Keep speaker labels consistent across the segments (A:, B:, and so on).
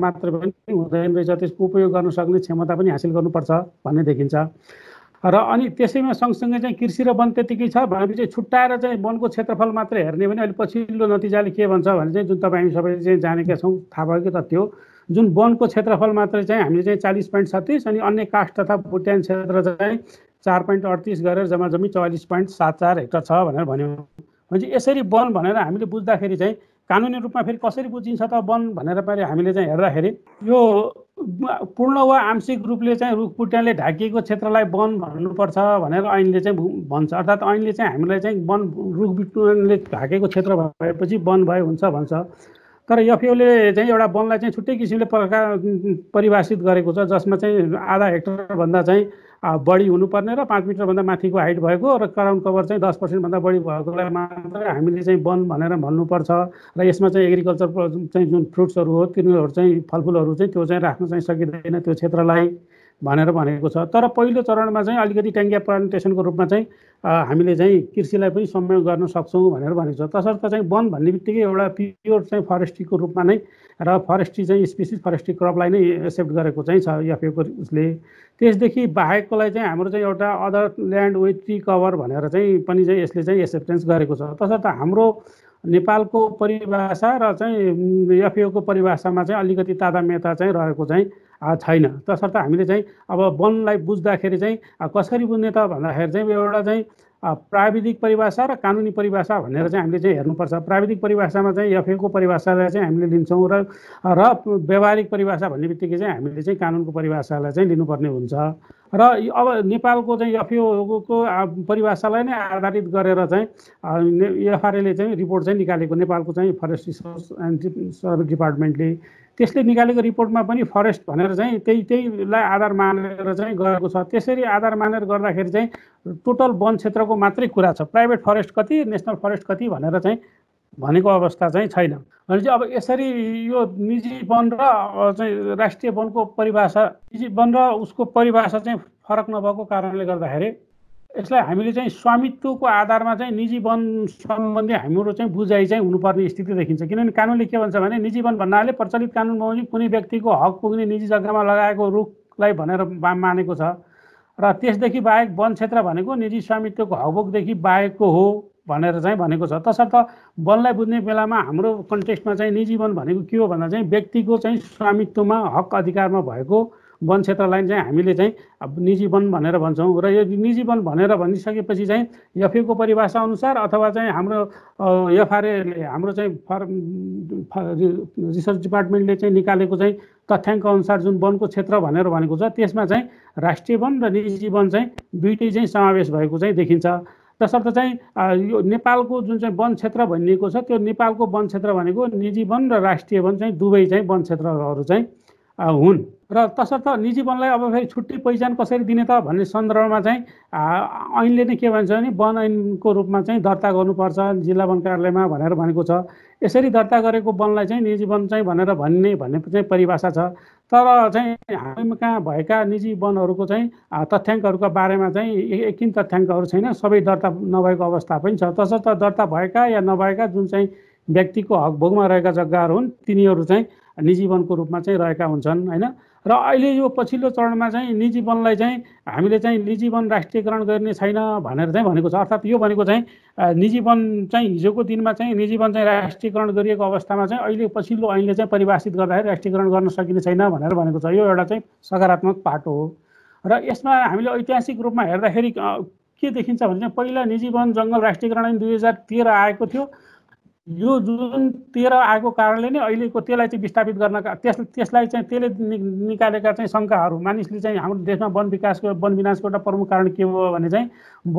A: मात्र पनि हुँदैन रहेछ त्यसको उपयोग गर्न सक्ने क्षमता पनि हासिल गर्नुपर्छ भन्ने देखिन्छ र अनि त्यसैमा सँगसँगै चाहिँ कृषि र वन त्यतिकै छ भनेपछि छुट्टाएर चाहिँ वनको क्षेत्रफल मात्र हेर्ने भने अहिले पछिल्लो नतिजाले के भन्छ भने चाहिँ जुन तपाईँ हामी सबैले चाहिँ जानेका छौँ थाहा भएकै तथ्य हो जुन वनको क्षेत्रफल मात्रै चाहिँ हामीले चाहिँ चालिस पोइन्ट छत्तिस अनि अन्य कास्ट तथा भुट्यान क्षेत्र चाहिँ चार पोइन्ट अडतिस गरेर जम्मा जम्मी चौवालिस पोइन्ट सात चार हेक्टर छ भनेर भन्यो भनेपछि यसरी वन भनेर हामीले बुझ्दाखेरि चाहिँ कानुनी रूपमा फेरि कसरी बुझिन्छ त वन भनेर पनि हामीले चाहिँ हेर्दाखेरि यो पूर्ण वा आंशिक रूपले चाहिँ रुख पुट्यानले ढाकिएको क्षेत्रलाई वन भन्नुपर्छ भनेर ऐनले चाहिँ भन्छ अर्थात् ऐनले चाहिँ हामीलाई चाहिँ वन रुख रुखबुटले ढाकेको क्षेत्र भएपछि वन भए हुन्छ भन्छ तर यफिओले चाहिँ एउटा वनलाई चाहिँ छुट्टै किसिमले प्रकार परिभाषित गरेको छ जसमा चाहिँ आधा हेक्टरभन्दा चाहिँ बढी हुनुपर्ने र पाँच मिटरभन्दा माथिको हाइट भएको र क्राउन्ड कभर चाहिँ दस पर्सेन्टभन्दा बढी भएकोलाई मात्र हामीले चाहिँ वन भनेर भन्नुपर्छ र यसमा चाहिँ एग्रिकल्चर चाहिँ जुन फ्रुट्सहरू हो तिनीहरू चाहिँ फलफुलहरू चाहिँ त्यो चाहिँ राख्न चाहिँ सकिँदैन त्यो क्षेत्रलाई भनेर भनेको छ तर पहिलो चरणमा चाहिँ अलिकति ट्याङ्गिया प्लान्टेसनको रूपमा चाहिँ हामीले चाहिँ कृषिलाई पनि संयोग गर्न सक्छौँ भनेर भनेको छ तसर्थ चाहिँ वन भन्ने बित्तिकै एउटा प्योर चाहिँ फरेस्ट्रीको रूपमा नै र फरेस्ट्री चाहिँ स्पेसिस फरेस्ट्री क्रपलाई नै एक्सेप्ट गरेको चाहिँ छ एफएको उसले त्यसदेखि बाहेककोलाई चाहिँ हाम्रो चाहिँ एउटा other land with tree cover भनेर चाहिँ पनि चाहिँ यसले चाहिँ एक्सेप्टेन्स गरेको छ तसर्थ हाम्रो नेपालको परिभाषा र चाहिँ एफएको परिभाषामा चाहिँ अलिकति तादाम्यता चाहिँ रहेको चाहिँ छैन तसर्थ हामीले चाहिँ अब वनलाई बुझ्दाखेरि चाहिँ कसरी बुझ्ने त भन्दाखेरि चाहिँ एउटा चाहिँ प्राविधिक परिभाषा र कानुनी परिभाषा भनेर चाहिँ हामीले चाहिँ हेर्नुपर्छ प्राविधिक परिभाषामा चाहिँ एफएको परिभाषालाई चाहिँ हामीले लिन्छौँ र र व्यावहारिक परिभाषा भन्ने बित्तिकै चाहिँ हामीले चाहिँ कानुनको परिभाषालाई चाहिँ लिनुपर्ने हुन्छ र अब नेपालको चाहिँ एफएको परिभाषालाई नै आधारित गरेर चाहिँ एफआरएले चाहिँ रिपोर्ट चाहिँ निकालेको नेपालको चाहिँ फरेस्ट रिसोर्स एन्ड सर्भिस डिपार्टमेन्टले त्यसले निकालेको रिपोर्टमा पनि फरेस्ट भनेर चाहिँ त्यही त्यहीलाई आधार मानेर चाहिँ गएको छ त्यसरी आधार मानेर गर्दाखेरि चाहिँ टोटल वन क्षेत्रको मात्रै कुरा छ प्राइभेट फरेस्ट कति नेसनल फरेस्ट कति भनेर चाहिँ भनेको अवस्था चाहिँ छैन भनेपछि अब यसरी यो निजी वन र चाहिँ राष्ट्रिय वनको परिभाषा निजी वन र उसको परिभाषा चाहिँ फरक नभएको कारणले गर्दाखेरि यसलाई हामीले चाहिँ स्वामित्वको आधारमा चाहिँ निजी वन सम्बन्धी हाम्रो चाहिँ बुझाइ चाहिँ हुनुपर्ने स्थिति देखिन्छ किनभने कानुनले के भन्छ भने निजी वन भन्नाले प्रचलित कानुन बमोजिम कुनै व्यक्तिको हक पुग्ने निजी जग्गामा लगाएको रुखलाई भनेर मानेको छ र त्यसदेखि बाहेक वन क्षेत्र भनेको निजी स्वामित्वको हकबोकदेखि बाहेकको हो भनेर चाहिँ भनेको छ तसर्थ वनलाई बुझ्ने बेलामा हाम्रो कन्टेक्स्टमा चाहिँ निजी वन भनेको के हो भन्दा चाहिँ व्यक्तिको चाहिँ स्वामित्वमा हक अधिकारमा भएको वन क्षेत्रलाई चाहिँ हामीले चाहिँ अब निजी वन भनेर भन्छौँ र यो निजी वन भनेर भनिसकेपछि चाहिँ एफएको परिभाषा अनुसार अथवा चाहिँ हाम्रो एफआरएले हाम्रो चाहिँ फर रिसर्च डिपार्टमेन्टले चाहिँ निकालेको चाहिँ तथ्याङ्क अनुसार जुन वनको क्षेत्र भनेर भनेको छ त्यसमा चाहिँ राष्ट्रिय वन र निजी वन चाहिँ दुइटै चाहिँ समावेश भएको चाहिँ देखिन्छ तसर्थ चाहिँ यो नेपालको जुन चाहिँ वन क्षेत्र भनिएको छ त्यो नेपालको वन क्षेत्र भनेको निजी वन र राष्ट्रिय वन चाहिँ दुवै चाहिँ वन क्षेत्रहरू चाहिँ हुन् र तसर्थ निजी वनलाई अब फेरि छुट्टै पहिचान कसरी दिने त भन्ने सन्दर्भमा चाहिँ ऐनले नै के भन्छ भने वन ऐनको रूपमा चाहिँ दर्ता गर्नुपर्छ जिल्ला वन कार्यालयमा भनेर भनेको छ यसरी दर्ता गरेको वनलाई चाहिँ निजी वन चाहिँ भनेर भन्ने भन्ने चाहिँ परिभाषा छ तर चाहिँ हामीमा कहाँ भएका निजी वनहरूको चाहिँ तथ्याङ्कहरूको बारेमा चाहिँ एकिन तथ्याङ्कहरू छैन सबै दर्ता नभएको अवस्था पनि छ तसर्थ दर्ता भएका या नभएका जुन चाहिँ व्यक्तिको हकभोगमा रहेका जग्गाहरू हुन् तिनीहरू चाहिँ निजी वनको रूपमा चाहिँ रहेका हुन्छन् होइन र अहिले यो पछिल्लो चरणमा चाहिँ निजी वनलाई चाहिँ हामीले चाहिँ निजी वन राष्ट्रियकरण गर्ने छैन भनेर चाहिँ भनेको छ अर्थात् यो भनेको चाहिँ निजी वन चाहिँ हिजोको दिनमा चाहिँ निजी वन चाहिँ राष्ट्रियकरण गरिएको अवस्थामा चाहिँ अहिले पछिल्लो ऐनले चाहिँ परिभाषित गर्दाखेरि राष्ट्रियकरण गर्न सकिने छैन भनेर भनेको छ यो एउटा चाहिँ सकारात्मक पाटो हो र यसमा हामीले ऐतिहासिक रूपमा हेर्दाखेरि के देखिन्छ भने चाहिँ पहिला निजी वन जङ्गल राष्ट्रियकरण दुई हजार तेह्र आएको थियो यो जुन तेह्र आएको कारणले नै अहिलेको त्यसलाई चाहिँ विस्थापित गर्नका त्यस त्यसलाई चाहिँ त्यसले निकालेका चाहिँ शङ्काहरू मानिसले चाहिँ हाम्रो देशमा वन विकासको वन विनाशको एउटा प्रमुख कारण के हो भने चाहिँ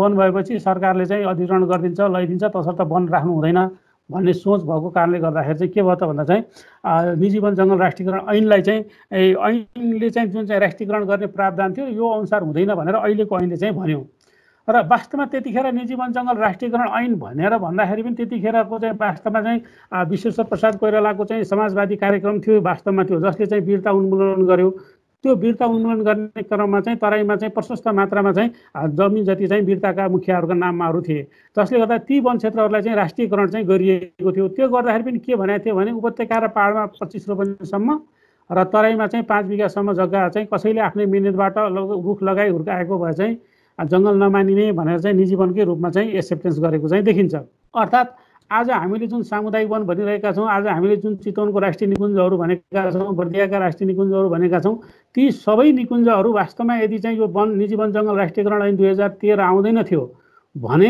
A: वन भएपछि सरकारले चाहिँ अधिग्रहण गरिदिन्छ लैदिन्छ तसर्थ वन राख्नु हुँदैन भन्ने सोच भएको कारणले गर्दाखेरि चाहिँ के भयो त भन्दा चाहिँ निजी वन जङ्गल राष्ट्रियकरण ऐनलाई चाहिँ ऐनले चाहिँ जुन चाहिँ राष्ट्रियकरण गर्ने प्रावधान थियो यो अनुसार हुँदैन भनेर अहिलेको ऐनले चाहिँ भन्यो र वास्तवमा त्यतिखेर निजी वन जङ्गल राष्ट्रियकरण ऐन भनेर भन्दाखेरि पनि त्यतिखेरको चाहिँ वास्तवमा चाहिँ विश्वेश्वर प्रसाद कोइरालाको चाहिँ समाजवादी कार्यक्रम थियो वास्तवमा थियो जसले चाहिँ वीरता उन्मूलन गर्यो त्यो वीरता उन्मूलन गर्ने क्रममा चाहिँ तराईमा चाहिँ प्रशस्त मात्रामा चाहिँ जमिन जति चाहिँ वीरताका मुखियाहरूका नाममाहरू थिए जसले गर्दा ती वन क्षेत्रहरूलाई चाहिँ राष्ट्रियकरण चाहिँ गरिएको थियो त्यो गर्दाखेरि पनि के भनेको थियो भने उपत्यका र पाहाडमा पच्चिस रोपनीसम्म र तराईमा चाहिँ पाँच बिघासम्म जग्गा चाहिँ कसैले आफ्नै मिहिनेतबाट रुख लगाइ हुर्काएको भए चाहिँ जङ्गल नमानिने भनेर चाहिँ निजी वनकै रूपमा चाहिँ एक्सेप्टेन्स गरेको चाहिँ देखिन्छ अर्थात् आज हामीले जुन सामुदायिक वन भनिरहेका छौँ आज हामीले जुन चितवनको राष्ट्रिय निकुञ्जहरू भनेका छौँ बर्दियाका राष्ट्रिय निकुञ्जहरू भनेका छौँ ती सबै निकुञ्जहरू वास्तवमा यदि चाहिँ यो वन निजी वन जङ्गल राष्ट्रियकरण ऐन दुई हजार तेह्र आउँदैन थियो भने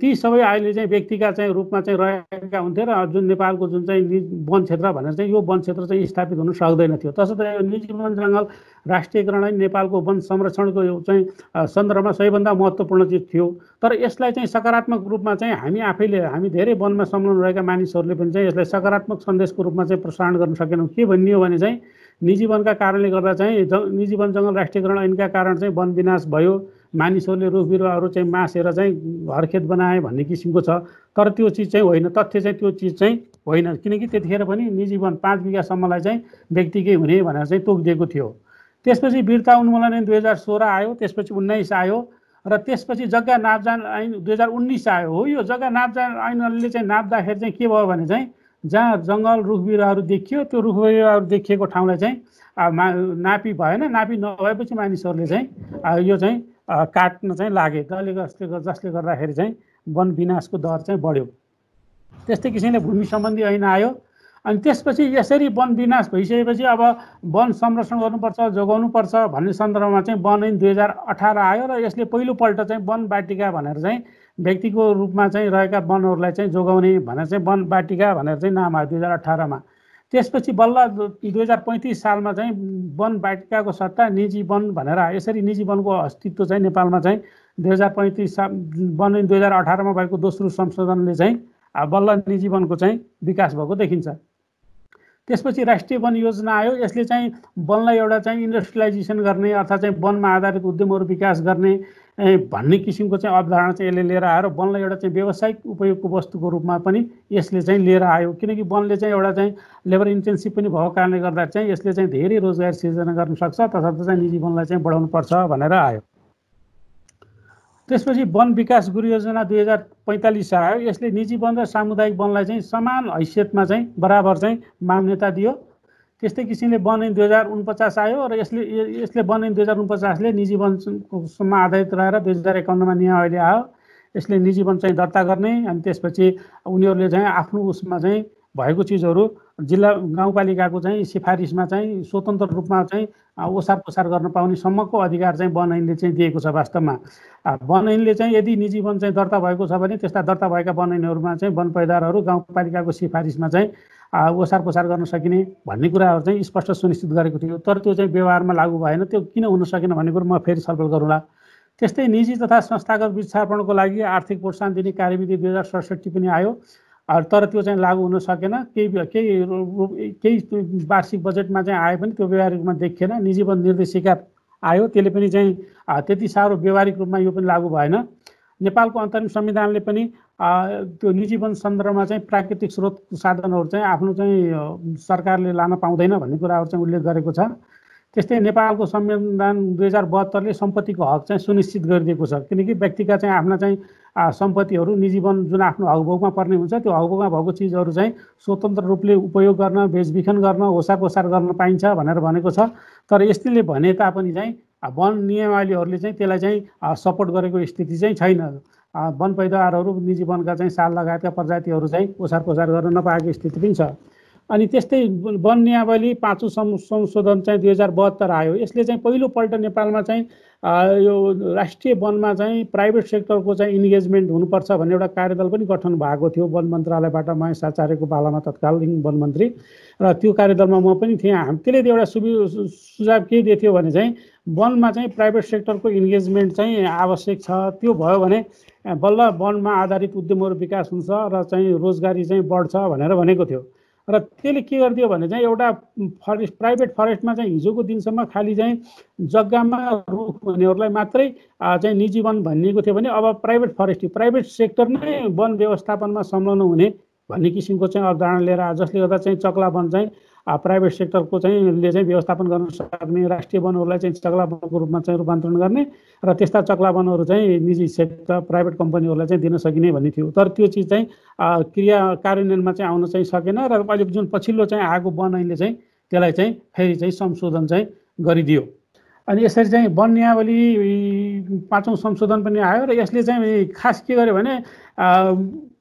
A: ती सबै अहिले चाहिँ व्यक्तिका चाहिँ रूपमा चाहिँ रहेका हुन्थे र जुन नेपालको जुन चाहिँ वन क्षेत्र भनेर चाहिँ यो वन क्षेत्र चाहिँ स्थापित हुन सक्दैन थियो तसर्थ यो निजी वन जङ्गल राष्ट्रियकरण नेपालको वन संरक्षणको यो चाहिँ सन्दर्भमा सबैभन्दा महत्त्वपूर्ण चिज थियो तर यसलाई चाहिँ सकारात्मक रूपमा चाहिँ हामी आफैले हामी धेरै वनमा संलग्न रहेका मानिसहरूले पनि चाहिँ यसलाई सकारात्मक सन्देशको रूपमा चाहिँ प्रसारण गर्न सकेनौँ के भनियो भने चाहिँ निजी वनका कारणले गर्दा चाहिँ निजी वन जङ्गल राष्ट्रियकरण ऐनका कारण चाहिँ वन विनाश भयो मानिसहरूले रुख बिरुवाहरू चाहिँ मासेर चाहिँ घरखेत बनाए भन्ने किसिमको छ तर त्यो चिज चाहिँ होइन तथ्य चाहिँ त्यो चिज चाहिँ होइन किनकि त्यतिखेर पनि निजी वन पाँच बिघासम्मलाई चाहिँ व्यक्तिकै हुने भनेर चाहिँ तोकिदिएको थियो त्यसपछि बिर्ता उन्मूलन ऐन दुई हजार सोह्र आयो त्यसपछि उन्नाइस आयो र त्यसपछि जग्गा नापजान ऐन दुई हजार उन्नाइस आयो हो यो जग्गा नापजान ऐनले चाहिँ नाप्दाखेरि चाहिँ के भयो भने चाहिँ जहाँ जङ्गल रुख बिरुवाहरू देखियो त्यो रुख बिरुवाहरू देखिएको ठाउँलाई चाहिँ मा नापी भएन नापी नभएपछि मानिसहरूले चाहिँ यो चाहिँ काट्न चाहिँ लागे जसले जसले जसले गर्दाखेरि चाहिँ वन विनाशको दर चाहिँ बढ्यो त्यस्तै किसिमले भूमि सम्बन्धी ऐन आयो अनि त्यसपछि यसरी वन विनाश भइसकेपछि अब वन संरक्षण गर्नुपर्छ जोगाउनुपर्छ भन्ने सन्दर्भमा चाहिँ वन ऐन दुई हजार अठार आयो र यसले पहिलोपल्ट चाहिँ वन बाटिका भनेर चाहिँ व्यक्तिको रूपमा चाहिँ रहेका वनहरूलाई चाहिँ जोगाउने भनेर चाहिँ वन बाटिका भनेर चाहिँ नाम आयो दुई हजार अठारमा त्यसपछि बल्ल दुई हजार पैँतिस सालमा चाहिँ वन बाटिकाको सट्टा निजी वन भनेर यसरी निजी वनको अस्तित्व चाहिँ नेपालमा चाहिँ दुई हजार पैँतिस साल वन दुई हजार अठारमा भएको दोस्रो संशोधनले चाहिँ बल्ल निजी वनको चाहिँ विकास भएको देखिन्छ त्यसपछि राष्ट्रिय वन योजना आयो यसले चाहिँ वनलाई एउटा चाहिँ इन्डस्ट्रियलाइजेसन गर्ने अर्थात् चाहिँ वनमा आधारित उद्यमहरू विकास गर्ने भन्ने किसिमको चाहिँ अवधारणा चाहिँ यसले लिएर आएर वनलाई एउटा चाहिँ व्यावसायिक उपयोगको वस्तुको रूपमा पनि यसले चाहिँ लिएर आयो किनकि वनले चाहिँ एउटा चाहिँ लेबर इन्टेन्सिभ पनि भएको कारणले गर्दा चाहिँ यसले चाहिँ धेरै रोजगार सिर्जना गर्न सक्छ तसर्थ चाहिँ निजी वनलाई चाहिँ बढाउनुपर्छ भनेर आयो त्यसपछि वन विकास गुरु योजना दुई हजार पैँतालिस आयो यसले निजी वन र सामुदायिक वनलाई चाहिँ समान हैसियतमा चाहिँ बराबर चाहिँ मान्यता दियो त्यस्तै किसिमले वन ऐन दुई हजार उनपचास आयो र यसले यसले वन ऐन दुई हजार उनपचासले निजी वनसम्म आधारित रहेर दुई हजार एकाउन्नमा नियम अहिले आयो यसले निजी वन चाहिँ दर्ता गर्ने अनि त्यसपछि उनीहरूले चाहिँ आफ्नो उसमा चाहिँ भएको चिजहरू जिल्ला गाउँपालिकाको चाहिँ सिफारिसमा चाहिँ स्वतन्त्र रूपमा चाहिँ ओसार पोसार गर्न पाउने सम्मको अधिकार चाहिँ वन ऐनले चाहिँ दिएको छ वास्तवमा वन ऐनले चाहिँ यदि निजी वन चाहिँ दर्ता भएको छ भने त्यस्ता दर्ता भएका वन ऐनहरूमा चाहिँ वन पैदारहरू गाउँपालिकाको सिफारिसमा चाहिँ ओसार पोसार गर्न सकिने भन्ने कुराहरू चाहिँ स्पष्ट सुनिश्चित गरेको थियो तर त्यो चाहिँ व्यवहारमा लागू भएन त्यो किन हुन सकेन भन्ने कुरो म फेरि छलफल गरौँला त्यस्तै निजी तथा संस्थागत विस्थापनको लागि आर्थिक प्रोत्साहन दिने कार्यविधि दुई हजार सडसठी पनि आयो तर त्यो चाहिँ लागू हुन सकेन केही केही केही वार्षिक बजेटमा चाहिँ आए पनि त्यो व्यवहारिक रूपमा देखिएन निजी वन निर्देशिका आयो त्यसले पनि चाहिँ त्यति साह्रो व्यवहारिक रूपमा यो पनि लागू भएन नेपालको अन्तरिम संविधानले पनि त्यो निजी वन सन्दर्भमा चाहिँ प्राकृतिक स्रोत साधनहरू चाहिँ आफ्नो चाहिँ सरकारले लान पाउँदैन भन्ने कुराहरू चाहिँ उल्लेख गरेको छ त्यस्तै नेपालको संविधान दुई हजार बहत्तरले सम्पत्तिको हक चाहिँ सुनिश्चित गरिदिएको छ किनकि व्यक्तिका चाहिँ आफ्ना चाहिँ सम्पत्तिहरू निजीवन जुन आफ्नो हकभोगमा पर्ने हुन्छ त्यो हकभोगमा भएको चिजहरू चाहिँ स्वतन्त्र रूपले उपयोग गर्न बेचबिखन गर्न ओसार पोसार गर्न पाइन्छ भनेर भनेको छ तर यस्तैले भने तापनि चाहिँ वन नियमावलीहरूले चाहिँ त्यसलाई चाहिँ सपोर्ट गरेको स्थिति चाहिँ छैन वन पैदावारहरू निजी वनका चाहिँ साल लगायतका प्रजातिहरू चाहिँ ओसार पोसार गर्न नपाएको स्थिति पनि छ अनि त्यस्तै वन नियावली पाँचौँ संशोधन चाहिँ दुई हजार बहत्तर आयो यसले चाहिँ पहिलोपल्ट नेपालमा चाहिँ यो राष्ट्रिय वनमा चाहिँ प्राइभेट सेक्टरको चाहिँ इन्गेजमेन्ट हुनुपर्छ भन्ने एउटा कार्यदल पनि गठन भएको थियो वन मन्त्रालयबाट महेश आचार्यको पालामा तत्कालीन वन मन्त्री र त्यो कार्यदलमा म पनि थिएँ हामी त्यसले एउटा सुवि सुझाव के दिएको थियो भने चाहिँ वनमा चाहिँ प्राइभेट सेक्टरको इन्गेजमेन्ट चाहिँ आवश्यक छ त्यो भयो भने बल्ल वनमा आधारित उद्यमहरू विकास हुन्छ र चाहिँ रोजगारी चाहिँ बढ्छ भनेर भनेको थियो र त्यसले के गरिदियो भने चाहिँ एउटा फरेस्ट प्राइभेट फरेस्टमा चाहिँ हिजोको दिनसम्म खालि चाहिँ जग्गामा रुख हुनेहरूलाई मात्रै चाहिँ निजी वन भनिएको थियो भने अब प्राइभेट फरेस्ट्री प्राइभेट सेक्टर नै वन व्यवस्थापनमा संलग्न हुने भन्ने किसिमको चाहिँ अवधारणा लिएर जसले गर्दा चाहिँ चक्ला वन चाहिँ प्राइभेट सेक्टरको चाहिँ चाहिँ व्यवस्थापन गर्न सक्ने राष्ट्रिय वनहरूलाई चाहिँ चक्ला वनको रूपमा चाहिँ रूपान्तरण गर्ने र त्यस्ता चक्ला वनहरू चाहिँ निजी सेक्टर प्राइभेट कम्पनीहरूलाई चाहिँ दिन सकिने भन्ने थियो तर त्यो चिज चाहिँ क्रिया कार्यान्वयनमा चाहिँ आउन चाहिँ सकेन र अहिले जुन पछिल्लो चाहिँ आएको वन ऐनले चाहिँ त्यसलाई चाहिँ फेरि चाहिँ संशोधन चाहिँ गरिदियो अनि यसरी चाहिँ वन नियावली पाँचौँ संशोधन पनि आयो र यसले चाहिँ खास के गर्यो भने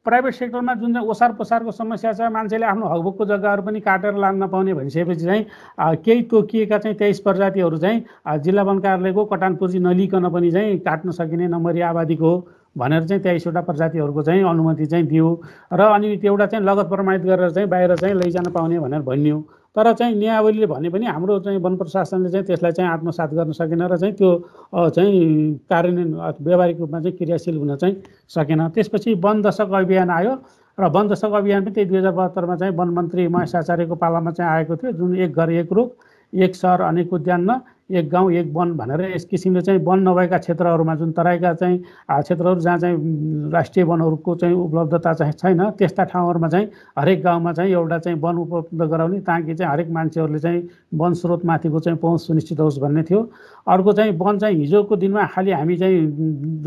A: प्राइभेट सेक्टरमा जुन चाहिँ ओसार पोसारको समस्या छ मान्छेले आफ्नो हकभुकको जग्गाहरू पनि काटेर लान नपाउने भनिसकेपछि चाहिँ केही तोकिएका चाहिँ तेइस प्रजातिहरू चाहिँ जिल्ला वन कार्यालयको कटानपुर्जी नलिकन पनि चाहिँ काट्न सकिने नम्बरी आबादीको भनेर चाहिँ तेइसवटा प्रजातिहरूको चाहिँ अनुमति चाहिँ दियो र अनि एउटा चाहिँ लगत प्रमाणित गरेर चाहिँ बाहिर चाहिँ लैजान पाउने भनेर भनियो तर चाहिँ नियावलीले भने पनि हाम्रो चाहिँ वन प्रशासनले चाहिँ त्यसलाई चाहिँ आत्मसात गर्न सकेन र चाहिँ त्यो चाहिँ कार्यान्वयन व्यावहारिक रूपमा चाहिँ क्रियाशील हुन चाहिँ सकेन त्यसपछि वन दशक अभियान आयो र वन दशक अभियान पनि त्यही दुई हजार बहत्तरमा चाहिँ वन मन्त्री महेश आचार्यको पालामा चाहिँ आएको थियो जुन एक घर एक रुख एक सहर अनेक उद्यानमा एक गाउँ एक वन भनेर यस किसिमले चाहिँ वन नभएका क्षेत्रहरूमा जुन तराईका चाहिँ क्षेत्रहरू जहाँ चाहिँ राष्ट्रिय वनहरूको चाहिँ उपलब्धता चाहिँ छैन त्यस्ता ठाउँहरूमा चाहिँ हरेक गाउँमा चाहिँ एउटा चाहिँ वन उपलब्ध गराउने ताकि चाहिँ हरेक मान्छेहरूले चाहिँ वन स्रोतमाथिको चाहिँ पहुँच सुनिश्चित होस् भन्ने थियो अर्को चाहिँ वन चाहिँ हिजोको दिनमा खालि हामी चाहिँ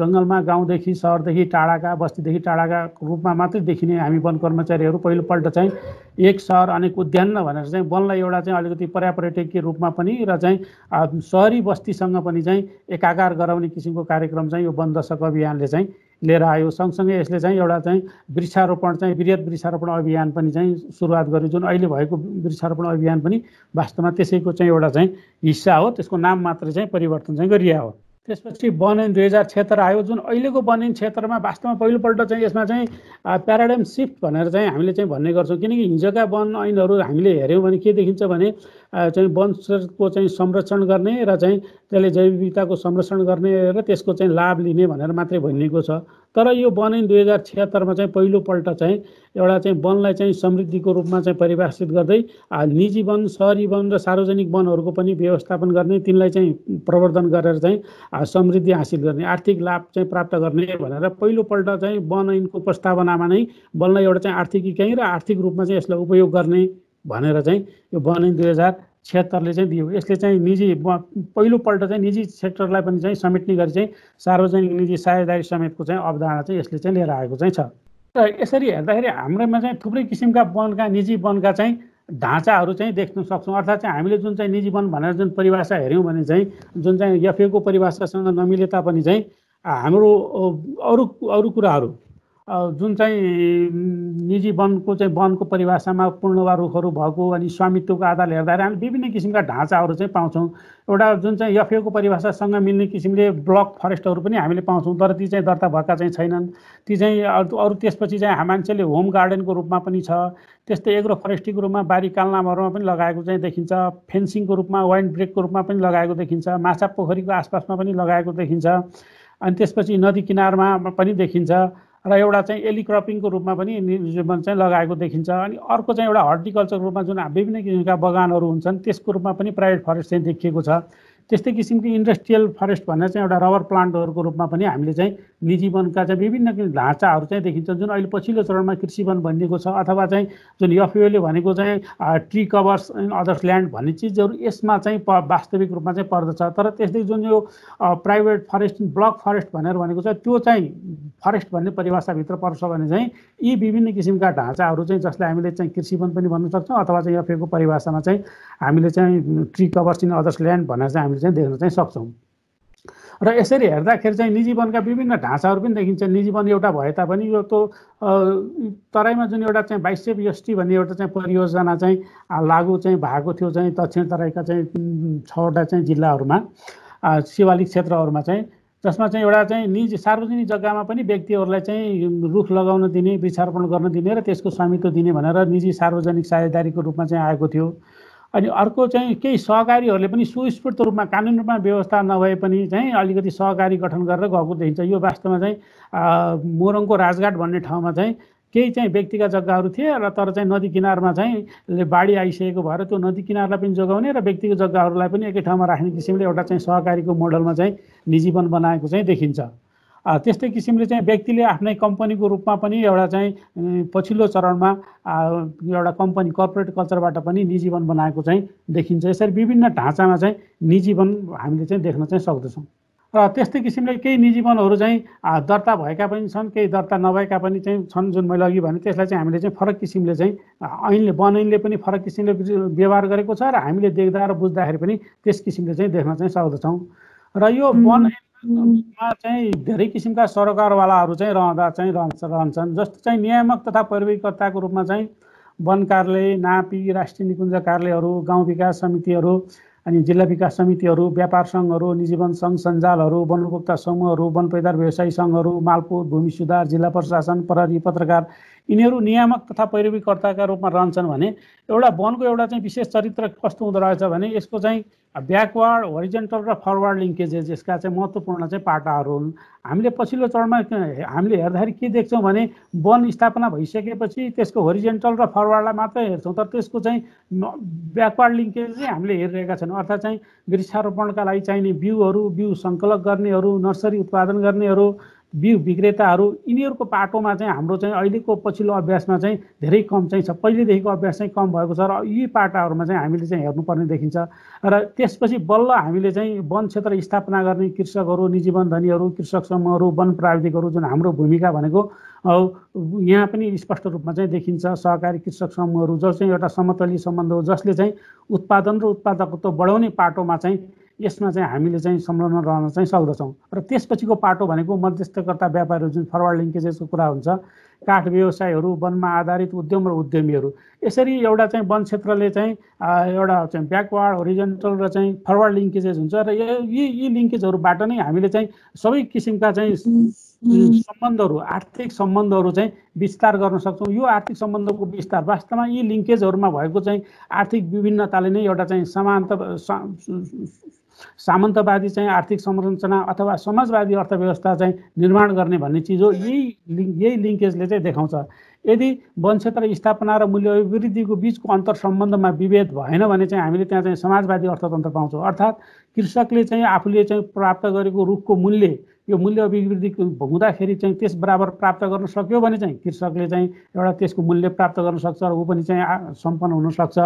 A: जङ्गलमा गाउँदेखि सहरदेखि टाढाका बस्तीदेखि टाढाका रूपमा मात्रै देखिने हामी वन कर्मचारीहरू पहिलोपल्ट चाहिँ एक सहर अनेक उद्यान भनेर चाहिँ वनलाई एउटा चाहिँ अलिकति पर्यापर्यटकीय रूपमा पनि र चाहिँ सहरी बस्तीसँग पनि चाहिँ एकाकार गराउने किसिमको कार्यक्रम चाहिँ यो वन दशक अभियानले चाहिँ लिएर आयो सँगसँगै यसले चाहिँ एउटा चाहिँ वृक्षारोपण चाहिँ वृहत वृक्षारोपण अभियान पनि चाहिँ सुरुवात गर्यो जुन अहिले भएको वृक्षारोपण अभियान पनि वास्तवमा त्यसैको चाहिँ एउटा चाहिँ हिस्सा हो त्यसको नाम मात्र चाहिँ परिवर्तन चाहिँ गरिया हो त्यसपछि बनेन दुई हजार क्षेत्र आयो जुन अहिलेको बनेन क्षेत्रमा वास्तवमा पहिलोपल्ट चाहिँ यसमा चाहिँ प्याराडाइम सिफ्ट भनेर चाहिँ हामीले चाहिँ भन्ने गर्छौँ किनकि हिजोका वन ऐनहरू हामीले हेऱ्यौँ भने के देखिन्छ भने चाहिँ वन क्षेत्रको चाहिँ संरक्षण गर्ने र चाहिँ त्यसले जैविकताको संरक्षण गर्ने र त्यसको चाहिँ लाभ लिने भनेर मात्रै भनिएको छ तर यो वन ऐन दुई हजार छिहत्तरमा चाहिँ पहिलोपल्ट चाहिँ एउटा चाहिँ वनलाई चाहिँ समृद्धिको रूपमा चाहिँ परिभाषित गर्दै निजी वन सहरी वन र सार्वजनिक वनहरूको पनि व्यवस्थापन गर्ने तिनलाई चाहिँ प्रवर्धन गरेर चाहिँ समृद्धि हासिल गर्ने आर्थिक लाभ चाहिँ प्राप्त गर्ने भनेर पहिलोपल्ट चाहिँ वन ऐनको प्रस्तावनामा नै वनलाई एउटा चाहिँ आर्थिक इकाइ र आर्थिक रूपमा चाहिँ यसलाई उपयोग गर्ने भनेर चाहिँ यो वन ऐन दुई हजार क्षेत्रले चाहिँ दियो यसले चाहिँ निजी पहिलोपल्ट चाहिँ निजी सेक्टरलाई पनि चाहिँ समेट्ने गरी चाहिँ सार्वजनिक निजी साझेदारी समेतको चाहिँ अवधारणा चाहिँ यसले चाहिँ लिएर आएको चाहिँ छ र यसरी हेर्दाखेरि हाम्रोमा चाहिँ थुप्रै किसिमका वनका निजी वनका चाहिँ ढाँचाहरू चाहिँ देख्न सक्छौँ अर्थात् चाहिँ हामीले जुन चाहिँ निजी वन भनेर जुन परिभाषा हेऱ्यौँ भने चाहिँ जुन चाहिँ एफएको परिभाषासँग नमिले तापनि चाहिँ हाम्रो अरू अरू कुराहरू जुन चाहिँ निजी वनको चाहिँ वनको परिभाषामा पूर्णवा रुखहरू भएको अनि स्वामित्वको आधारले हेर्दाखेरि हामी विभिन्न किसिमका ढाँचाहरू चाहिँ पाउँछौँ एउटा जुन चाहिँ एफएको परिभाषासँग मिल्ने किसिमले ब्लक फरेस्टहरू पनि हामीले पाउँछौँ तर ती चाहिँ दर्ता भएका चाहिँ छैनन् ती चाहिँ अरू त्यसपछि चाहिँ मान्छेले होम गार्डनको रूपमा पनि छ त्यस्तै एग्रो फरेस्टीको रूपमा बारी कालनामहरूमा पनि लगाएको चाहिँ देखिन्छ फेन्सिङको रूपमा वाइन ब्रेकको रूपमा पनि लगाएको देखिन्छ माछा पोखरीको आसपासमा पनि लगाएको देखिन्छ अनि त्यसपछि नदी किनारमा पनि देखिन्छ र एउटा चाहिँ एलिक्रपिङको रूपमा पनि नियोजन चाहिँ लगाएको देखिन्छ अनि अर्को चाहिँ एउटा हर्टिकल्चरको रूपमा जुन विभिन्न किसिमका बगानहरू हुन्छन् त्यसको रूपमा पनि प्राइभेट फरेस्ट चाहिँ देखिएको छ त्यस्तै किसिमको इन्डस्ट्रियल फरेस्ट भनेर चाहिँ एउटा रबर प्लान्टहरूको रूपमा पनि हामीले चाहिँ निजी वनका चाहिँ विभिन्न ढाँचाहरू चाहिँ देखिन्छ जुन अहिले पछिल्लो चरणमा कृषि वन भनिएको छ अथवा चाहिँ जुन एफयुएले e भनेको चाहिँ tree covers in others land भन्ने चिजहरू यसमा चाहिँ प वास्तविक रूपमा चाहिँ पर्दछ तर त्यस्तै जुन यो प्राइभेट फरेस्ट ब्लक फरेस्ट भनेर भनेको छ त्यो चाहिँ फरेस्ट भन्ने परिभाषाभित्र पर्छ भने चाहिँ यी विभिन्न किसिमका ढाँचाहरू चाहिँ जसलाई हामीले चाहिँ कृषि वन पनि भन्न सक्छौँ अथवा चाहिँ एफएको e परिभाषामा चाहिँ हामीले चाहिँ tree covers in others land भनेर चाहिँ हामीले चाहिँ देख्न चाहिँ सक्छौँ र यसरी हेर्दाखेरि चाहिँ निजीवनका विभिन्न ढाँचाहरू पनि देखिन्छ निजीवन एउटा भए तापनि यो त तराईमा जुन एउटा चाहिँ बाइस सेप भन्ने एउटा चाहिँ परियोजना चाहिँ लागु चाहिँ भएको थियो चाहिँ दक्षिण तराईका चाहिँ छवटा चाहिँ जिल्लाहरूमा शिवालिक क्षेत्रहरूमा चाहिँ जसमा चाहिँ एउटा चाहिँ निजी सार्वजनिक जग्गामा पनि व्यक्तिहरूलाई चाहिँ रुख लगाउन दिने वृक्षारोपण गर्न दिने र त्यसको स्वामित्व दिने भनेर निजी सार्वजनिक साझेदारीको रूपमा चाहिँ आएको थियो अनि अर्को चाहिँ केही सहकारीहरूले पनि सुस्फूर्त रूपमा कानुन रूपमा व्यवस्था नभए पनि चाहिँ अलिकति सहकारी गठन गरेर गएको देखिन्छ यो वास्तवमा चाहिँ मोरङको राजघाट भन्ने ठाउँमा चाहिँ केही चाहिँ व्यक्तिगत जग्गाहरू थिए र तर चाहिँ नदी किनारमा चाहिँ बाढी आइसकेको भएर त्यो नदी किनारलाई पनि जोगाउने र व्यक्तिगत जग्गाहरूलाई पनि एकै ठाउँमा राख्ने किसिमले एउटा चाहिँ सहकारीको मोडलमा चाहिँ निजीवन बनाएको चाहिँ देखिन्छ त्यस्तै किसिमले चाहिँ व्यक्तिले आफ्नै कम्पनीको रूपमा पनि एउटा चाहिँ पछिल्लो चरणमा एउटा कम्पनी कर्पोरेट कल्चरबाट पनि निजीवन बनाएको चाहिँ देखिन्छ यसरी विभिन्न ढाँचामा चाहिँ निजीवन हामीले चाहिँ देख्न चाहिँ सक्दछौँ र त्यस्तै किसिमले केही निजीवनहरू चाहिँ दर्ता भएका पनि छन् केही दर्ता नभएका पनि चाहिँ छन् जुन मैले अघि भने त्यसलाई चाहिँ हामीले चाहिँ फरक किसिमले चाहिँ ऐनले वन ऐनले पनि फरक किसिमले व्यवहार गरेको छ र हामीले देख्दा र बुझ्दाखेरि पनि त्यस किसिमले चाहिँ देख्न चाहिँ सक्दछौँ र यो वन चाहिँ धेरै किसिमका सरकारवालाहरू चाहिँ रहँदा चाहिँ रहन्छ रहन्छन् जस्तो चाहिँ नियामक तथा प्रविधिकर्ताको रूपमा चाहिँ वन कार्यालय नापी राष्ट्रिय निकुञ्ज कार्यालयहरू गाउँ विकास समितिहरू अनि जिल्ला विकास समितिहरू व्यापार सङ्घहरू निजीवन सङ्घ सञ्जालहरू वन उपभोक्ता समूहहरू वन पैदार व्यवसायी सङ्घहरू मालपोत भूमि सुधार जिल्ला प्रशासन प्रहरी पत्रकार यिनीहरू नियामक तथा पैरवीकर्ताका रूपमा रहन्छन् भने एउटा वनको एउटा चाहिँ विशेष चरित्र कस्तो हुँदो रहेछ भने यसको चाहिँ ब्याकवर्ड होरिजेन्टल र फरवर्ड लिङ्केजेस यसका चाहिँ महत्त्वपूर्ण चाहिँ पाटाहरू हुन् हामीले पछिल्लो चरणमा हामीले हेर्दाखेरि के देख्छौँ भने वन स्थापना भइसकेपछि त्यसको होरिजेन्टल र फरवार्डलाई मात्रै हेर्छौँ तर त्यसको चाहिँ ब्याकवर्ड लिङ्केज चाहिँ हामीले हेरिरहेका छौँ अर्थात् चाहिँ वृक्षारोपणका लागि चाहिने बिउहरू बिउ सङ्कलक गर्नेहरू नर्सरी उत्पादन गर्नेहरू बिउ विक्रेताहरू यिनीहरूको पाटोमा चाहिँ हाम्रो चाहिँ अहिलेको पछिल्लो अभ्यासमा चाहिँ धेरै कम चाहिँ छ पहिलेदेखिको अभ्यास चाहिँ कम भएको छ र यी पाटाहरूमा चाहिँ हामीले चाहिँ हेर्नुपर्ने देखिन्छ र त्यसपछि बल्ल हामीले चाहिँ वन क्षेत्र स्थापना गर्ने कृषकहरू निजी वन धनीहरू कृषक समूहहरू वन प्राविधिकहरू जुन हाम्रो भूमिका भनेको यहाँ पनि स्पष्ट रूपमा चाहिँ देखिन्छ सहकारी कृषक समूहहरू जस चाहिँ एउटा समतली सम्बन्ध हो जसले चाहिँ उत्पादन र उत्पादकत्व बढाउने पाटोमा चाहिँ यसमा चाहिँ हामीले चाहिँ संलग्न रहन चाहिँ सक्दछौँ र त्यसपछिको पाटो भनेको मध्यस्थकर्ता व्यापारहरू जुन फरवर्ड लिङ्केजेसको कुरा हुन्छ काठ व्यवसायहरू वनमा आधारित उद्यम र उद्यमीहरू यसरी एउटा चाहिँ वन क्षेत्रले चाहिँ एउटा चाहिँ ब्याकवर्ड ओरिजेन्टल र चाहिँ फरवर्ड लिङ्केजेस हुन्छ र यी यी लिङ्केजहरूबाट नै हामीले चाहिँ सबै किसिमका चाहिँ सम्बन्धहरू आर्थिक सम्बन्धहरू चाहिँ विस्तार गर्न सक्छौँ यो आर्थिक सम्बन्धको विस्तार वास्तवमा यी लिङ्केजहरूमा भएको चाहिँ आर्थिक विभिन्नताले नै एउटा चाहिँ समान्त सामन्तवादी चाहिँ आर्थिक संरचना अथवा समाजवादी अर्थव्यवस्था चाहिँ निर्माण गर्ने भन्ने चिज हो यही लिङ्क यही लिङ्केजले चाहिँ देखाउँछ यदि वन क्षेत्र स्थापना र मूल्य अभिवृद्धिको बिचको अन्तर सम्बन्धमा विभेद भएन भने चाहिँ हामीले त्यहाँ चाहिँ समाजवादी अर्थतन्त्र पाउँछौँ अर्थात् कृषकले चाहिँ आफूले चाहिँ प्राप्त गरेको रुखको मूल्य यो मूल्य अभिवृद्धि हुँदाखेरि चाहिँ त्यस बराबर प्राप्त गर्न सक्यो भने चाहिँ कृषकले चाहिँ एउटा त्यसको मूल्य प्राप्त गर्न सक्छ र ऊ पनि चाहिँ सम्पन्न हुनसक्छ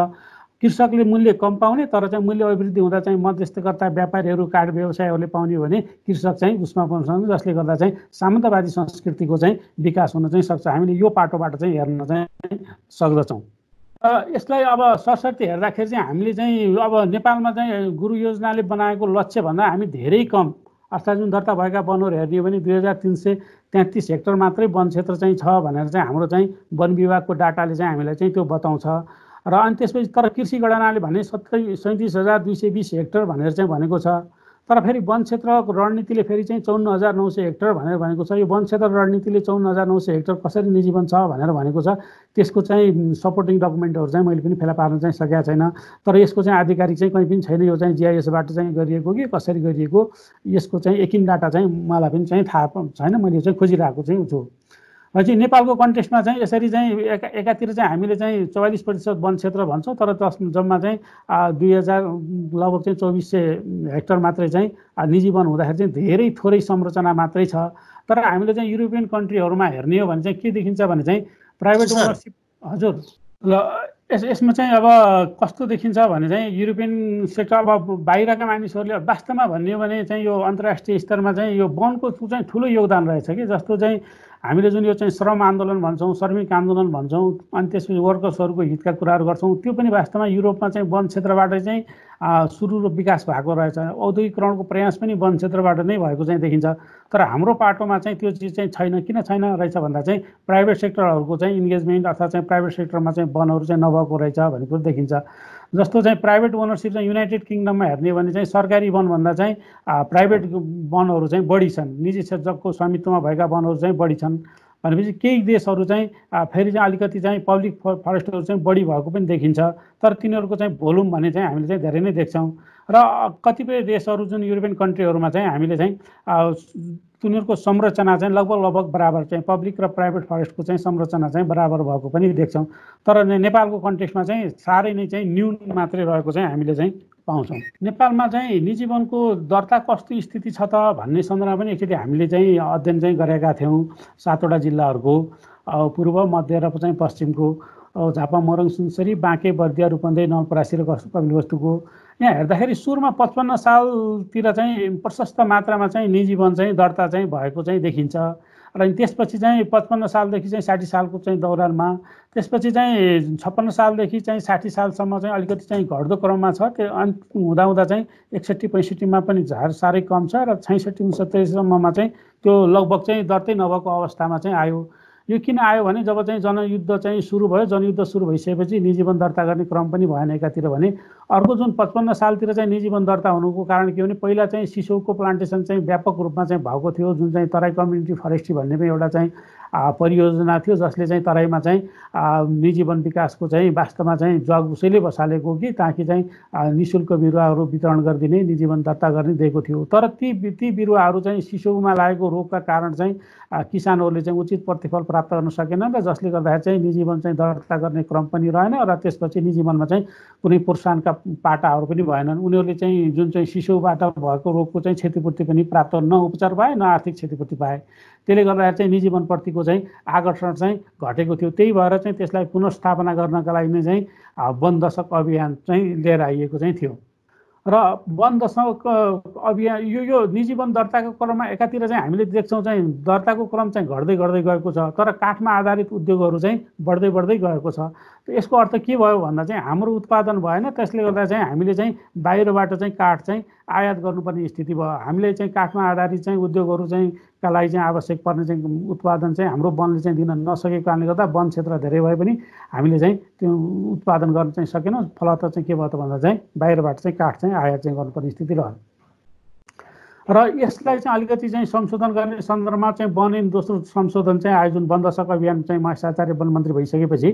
A: कृषकले मूल्य कम पाउने तर चाहिँ मूल्य अभिवृद्धि हुँदा चाहिँ मध्यस्थकर्ता व्यापारीहरू काठ व्यवसायहरूले पाउने भने कृषक चाहिँ उसमा पाउन सक्छ जसले गर्दा चाहिँ सामन्तवादी संस्कृतिको चाहिँ विकास हुन चाहिँ सक्छ हामीले यो पाटोबाट चाहिँ हेर्न चाहिँ सक्दछौँ यसलाई अब सरस्वती हेर्दाखेरि चाहिँ हामीले चाहिँ अब नेपालमा चाहिँ गुरु योजनाले बनाएको लक्ष्य भन्दा हामी धेरै कम अर्थात् जुन दर्ता भएका वनहरू हेर्ने भने दुई हजार तिन सय तेत्तिस हेक्टर मात्रै वन क्षेत्र चाहिँ छ भनेर चाहिँ हाम्रो चाहिँ वन विभागको डाटाले चाहिँ हामीलाई चाहिँ त्यो बताउँछ र अनि त्यसपछि तर कृषि गणनाले भने सत्तै सैँतिस हजार दुई सय बिस हेक्टर भनेर चाहिँ भनेको छ तर फेरि वन क्षेत्रको रणनीतिले फेरि चाहिँ चौन्न हजार नौ सय हेक्टर भनेर भनेको छ यो वन क्षेत्र रणनीतिले चौन्न हजार नौ सय हेक्टर कसरी निजीवन छ भनेर भनेको छ त्यसको चाहिँ सपोर्टिङ डकुमेन्टहरू चाहिँ मैले पनि फेला पार्न चाहिँ सकेको छैन तर यसको चाहिँ आधिकारिक चाहिँ कहीँ पनि छैन यो चाहिँ जिआइएसबाट चाहिँ गरिएको कि कसरी गरिएको यसको चाहिँ एकिन डाटा चाहिँ मलाई पनि चाहिँ थाहा छैन मैले चाहिँ खोजिरहेको चाहिँ छु चाहिँ नेपालको कन्टेस्टमा चाहिँ यसरी चाहिँ एका एकातिर चाहिँ हामीले चाहिँ चौवालिस प्रतिशत वन क्षेत्र भन्छौँ तर जस जम्मा चाहिँ दुई हजार लगभग चाहिँ चौबिस सय हेक्टर मात्रै चाहिँ निजी वन हुँदाखेरि चाहिँ धेरै थोरै संरचना मात्रै छ तर हामीले चाहिँ युरोपियन कन्ट्रीहरूमा हेर्ने हो भने चाहिँ के देखिन्छ भने चाहिँ प्राइभेट ओनरसिप हजुर ल यस यसमा चाहिँ अब कस्तो देखिन्छ भने चाहिँ युरोपियन सेक्टर अब बाहिरका मानिसहरूले वास्तवमा भन्ने हो भने चाहिँ यो अन्तर्राष्ट्रिय स्तरमा चाहिँ यो वनको चाहिँ ठुलो योगदान रहेछ कि जस्तो चाहिँ हामीले जुन यो चाहिँ श्रम आन्दोलन भन्छौँ श्रमिक आन्दोलन भन्छौँ अनि त्यसपछि वर्कर्सहरूको हितका कुराहरू गर्छौँ त्यो पनि वास्तवमा युरोपमा चाहिँ वन क्षेत्रबाटै चाहिँ सुरु र विकास भएको रहेछ औद्योगिकरणको प्रयास पनि वन क्षेत्रबाट नै भएको चाहिँ देखिन्छ तर हाम्रो पाटोमा चाहिँ त्यो चिज चाहिँ छैन किन छैन रहेछ भन्दा चाहिँ प्राइभेट सेक्टरहरूको चाहिँ इन्गेजमेन्ट अथवा चाहिँ प्राइभेट सेक्टरमा चाहिँ वनहरू चाहिँ नभएको रहेछ भन्ने कुरो देखिन्छ जस्तो चाहिँ प्राइभेट ओनरसिप चाहिँ युनाइटेड किङडममा हेर्ने भने चाहिँ सरकारी वनभन्दा चाहिँ प्राइभेट वनहरू चाहिँ बढी छन् निजी क्षेत्रको स्वामित्वमा भएका वनहरू चाहिँ बढी छन् भनेपछि केही देशहरू चाहिँ फेरि चाहिँ अलिकति चाहिँ पब्लिक फरेस्टहरू चाहिँ बढी भएको पनि देखिन्छ तर तिनीहरूको चाहिँ भोल्युम भने चाहिँ हामीले चाहिँ धेरै नै देख्छौँ र कतिपय देशहरू जुन युरोपियन कन्ट्रीहरूमा चाहिँ हामीले चाहिँ उनीहरूको संरचना चाहिँ लगभग लगभग बराबर चाहिँ पब्लिक र प्राइभेट फरेस्टको चाहिँ संरचना चाहिँ बराबर भएको पनि देख्छौँ तर नेपालको कन्टेक्स्टमा चाहिँ साह्रै नै चाहिँ न्यून मात्रै रहेको चाहिँ हामीले चाहिँ पाउँछौँ नेपालमा चाहिँ निजी वनको दर्ता कस्तो स्थिति छ त भन्ने सन्दर्भमा पनि एकचोटि हामीले चाहिँ अध्ययन चाहिँ गरेका थियौँ सातवटा जिल्लाहरूको पूर्व मध्य र चाहिँ पश्चिमको झापा मोरङ सुनसरी बाँके बर्दिया रूपन्दे नलपरासी र कस्तो वस्तुको यहाँ हेर्दाखेरि सुरुमा पचपन्न सालतिर चाहिँ प्रशस्त मात्रामा चाहिँ निजीवन चाहिँ दर्ता चाहिँ भएको चाहिँ देखिन्छ र त्यसपछि चाहिँ पचपन्न सालदेखि चाहिँ साठी सालको चाहिँ दौरानमा त्यसपछि चाहिँ छप्पन्न सालदेखि चाहिँ साठी सालसम्म चाहिँ अलिकति चाहिँ घट्दो क्रममा छ त्यो अन्त हुँदाहुँदा चाहिँ एकसट्ठी पैँसठीमा पनि झार साह्रै कम छ र छैसठी उनसत्तरीसम्ममा चाहिँ त्यो लगभग चाहिँ दर्तै नभएको अवस्थामा चाहिँ आयो यो किन आयो भने जब चाहिँ जनयुद्ध चाहिँ सुरु भयो जनयुद्ध सुरु भइसकेपछि निजीवन दर्ता गर्ने क्रम पनि भएन एकातिर भने अर्को जुन पचपन्न सालतिर चाहिँ निजीवन दर्ता हुनुको कारण के भने पहिला चाहिँ सिसौको प्लान्टेसन चाहिँ व्यापक रूपमा चाहिँ भएको थियो जुन चाहिँ तराई कम्युनिटी फरेस्ट्री भन्ने पनि एउटा चाहिँ परियोजना थियो जसले चाहिँ तराईमा चाहिँ निजीवन विकासको चाहिँ वास्तवमा चाहिँ जग उसैले बसालेको कि ताकि चाहिँ निशुल्क बिरुवाहरू वितरण गरिदिने निजीवन दर्ता गर्ने दिएको थियो तर ती ती बिरुवाहरू चाहिँ सिसौमा लागेको रोगका कारण चाहिँ किसानहरूले चाहिँ उचित प्रतिफल प्राप्त गर्न सकेनन् र जसले गर्दाखेरि चाहिँ निजीवन चाहिँ दर्ता गर्ने क्रम पनि रहेन र त्यसपछि निजीवनमा चाहिँ कुनै प्रोत्साहनका पाटाहरू पनि भएनन् उनीहरूले चाहिँ जुन चाहिँ शिशुबाट भएको रोगको चाहिँ क्षतिपूर्ति पनि प्राप्त न उपचार पाए न आर्थिक क्षतिपूर्ति पाए त्यसले गर्दाखेरि चाहिँ निजीवनप्रतिको चाहिँ आकर्षण चाहिँ घटेको थियो त्यही भएर चाहिँ त्यसलाई पुनर्स्थापना गर्नका लागि नै चाहिँ वन दशक अभियान चाहिँ लिएर आइएको चाहिँ थियो र वन दशमलव अभियान यो यो निजी वन दर्ताको क्रममा एकातिर चाहिँ हामीले देख्छौँ चाहिँ दर्ताको क्रम चाहिँ घट्दै घट्दै गएको छ तर काठमा आधारित उद्योगहरू चाहिँ बढ्दै बढ्दै गएको छ यसको अर्थ के भयो भन्दा चाहिँ हाम्रो उत्पादन भएन त्यसले गर्दा चाहिँ हामीले चाहिँ बाहिरबाट चाहिँ काठ चाहिँ आयात गर्नुपर्ने स्थिति भयो हामीले चाहिँ काठमा आधारित चाहिँ उद्योगहरू चाहिँ का लागि चाहिँ आवश्यक पर्ने चाहिँ उत्पादन चाहिँ हाम्रो वनले चाहिँ दिन नसकेको कारणले गर्दा वन क्षेत्र धेरै भए पनि हामीले चाहिँ त्यो उत्पादन गर्न चाहिँ सकेनौँ फलत चाहिँ के भयो त भन्दा चाहिँ बाहिरबाट चाहिँ काठ चाहिँ आयात चाहिँ गर्नुपर्ने स्थिति रह्यो र यसलाई चाहिँ अलिकति चाहिँ संशोधन गर्ने सन्दर्भमा चाहिँ बनेन दोस्रो संशोधन चाहिँ आयोजन बन्द सक अभियान चाहिँ महेशाचार्य वन मन्त्री भइसकेपछि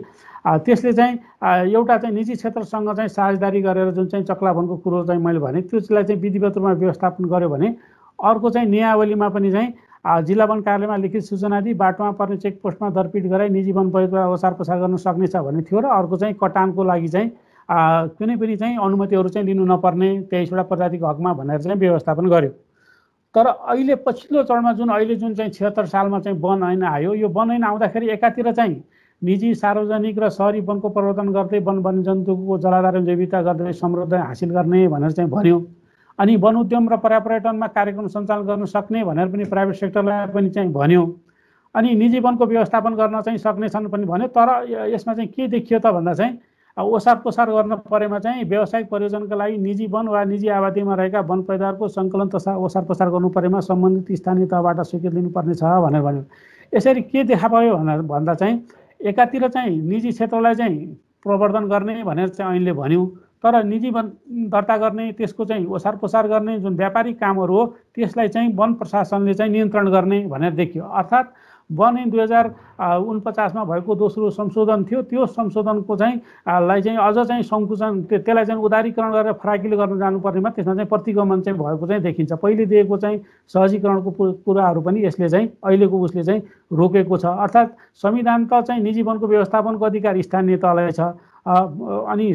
A: त्यसले चाहिँ एउटा चाहिँ निजी क्षेत्रसँग चाहिँ साझेदारी गरेर जुन चाहिँ चक्लाभनको कुरो चाहिँ मैले भने त्यसलाई चाहिँ विधिवत रूपमा व्यवस्थापन गऱ्यो भने अर्को चाहिँ नियावलीमा पनि चाहिँ जिल्ला वन कार्यालयमा लिखित सूचना दिई बाटोमा पर्ने चेकपोस्टमा दरपिट गराई निजी वन परिवार अवसार प्रसार गर्न सक्नेछ भन्ने थियो र अर्को चाहिँ कटानको लागि चाहिँ कुनै पनि चाहिँ अनुमतिहरू चाहिँ लिनु नपर्ने तेइसवटा प्रजातिको हकमा भनेर चाहिँ व्यवस्थापन गर्यो तर अहिले पछिल्लो चरणमा जुन अहिले जुन चाहिँ छिहत्तर सालमा चाहिँ वन ऐन आयो यो वन ऐन आउँदाखेरि एकातिर चाहिँ निजी सार्वजनिक र सहरी वनको प्रवर्तन गर्दै वन वन्यजन्तुको जलाधार जैविकता गर्दै समृद्ध हासिल गर्ने भनेर चाहिँ भन्यो अनि वन उद्यम र पर्यापर्यटनमा कार्यक्रम सञ्चालन गर्न सक्ने भनेर पनि प्राइभेट सेक्टरलाई पनि चाहिँ भन्यो अनि निजी वनको व्यवस्थापन गर्न चाहिँ सक्नेछन् पनि भन्यो तर यसमा चाहिँ के देखियो त भन्दा चाहिँ ओसार पोसार गर्न परेमा चाहिँ व्यावसायिक प्रयोजनका लागि निजी वन वा निजी आबादीमा रहेका वन पैदावारको सङ्कलन तथा ओसार पोसार गर्नु परेमा सम्बन्धित स्थानीय तहबाट स्वीकृति लिनुपर्नेछ भनेर भन्यो यसरी के देखा पायो भनेर भन्दा चाहिँ एकातिर चाहिँ निजी क्षेत्रलाई चाहिँ प्रवर्धन गर्ने भनेर चाहिँ अहिले भन्यौँ तर निजी वन दर्ता गर्ने त्यसको चाहिँ ओसार पोसार गर्ने जुन व्यापारिक कामहरू हो त्यसलाई चाहिँ वन प्रशासनले चाहिँ नियन्त्रण गर्ने भनेर देखियो अर्थात् बने दुई हजार उनपचासमा भएको दोस्रो संशोधन थियो त्यो संशोधनको चाहिँ लाई चाहिँ अझ चाहिँ सङ्कुचन त्यसलाई चाहिँ उदारीकरण गरेर फराकिलो गर्न जानुपर्नेमा त्यसमा चाहिँ प्रतिगमन चाहिँ भएको चाहिँ देखिन्छ पहिले दिएको चाहिँ सहजीकरणको कुराहरू पनि यसले चाहिँ अहिलेको उसले चाहिँ रोकेको छ अर्थात् संविधान त चाहिँ निजी वनको व्यवस्थापनको अधिकार स्थानीय तहलाई छ अनि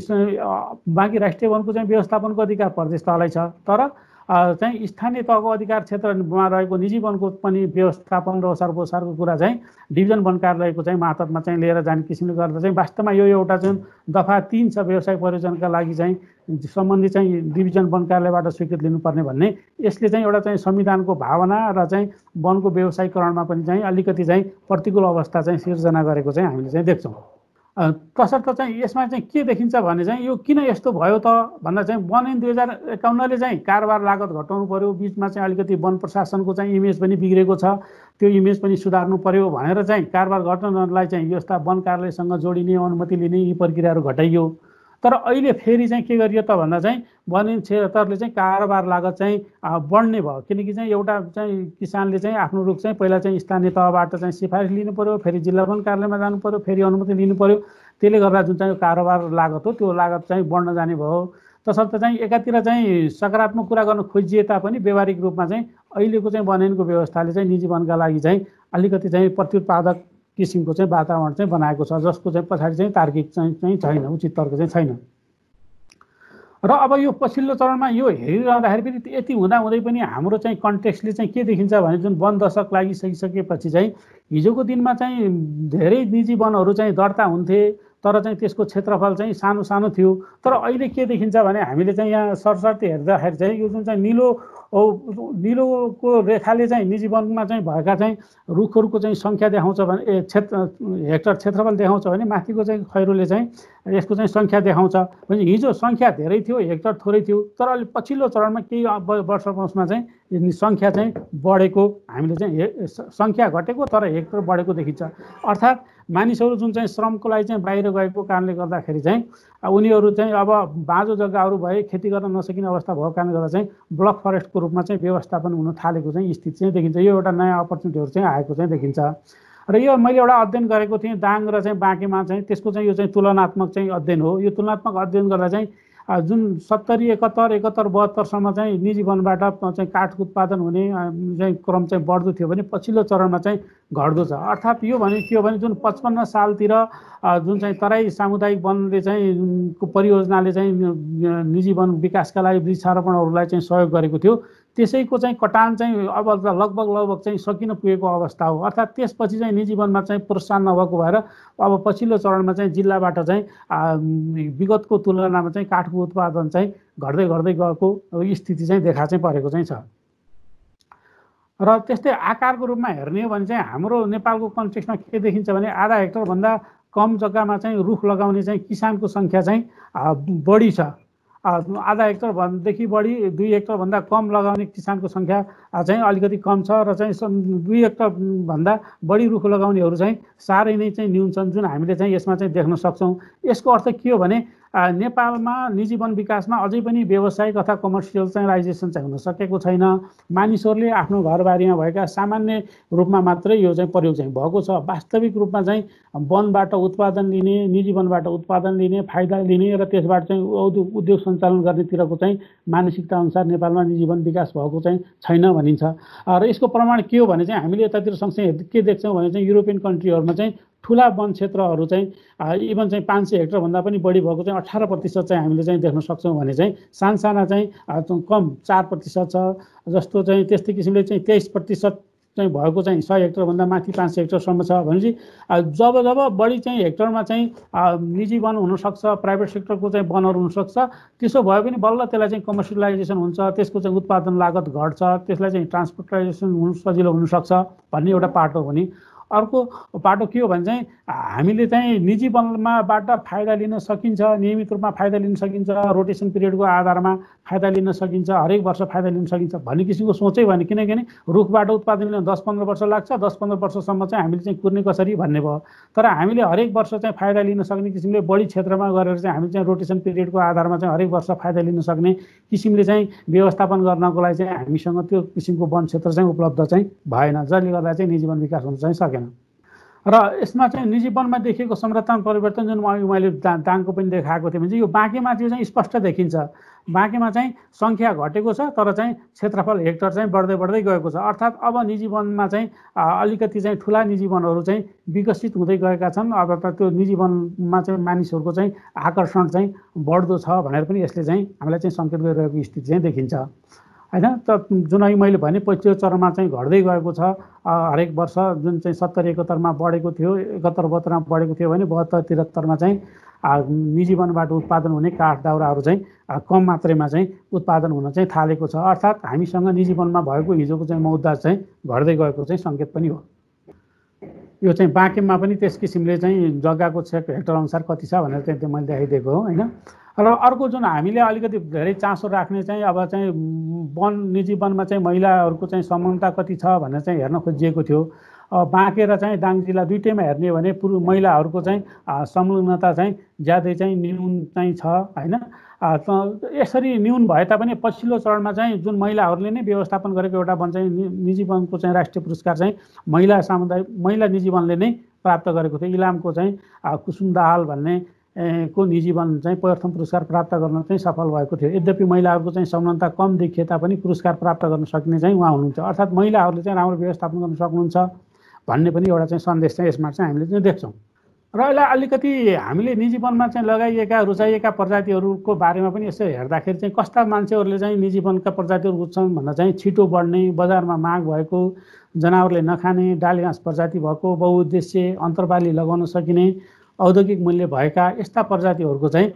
A: बाँकी राष्ट्रिय वनको चाहिँ व्यवस्थापनको अधिकार प्रदेश तहलाई छ तर चाहिँ स्थानीय तहको अधिकार क्षेत्रमा रहेको निजी वनको पनि व्यवस्थापन र सर्वोसारको कुरा चाहिँ डिभिजन वन कार्यालयको चाहिँ मातहतमा चाहिँ लिएर जाने किसिमले गर्दा चाहिँ वास्तवमा यो एउटा चाहिँ दफा तिन छ व्यवसाय परियोजनाका लागि चाहिँ सम्बन्धी चाहिँ डिभिजन वन कार्यालयबाट स्वीकृत लिनुपर्ने भन्ने यसले चाहिँ एउटा चाहिँ संविधानको भावना र चाहिँ वनको व्यवसायीकरणमा पनि चाहिँ अलिकति चाहिँ प्रतिकूल अवस्था चाहिँ सिर्जना गरेको चाहिँ हामीले चाहिँ देख्छौँ तसर्थ चाहिँ यसमा चाहिँ के देखिन्छ भने चाहिँ यो किन यस्तो भयो त भन्दा चाहिँ वन ऐन दुई हजार एकाउन्नले चाहिँ कारोबार लागत घटाउनु पऱ्यो बिचमा चाहिँ अलिकति वन प्रशासनको चाहिँ इमेज पनि बिग्रेको छ त्यो इमेज पनि सुधार्नु पऱ्यो भनेर चाहिँ कारोबार घटाउनलाई चाहिँ यस्ता वन कार्यालयसँग जोडिने अनुमति लिने यी प्रक्रियाहरू घटाइयो तर अहिले फेरि चाहिँ के गरियो त भन्दा चाहिँ वन क्षेत्रले चाहिँ कारोबार लागत चाहिँ बढ्ने भयो किनकि चाहिँ एउटा चाहिँ किसानले चाहिँ आफ्नो रुख चाहिँ पहिला चाहिँ स्थानीय तहबाट चाहिँ सिफारिस लिनु पऱ्यो फेरि जिल्ला वन कार्यालयमा जानु पऱ्यो फेरि अनुमति लिनु पऱ्यो त्यसले गर्दा जुन चाहिँ कारोबार लागत हो त्यो लागत चाहिँ बढ्न जाने भयो तसर्थ चाहिँ एकातिर चाहिँ सकारात्मक कुरा गर्न खोजिए तापनि व्यावहारिक रूपमा चाहिँ अहिलेको चाहिँ वनयनको व्यवस्थाले चाहिँ निजी वनका लागि चाहिँ अलिकति चाहिँ प्रत्युत्पादक किसिमको चाहिँ वातावरण चाहिँ बनाएको छ जसको चाहिँ पछाडि चाहिँ तार्किक चाहिँ चाहिँ छैन उचित तर्क चाहिँ छैन र अब यो पछिल्लो चरणमा यो हेरिरहँदाखेरि पनि यति हुँदाहुँदै पनि हाम्रो चाहिँ कन्टेक्स्टले चाहिँ के देखिन्छ भने जुन वन दशक लागिसकिसकेपछि चाहिँ हिजोको दिनमा चाहिँ धेरै निजी वनहरू चाहिँ दर्ता हुन्थे तर चाहिँ त्यसको क्षेत्रफल चाहिँ सानो सानो थियो तर अहिले के देखिन्छ भने हामीले चाहिँ यहाँ सरसर्ती हेर्दाखेरि चाहिँ यो जुन चाहिँ निलो औ निलोको रेखाले चाहिँ निजी वनमा चाहिँ भएका चाहिँ रुखहरूको चाहिँ सङ्ख्या देखाउँछ भने ए क्षेत्र हेक्टर क्षेत्रफल देखाउँछ भने माथिको चाहिँ खैरोले चाहिँ यसको चाहिँ सङ्ख्या देखाउँछ भने हिजो सङ्ख्या धेरै थियो हेक्टर थोरै थियो तर अहिले पछिल्लो चरणमा केही वर्ष वर्षमा चाहिँ सङ्ख्या चाहिँ बढेको हामीले चाहिँ सङ्ख्या घटेको तर हेक्टर बढेको देखिन्छ अर्थात् मानिसहरू जुन चाहिँ श्रमको लागि चाहिँ बाहिर गएको कारणले गर्दाखेरि चाहिँ उनीहरू चाहिँ अब बाँझो जग्गाहरू भए खेती गर्न नसकिने अवस्था भएको कारणले गर्दा चाहिँ ब्लक फरेस्टको रूपमा चाहिँ व्यवस्थापन हुन थालेको चाहिँ स्थिति चाहिँ देखिन्छ यो एउटा नयाँ अपर्च्युनिटीहरू चाहिँ आएको चाहिँ देखिन्छ र यो मैले एउटा अध्ययन गरेको थिएँ दाङ र चाहिँ बाँकेमा चाहिँ त्यसको चाहिँ यो चाहिँ तुलनात्मक चाहिँ अध्ययन हो यो तुलनात्मक अध्ययन गर्दा चाहिँ जुन सत्तरी एकहत्तर एकहत्तर बहत्तरसम्म चाहिँ निजी वनबाट चाहिँ काठको उत्पादन हुने चाहिँ क्रम चाहिँ बढ्दो थियो भने पछिल्लो चरणमा चाहिँ घट्दो छ अर्थात् यो भने के हो भने जुन पचपन्न सालतिर जुन चाहिँ तराई सामुदायिक वनले चाहिँ परियोजनाले चाहिँ निजी वन विकासका लागि वृक्षारोपणहरूलाई चाहिँ सहयोग गरेको थियो त्यसैको चाहिँ कटान चाहिँ अब लगभग लगभग चाहिँ सकिन पुगेको अवस्था हो अर्थात् त्यसपछि चाहिँ निजीवनमा चाहिँ प्रोत्साहन नभएको भएर अब पछिल्लो चरणमा चाहिँ जिल्लाबाट चाहिँ विगतको तुलनामा चाहिँ काठको उत्पादन चाहिँ घट्दै घट्दै गएको स्थिति चाहिँ देखा चाहिँ परेको चाहिँ छ र त्यस्तै आकारको रूपमा हेर्ने हो भने चाहिँ हाम्रो नेपालको कन्टेक्समा के देखिन्छ भने आधा हेक्टरभन्दा कम जग्गामा चाहिँ रुख लगाउने चाहिँ किसानको सङ्ख्या चाहिँ बढी छ आधा हेक्टर भनेदेखि बढी दुई हेक्टरभन्दा कम लगाउने किसानको सङ्ख्या चाहिँ अलिकति कम छ र चाहिँ दुई हेक्टरभन्दा बढी रुख लगाउनेहरू चाहिँ साह्रै नै चाहिँ न्यून छन् जुन हामीले चाहिँ यसमा चाहिँ देख्न सक्छौँ यसको अर्थ के हो भने नेपालमा निजी वन विकासमा अझै पनि व्यवसायिक अथवा कमर्सियल चाहिँ हुन सकेको छैन मानिसहरूले आफ्नो घरबारीमा भएका सामान्य रूपमा मात्रै यो चाहिँ प्रयोग चाहिँ भएको छ वास्तविक रूपमा चाहिँ वनबाट उत्पादन लिने निजी वनबाट उत्पादन लिने फाइदा लिने र त्यसबाट चाहिँ उद्योग सञ्चालन गर्नेतिरको चाहिँ मानसिकता अनुसार नेपालमा निजी वन विकास भएको चाहिँ छैन भनिन्छ र यसको प्रमाण के हो भने चाहिँ हामीले यतातिर सँगसँगै के देख्छौँ भने चाहिँ युरोपियन कन्ट्रीहरूमा चाहिँ ठुला वन क्षेत्रहरू चाहिँ इभन चाहिँ पाँच सय हेक्टरभन्दा पनि बढी भएको चाहिँ अठार प्रतिशत चाहिँ हामीले चाहिँ देख्न सक्छौँ भने चाहिँ सानसाना चाहिँ कम चार प्रतिशत छ जस्तो चाहिँ त्यस्तै किसिमले चाहिँ तेइस प्रतिशत चाहिँ भएको चाहिँ सय हेक्टरभन्दा माथि पाँच सय हेक्टरसम्म छ भनेपछि जब जब बढी चाहिँ हेक्टरमा चाहिँ निजी वन हुनसक्छ प्राइभेट सेक्टरको चाहिँ वनहरू हुनसक्छ त्यसो भए पनि बल्ल त्यसलाई चाहिँ कमर्सियलाइजेसन हुन्छ त्यसको चाहिँ उत्पादन लागत घट्छ त्यसलाई चाहिँ ट्रान्सपोर्टाइजेसन हुनु सजिलो हुनसक्छ भन्ने एउटा पाटो हो भने अर्को बाटो के हो भने चाहिँ हामीले चाहिँ निजी वनमाबाट फाइदा लिन सकिन्छ नियमित रूपमा फाइदा लिन सकिन्छ रोटेसन पिरियडको आधारमा फाइदा लिन सकिन्छ हरेक वर्ष फाइदा लिन सकिन्छ भन्ने किसिमको सोचै भने किनकि रुखबाट उत्पादन लिन दस पन्ध्र वर्ष लाग्छ दस पन्ध्र वर्षसम्म चाहिँ हामीले चाहिँ कुर्ने कसरी भन्ने भयो तर हामीले हरेक वर्ष चाहिँ फाइदा लिन सक्ने किसिमले बढी क्षेत्रमा गरेर चाहिँ हामी चाहिँ रोटेसन पिरियडको आधारमा चाहिँ हरेक वर्ष फाइदा लिन सक्ने किसिमले चाहिँ व्यवस्थापन गर्नको लागि चाहिँ हामीसँग त्यो किसिमको वन क्षेत्र चाहिँ उपलब्ध चाहिँ भएन जसले गर्दा चाहिँ निजी वन विकास हुन चाहिँ सकेन र यसमा चाहिँ निजी वनमा देखिएको संरचना परिवर्तन जुन मैले दा दाङको पनि देखाएको थिएँ भने चाहिँ यो बाँकीमा त्यो चाहिँ स्पष्ट देखिन्छ बाँकीमा चाहिँ सङ्ख्या घटेको छ तर चाहिँ क्षेत्रफल हेक्टर चाहिँ बढ्दै बढ्दै गएको छ अर्थात् अब निजी वनमा चाहिँ अलिकति चाहिँ ठुला निजी वनहरू चाहिँ विकसित हुँदै गएका छन् अब त त्यो निजी वनमा चाहिँ मानिसहरूको चाहिँ आकर्षण चाहिँ बढ्दो छ भनेर पनि यसले चाहिँ हामीलाई चाहिँ सङ्केत गरिरहेको स्थिति चाहिँ देखिन्छ होइन त जुन अघि मैले भने पछिल्लो चरणमा चाहिँ घट्दै गएको छ हरेक वर्ष जुन चाहिँ सत्तरी एकहत्तरमा बढेको थियो एकहत्तर बहत्तरमा बढेको थियो भने बहत्तर त्रिहत्तरमा चाहिँ निजी वनबाट उत्पादन हुने काठ दाउराहरू चाहिँ कम मात्रामा चाहिँ उत्पादन हुन चाहिँ थालेको छ अर्थात् हामीसँग निजी वनमा भएको हिजोको चाहिँ मौद्दा चाहिँ घट्दै गएको चाहिँ सङ्केत पनि हो यो चाहिँ बाँकेमा पनि त्यस किसिमले चाहिँ जग्गाको क्षेत्र हेक्टर अनुसार कति छ भनेर चाहिँ त्यो मैले देखाइदिएको हो होइन र अर्को जुन हामीले अलिकति धेरै चासो राख्ने चाहिँ अब चाहिँ वन निजी वनमा चाहिँ महिलाहरूको चाहिँ समानता कति छ भनेर चाहिँ हेर्न खोजिएको थियो अब बाँकेर चाहिँ दाङ जिल्ला दुइटैमा हेर्ने भने पुरु महिलाहरूको चाहिँ संलग्नता चाहिँ ज्यादै चाहिँ न्यून चाहिँ छ होइन यसरी न्यून भए तापनि पछिल्लो चरणमा चाहिँ जुन महिलाहरूले नै व्यवस्थापन गरेको एउटा वन चाहिँ निजी वनको चाहिँ राष्ट्रिय पुरस्कार चाहिँ महिला सामुदायिक महिला निजी वनले नै प्राप्त गरेको थियो इलामको चाहिँ कुसुम दाहाल भन्ने को निजीवन चाहिँ प्रथम पुरस्कार प्राप्त गर्न चाहिँ सफल भएको थियो यद्यपि महिलाहरूको चाहिँ समानता कम देखिए तापनि पुरस्कार प्राप्त गर्न सक्ने चाहिँ उहाँ हुनुहुन्छ अर्थात् महिलाहरूले चाहिँ राम्रो व्यवस्थापन गर्न सक्नुहुन्छ भन्ने पनि एउटा चाहिँ सन्देश चाहिँ यसमा चाहिँ हामीले चाहिँ देख्छौँ र यसलाई अलिकति हामीले निजीवनमा चाहिँ लगाइएका रुचाइएका प्रजातिहरूको बारेमा पनि यसो हेर्दाखेरि चाहिँ कस्ता मान्छेहरूले चाहिँ निजीवनका प्रजातिहरू रुच्छन् भन्दा चाहिँ छिटो बढ्ने बजारमा माग भएको जनावरले नखाने डाली प्रजाति भएको बहुउद्देश्य अन्तरबाली लगाउन सकिने औद्योगिक मूल्य भएका यस्ता प्रजातिहरूको चाहिँ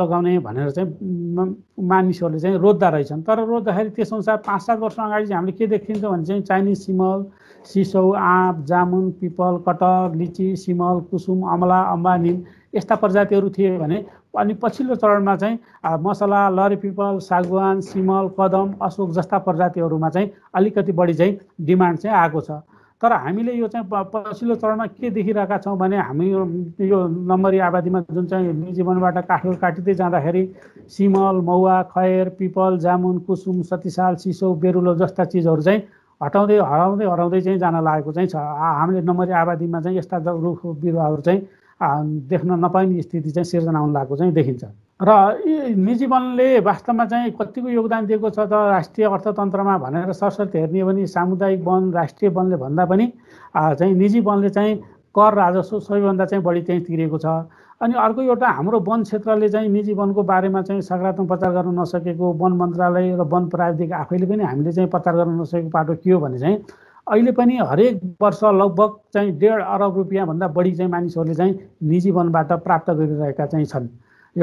A: लगाउने भनेर चाहिँ मानिसहरूले चाहिँ रोज्दा रहेछन् तर रोज्दाखेरि त्यस अनुसार पाँच सात वर्ष अगाडि चाहिँ हामीले के देखिन्थ्यो भने चाहिँ चाइनिज सिमल सिसौ आँप जामुन पिपल कटहर लिची सिमल कुसुम अमला अम्बा निम यस्ता प्रजातिहरू थिए भने अनि पछिल्लो चरणमा चाहिँ मसला लरे पिपल सागवान सिमल कदम अशोक जस्ता प्रजातिहरूमा चाहिँ अलिकति बढी चाहिँ डिमान्ड चाहिँ आएको छ तर हामीले यो चाहिँ पछिल्लो चरणमा के देखिरहेका छौँ भने हामी यो नम्बरी आबादीमा जुन चाहिँ निजीवनबाट काठमाडौँ काटिँदै जाँदाखेरि सिमल मौवा खयर पिपल जामुन कुसुम सतिसाल सिसो बेरुलो जस्ता चिजहरू चाहिँ हटाउँदै हराउँदै हराउँदै चाहिँ जान लागेको चाहिँ छ हामीले नम्बरी आबादीमा चाहिँ यस्ता रुख बिरुवाहरू चाहिँ देख्न नपाइने स्थिति चाहिँ सिर्जना हुन लागेको चाहिँ देखिन्छ र निजी वनले वास्तवमा चाहिँ कतिको योगदान दिएको छ त राष्ट्रिय अर्थतन्त्रमा भनेर सरस्वती हेर्ने हो भने सामुदायिक वन राष्ट्रिय वनले भन्दा पनि चाहिँ निजी वनले चाहिँ कर राजस्व सबैभन्दा चाहिँ बढी चाहिँ तिरेको छ अनि अर्को एउटा हाम्रो वन क्षेत्रले चाहिँ निजी वनको बारेमा चाहिँ सकारात्मक प्रचार गर्न नसकेको वन मन्त्रालय र वन प्राविधिक आफैले पनि हामीले चाहिँ प्रचार गर्न नसकेको पाटो के हो भने चाहिँ अहिले पनि हरेक वर्ष लगभग चाहिँ डेढ अरब रुपियाँभन्दा बढी चाहिँ मानिसहरूले चाहिँ निजी वनबाट प्राप्त गरिरहेका चाहिँ छन्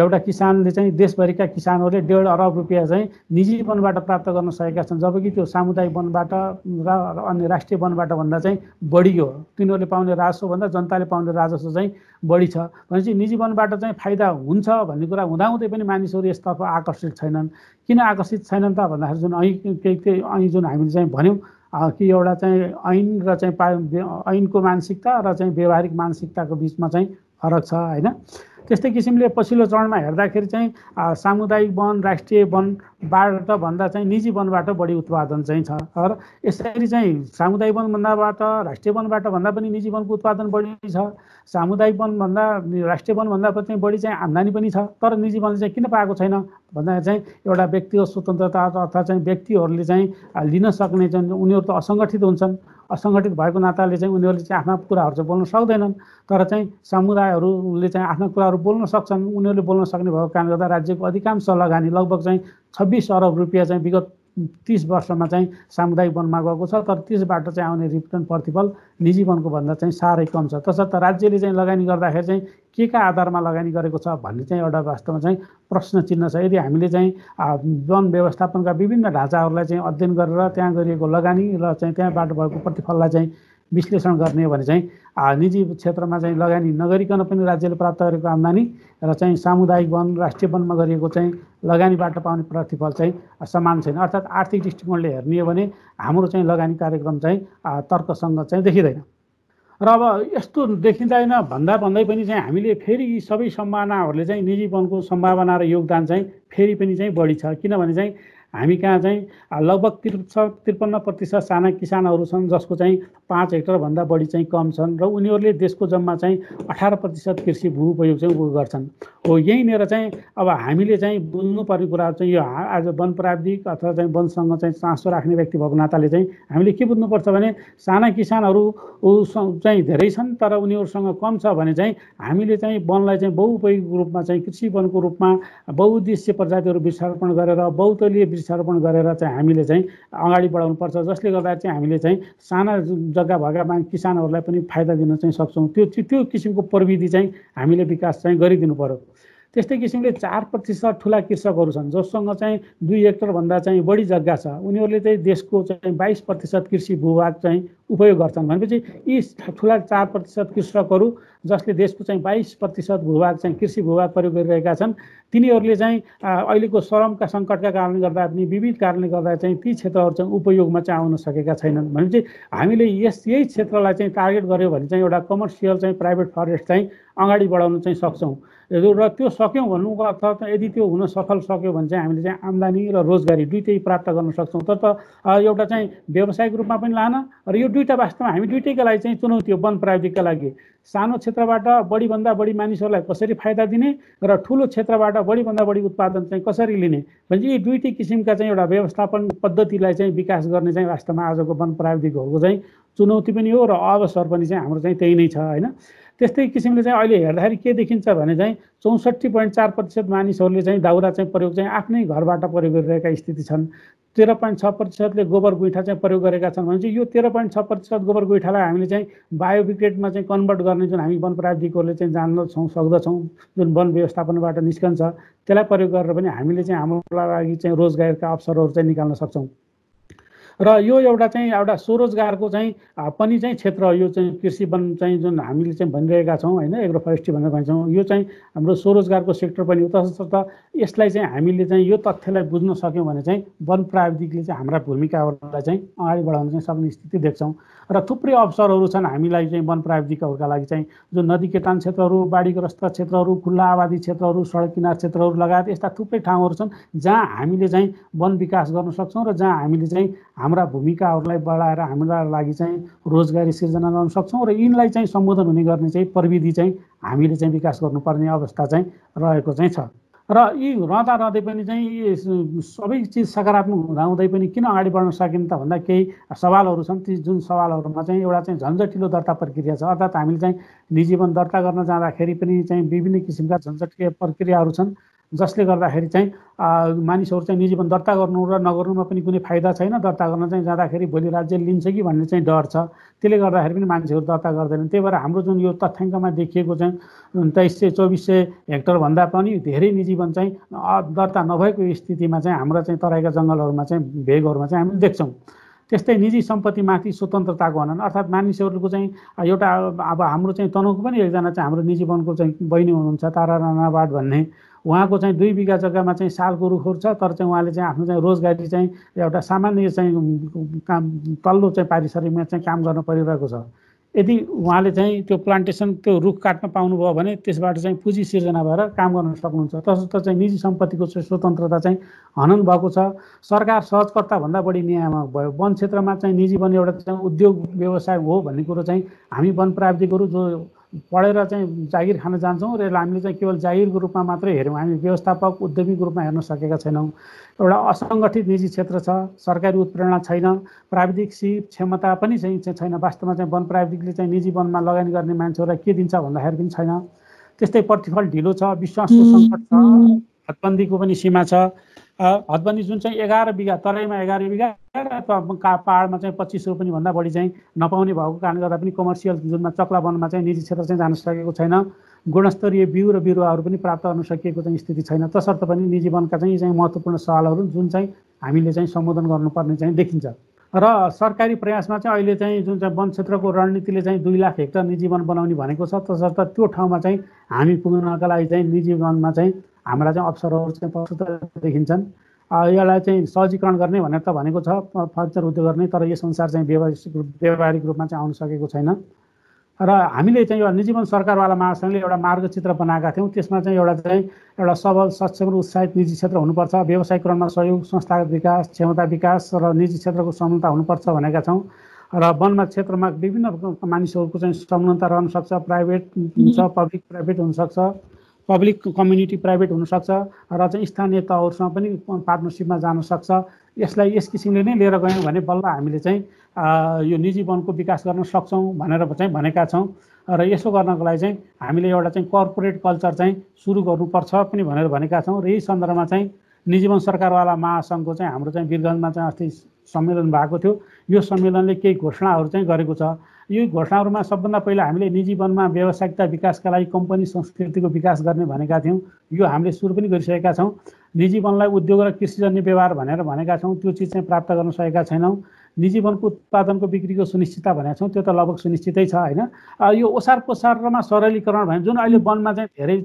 A: एउटा किसानले चाहिँ देशभरिका किसानहरूले डेढ अरब रुपियाँ चाहिँ निजी वनबाट प्राप्त गर्न सकेका छन् जबकि त्यो सामुदायिक वनबाट र अन्य राष्ट्रिय वनबाट भन्दा चाहिँ बढी हो तिनीहरूले पाउने राजस्व भन्दा जनताले पाउने राजस्व चाहिँ बढी छ भनेपछि निजी वनबाट चाहिँ फाइदा हुन्छ भन्ने कुरा हुँदाहुँदै पनि मानिसहरू यसतर्फ आकर्षित छैनन् किन आकर्षित छैनन् त भन्दाखेरि जुन ऐन केही केही ऐन जुन हामीले चाहिँ भन्यौँ कि एउटा चाहिँ ऐन र चाहिँ ऐनको मानसिकता र चाहिँ व्यवहारिक मानसिकताको बिचमा चाहिँ फरक छ होइन त्यस्तै किसिमले पछिल्लो चरणमा हेर्दाखेरि चाहिँ सामुदायिक वन राष्ट्रिय वन बाट भन्दा चाहिँ निजी वनबाट बढी उत्पादन चाहिँ छ र यसरी चाहिँ सामुदायिक वनभन्दाबाट राष्ट्रिय वनबाट भन्दा पनि निजी वनको उत्पादन बढी छ सामुदायिक वनभन्दा राष्ट्रिय वनभन्दा पनि बढी चाहिँ आम्दानी पनि छ तर निजी वनले चाहिँ किन पाएको छैन भन्दा चाहिँ एउटा व्यक्तिगत स्वतन्त्रता अर्थात् चाहिँ व्यक्तिहरूले चाहिँ लिन सक्ने चाहिँ उनीहरू त असङ्गठित हुन्छन् असङ्गठित भएको नाताले चाहिँ उनीहरूले चाहिँ आफ्ना कुराहरू चाहिँ बोल्न सक्दैनन् तर चाहिँ समुदायहरूले चाहिँ आफ्ना कुराहरू बोल्न सक्छन् उनीहरूले बोल्न सक्ने भएको कारणले गर्दा राज्यको अधिकांश लगानी लगभग चाहिँ छब्बिस अरब रुपियाँ चाहिँ विगत तिस वर्षमा चाहिँ सामुदायिक वनमा गएको छ तर त्यसबाट चाहिँ आउने रिटर्न प्रतिफल निजी वनको भन्दा चाहिँ साह्रै कम छ तसर्थ राज्यले चाहिँ लगानी गर्दाखेरि चाहिँ के का आधारमा लगानी गरेको छ भन्ने चाहिँ एउटा वास्तवमा चाहिँ प्रश्न चिन्ह छ यदि हामीले चाहिँ वन व्यवस्थापनका विभिन्न ढाँचाहरूलाई चाहिँ अध्ययन गरेर त्यहाँ गरिएको लगानी र चाहिँ त्यहाँबाट भएको प्रतिफललाई चाहिँ विश्लेषण गर्ने भने चाहिँ निजी क्षेत्रमा चाहिँ लगानी नगरिकन पनि राज्यले प्राप्त गरेको आम्दानी र चाहिँ सामुदायिक वन राष्ट्रिय वनमा गरिएको चाहिँ लगानीबाट पाउने प्रतिफल चाहिँ समान छैन अर्थात् आर्थिक दृष्टिकोणले हेर्ने हो भने हाम्रो चाहिँ लगानी कार्यक्रम चाहिँ तर्कसँग चाहिँ देखिँदैन र अब यस्तो देखिँदैन भन्दा भन्दै पनि चाहिँ हामीले फेरि यी सबै सम्भावनाहरूले चाहिँ निजी वनको सम्भावना र योगदान चाहिँ फेरि पनि चाहिँ बढी छ किनभने चाहिँ हामी कहाँ चाहिँ लगभग त्रिस त्रिपन्न प्रतिशत साना किसानहरू छन् जसको चाहिँ पाँच हेक्टरभन्दा बढी चाहिँ कम छन् र उनीहरूले देशको जम्मा चाहिँ अठार प्रतिशत कृषि भू उपयोग चाहिँ उ गर्छन् हो यहीँनिर चाहिँ अब हामीले चाहिँ बुझ्नुपर्ने कुरा चाहिँ यो आज वन प्राविधिक अथवा चाहिँ वनसँग चाहिँ चासो राख्ने व्यक्ति भएको नाताले चाहिँ हामीले के बुझ्नुपर्छ भने साना किसानहरू चाहिँ धेरै छन् तर उनीहरूसँग कम छ भने चाहिँ हामीले चाहिँ वनलाई चाहिँ बहुपयोगीको रूपमा चाहिँ कृषि वनको रूपमा बहुद्देश्य प्रजातिहरू विसर्पण गरेर बहुतलीय वृक्षारोपण गरेर चाहिँ हामीले चाहिँ अगाडि बढाउनुपर्छ जसले गर्दा चाहिँ हामीले चाहिँ साना जग्गा भएका मान किसानहरूलाई पनि फाइदा दिन चाहिँ सक्छौँ त्यो त्यो किसिमको प्रविधि चाहिँ हामीले विकास चाहिँ गरिदिनु पऱ्यो त्यस्तै किसिमले चार प्रतिशत ठुला कृषकहरू छन् जससँग चाहिँ दुई हेक्टरभन्दा चाहिँ बढी जग्गा छ उनीहरूले चाहिँ देशको चाहिँ बाइस प्रतिशत कृषि भूभाग चाहिँ उपयोग गर्छन् भनेपछि यी ठुला चार प्रतिशत कृषकहरू जसले देशको चाहिँ बाइस प्रतिशत भूभाग चाहिँ कृषि भूभाग प्रयोग गरिरहेका छन् तिनीहरूले चाहिँ अहिलेको श्रमका सङ्कटका कारणले गर्दा पनि विविध कारणले गर्दा चाहिँ ती क्षेत्रहरू चाहिँ उपयोगमा चाहिँ आउन सकेका छैनन् भनेपछि हामीले यस यही क्षेत्रलाई चाहिँ टार्गेट गऱ्यो भने चाहिँ एउटा कमर्सियल चाहिँ प्राइभेट फरेस्ट चाहिँ अगाडि बढाउन चाहिँ सक्छौँ र त्यो सक्यौँ भन्नुको अर्थ यदि त्यो हुन सफल सक्यो भने चाहिँ हामीले चाहिँ आम्दानी र रोजगारी दुइटै प्राप्त गर्न सक्छौँ तर त एउटा चाहिँ व्यवसायिक रूपमा पनि लान र यो दुई दुईवटा वास्तवमा हामी दुइटैका लागि चाहिँ चुनौती हो वन प्राविधिकका लागि सानो क्षेत्रबाट बढीभन्दा बढी मानिसहरूलाई कसरी फाइदा दिने र ठुलो क्षेत्रबाट बढीभन्दा बढी उत्पादन चाहिँ कसरी लिने भनेपछि यी दुइटै किसिमका चाहिँ एउटा व्यवस्थापन पद्धतिलाई चाहिँ विकास गर्ने चाहिँ वास्तवमा आजको वन प्राविधिकहरूको चाहिँ चुनौती पनि हो र अवसर पनि चाहिँ हाम्रो चाहिँ त्यही नै छ होइन त्यस्तै किसिमले चाहिँ अहिले हेर्दाखेरि के देखिन्छ भने चाहिँ चौसठी पोइन्ट चार प्रतिशत मानिसहरूले चाहिँ दाउरा चाहिँ प्रयोग चाहिँ आफ्नै घरबाट प्रयोग गरिरहेका स्थिति छन् तेह्र पोइन्ट छ प्रतिशतले गोबर गुइठा चाहिँ प्रयोग गरेका छन् भने चाहिँ यो तेह्र पोइन्ट छ प्रतिशत गोबर गुइठालाई हामीले चाहिँ बायोबिग्रेडमा चाहिँ कन्भर्ट गर्ने जुन हामी वन प्राविधिकहरूले चाहिँ जान्दछौँ सक्दछौँ जुन वन व्यवस्थापनबाट निस्कन्छ त्यसलाई प्रयोग गरेर पनि हामीले चाहिँ हाम्रो लागि चाहिँ रोजगारका अवसरहरू चाहिँ निकाल्न सक्छौँ र यो एउटा चाहिँ एउटा स्वरोजगारको चाहिँ पनि चाहिँ क्षेत्र यो चाहिँ कृषि वन चाहिँ जुन हामीले चाहिँ भनिरहेका छौँ होइन एग्रो भनेर भन्छौँ यो चाहिँ हाम्रो स्वरोजगारको सेक्टर पनि हो तसर्थ यसलाई चाहिँ हामीले चाहिँ यो तथ्यलाई बुझ्न सक्यौँ भने चाहिँ वन प्राविधिकले चाहिँ हाम्रा भूमिकाहरूलाई चाहिँ अगाडि बढाउन चाहिँ सक्ने स्थिति देख्छौँ र थुप्रै अवसरहरू छन् हामीलाई चाहिँ वन प्राविधिकहरूका लागि चाहिँ जुन नदी केतान क्षेत्रहरू बाढीग्रस्त क्षेत्रहरू खुल्ला आबादी क्षेत्रहरू सडक किनार क्षेत्रहरू लगायत यस्ता थुप्रै ठाउँहरू छन् जहाँ हामीले चाहिँ वन विकास गर्न सक्छौँ र जहाँ हामीले चाहिँ हाम्रा भूमिकाहरूलाई बढाएर हाम्रा लागि चाहिँ रोजगारी सिर्जना गर्न सक्छौँ र यिनलाई चाहिँ सम्बोधन हुने गर्ने चाहिँ प्रविधि चाहिँ हामीले चाहिँ विकास गर्नुपर्ने अवस्था चाहिँ रहेको चाहिँ छ र यी रहँदा रहँदै पनि चाहिँ सबै चिज सकारात्मक हुँदाहुँदै पनि किन अगाडि बढ्न सकिन्छ भन्दा केही सवालहरू छन् ती जुन सवालहरूमा चाहिँ एउटा चाहिँ झन्झटिलो दर्ता प्रक्रिया छ अर्थात् हामीले चाहिँ निजीवन दर्ता गर्न जाँदाखेरि पनि चाहिँ विभिन्न किसिमका झन्झटिलो प्रक्रियाहरू छन् जसले गर्दाखेरि चाहिँ मानिसहरू चाहिँ निजीवन दर्ता गर्नु र नगर्नुमा पनि कुनै फाइदा छैन दर्ता गर्न चाहिँ जाँदाखेरि भोलि राज्य लिन्छ कि भन्ने चाहिँ डर छ त्यसले गर्दाखेरि पनि मान्छेहरू दर्ता गर्दैनन् त्यही भएर हाम्रो जुन यो तथ्याङ्कमा देखिएको चाहिँ तेइस सय चौबिस सय हेक्टरभन्दा पनि धेरै निजीवन चाहिँ दर्ता नभएको स्थितिमा चाहिँ हाम्रो चाहिँ तराईका जङ्गलहरूमा चाहिँ भेगहरूमा चाहिँ हामी देख्छौँ त्यस्तै निजी सम्पत्तिमाथि स्वतन्त्रताको हनन अर्थात् मानिसहरूको चाहिँ एउटा अब हाम्रो चाहिँ तनहुको पनि एकजना चाहिँ हाम्रो निजीवनको चाहिँ बहिनी हुनुहुन्छ तारा राणाबाट भन्ने उहाँको चाहिँ दुई बिघा जग्गामा चाहिँ सालको रुखहरू छ तर चाहिँ उहाँले चाहिँ आफ्नो चाहिँ रोजगारी चाहिँ एउटा सामान्य चाहिँ काम तल्लो चाहिँ पारिश्रमिकमा चाहिँ काम गर्न परिरहेको छ यदि उहाँले चाहिँ त्यो प्लान्टेसन त्यो रुख काट्न पाउनुभयो भने त्यसबाट चाहिँ पुँजी सिर्जना भएर काम गर्न सक्नुहुन्छ तसर्थ चाहिँ निजी सम्पत्तिको चाहिँ स्वतन्त्रता चाहिँ हनन भएको छ सरकार सहजकर्ताभन्दा बढी नियामक भयो वन क्षेत्रमा चाहिँ निजी वन एउटा चाहिँ उद्योग व्यवसाय हो भन्ने कुरो चाहिँ हामी वन प्राविधिकहरू जो पढेर चाहिँ जागिर खान जान्छौँ र यसलाई हामीले चाहिँ केवल जागिरको रूपमा मात्रै हेऱ्यौँ हामी व्यवस्थापक उद्यमीको रूपमा हेर्न सकेका छैनौँ एउटा असङ्गठित निजी क्षेत्र छ सरकारी उत्प्रेरणा छैन प्राविधिक सिप क्षमता पनि चाहिँ छैन वास्तवमा चाहिँ वन प्राविधिकले चाहिँ निजी वनमा लगानी गर्ने मान्छेहरूलाई के दिन्छ भन्दाखेरि पनि छैन त्यस्तै प्रतिफल ढिलो छ विश्वासको सङ्कट छ हदबन्दीको पनि सीमा छ हदबन्दी जुन चाहिँ एघार बिघा तराईमा एघार बिघा का पाहाडमा चाहिँ पच्चिस पनि भन्दा बढी चाहिँ नपाउने भएको कारणले गर्दा पनि कमर्सियल जुनमा चक्ला वनमा चाहिँ निजी क्षेत्र चाहिँ जान सकेको छैन गुणस्तरीय बिउ र बिरुवाहरू पनि प्राप्त गर्न सकिएको चाहिँ स्थिति छैन तसर्थ पनि निजी वनका चाहिँ चाहिँ महत्त्वपूर्ण सवालहरू जुन चाहिँ हामीले चाहिँ सम्बोधन गर्नुपर्ने चाहिँ देखिन्छ र सरकारी प्रयासमा चाहिँ अहिले चाहिँ जुन चाहिँ वन क्षेत्रको रणनीतिले चाहिँ दुई लाख हेक्टर निजी वन बनाउने भनेको छ तसर्थ त्यो ठाउँमा चाहिँ हामी पुग्नका लागि चाहिँ निजी वनमा चाहिँ हाम्रा चाहिँ अवसरहरू चाहिँ प्रस्तुत देखिन्छन् यसलाई चाहिँ सहजीकरण गर्ने भनेर त भनेको छ फर्निचर उद्योग गर्ने तर यस अनुसार चाहिँ व्यवसायिक रूप व्यावहारिक रूपमा चाहिँ आउन सकेको छैन र हामीले चाहिँ एउटा निजीवन सरकारवाला महासङ्घले एउटा मार्गचित्र बनाएका थियौँ त्यसमा चाहिँ एउटा चाहिँ एउटा सबल सक्षम र उत्साहित निजी क्षेत्र हुनुपर्छ व्यवसायीकरणमा सहयोग संस्थागत विकास क्षमता विकास र निजी क्षेत्रको समानता हुनुपर्छ भनेका छौँ र वनमा क्षेत्रमा विभिन्न मानिसहरूको चाहिँ समानता रहन सक्छ प्राइभेट हुन्छ पब्लिक प्राइभेट हुनसक्छ पब्लिक कम्युनिटी प्राइभेट हुनसक्छ र चाहिँ स्थानीय तहहरूसँग पनि पार्टनरसिपमा जान सक्छ यसलाई यस किसिमले नै लिएर गयौँ भने बल्ल हामीले चाहिँ यो निजी वनको विकास गर्न सक्छौँ भनेर चाहिँ भनेका छौँ र यसो गर्नको लागि चाहिँ हामीले एउटा चाहिँ कर्पोरेट कल्चर चाहिँ सुरु गर्नुपर्छ पनि भनेर भनेका छौँ र यही सन्दर्भमा चाहिँ निजी वन सरकारवाला महासङ्घको चाहिँ हाम्रो चाहिँ वीरगन्जमा चाहिँ अस्ति सम्मेलन भएको थियो यो सम्मेलनले केही घोषणाहरू चाहिँ गरेको छ यो घोषणाहरूमा सबभन्दा पहिला हामीले निजी वनमा व्यावसायिकता विकासका लागि कम्पनी संस्कृतिको विकास गर्ने भनेका थियौँ यो हामीले सुरु पनि गरिसकेका छौँ निजी वनलाई उद्योग र कृषिजन्य व्यवहार भनेर भनेका छौँ त्यो चिज चाहिँ प्राप्त गर्न सकेका छैनौँ निजी वनको उत्पादनको बिक्रीको सुनिश्चितता भनेका छौँ त्यो त लगभग सुनिश्चितै छ होइन यो ओसार पोसारमा सरलीकरण भने जुन अहिले वनमा चाहिँ धेरै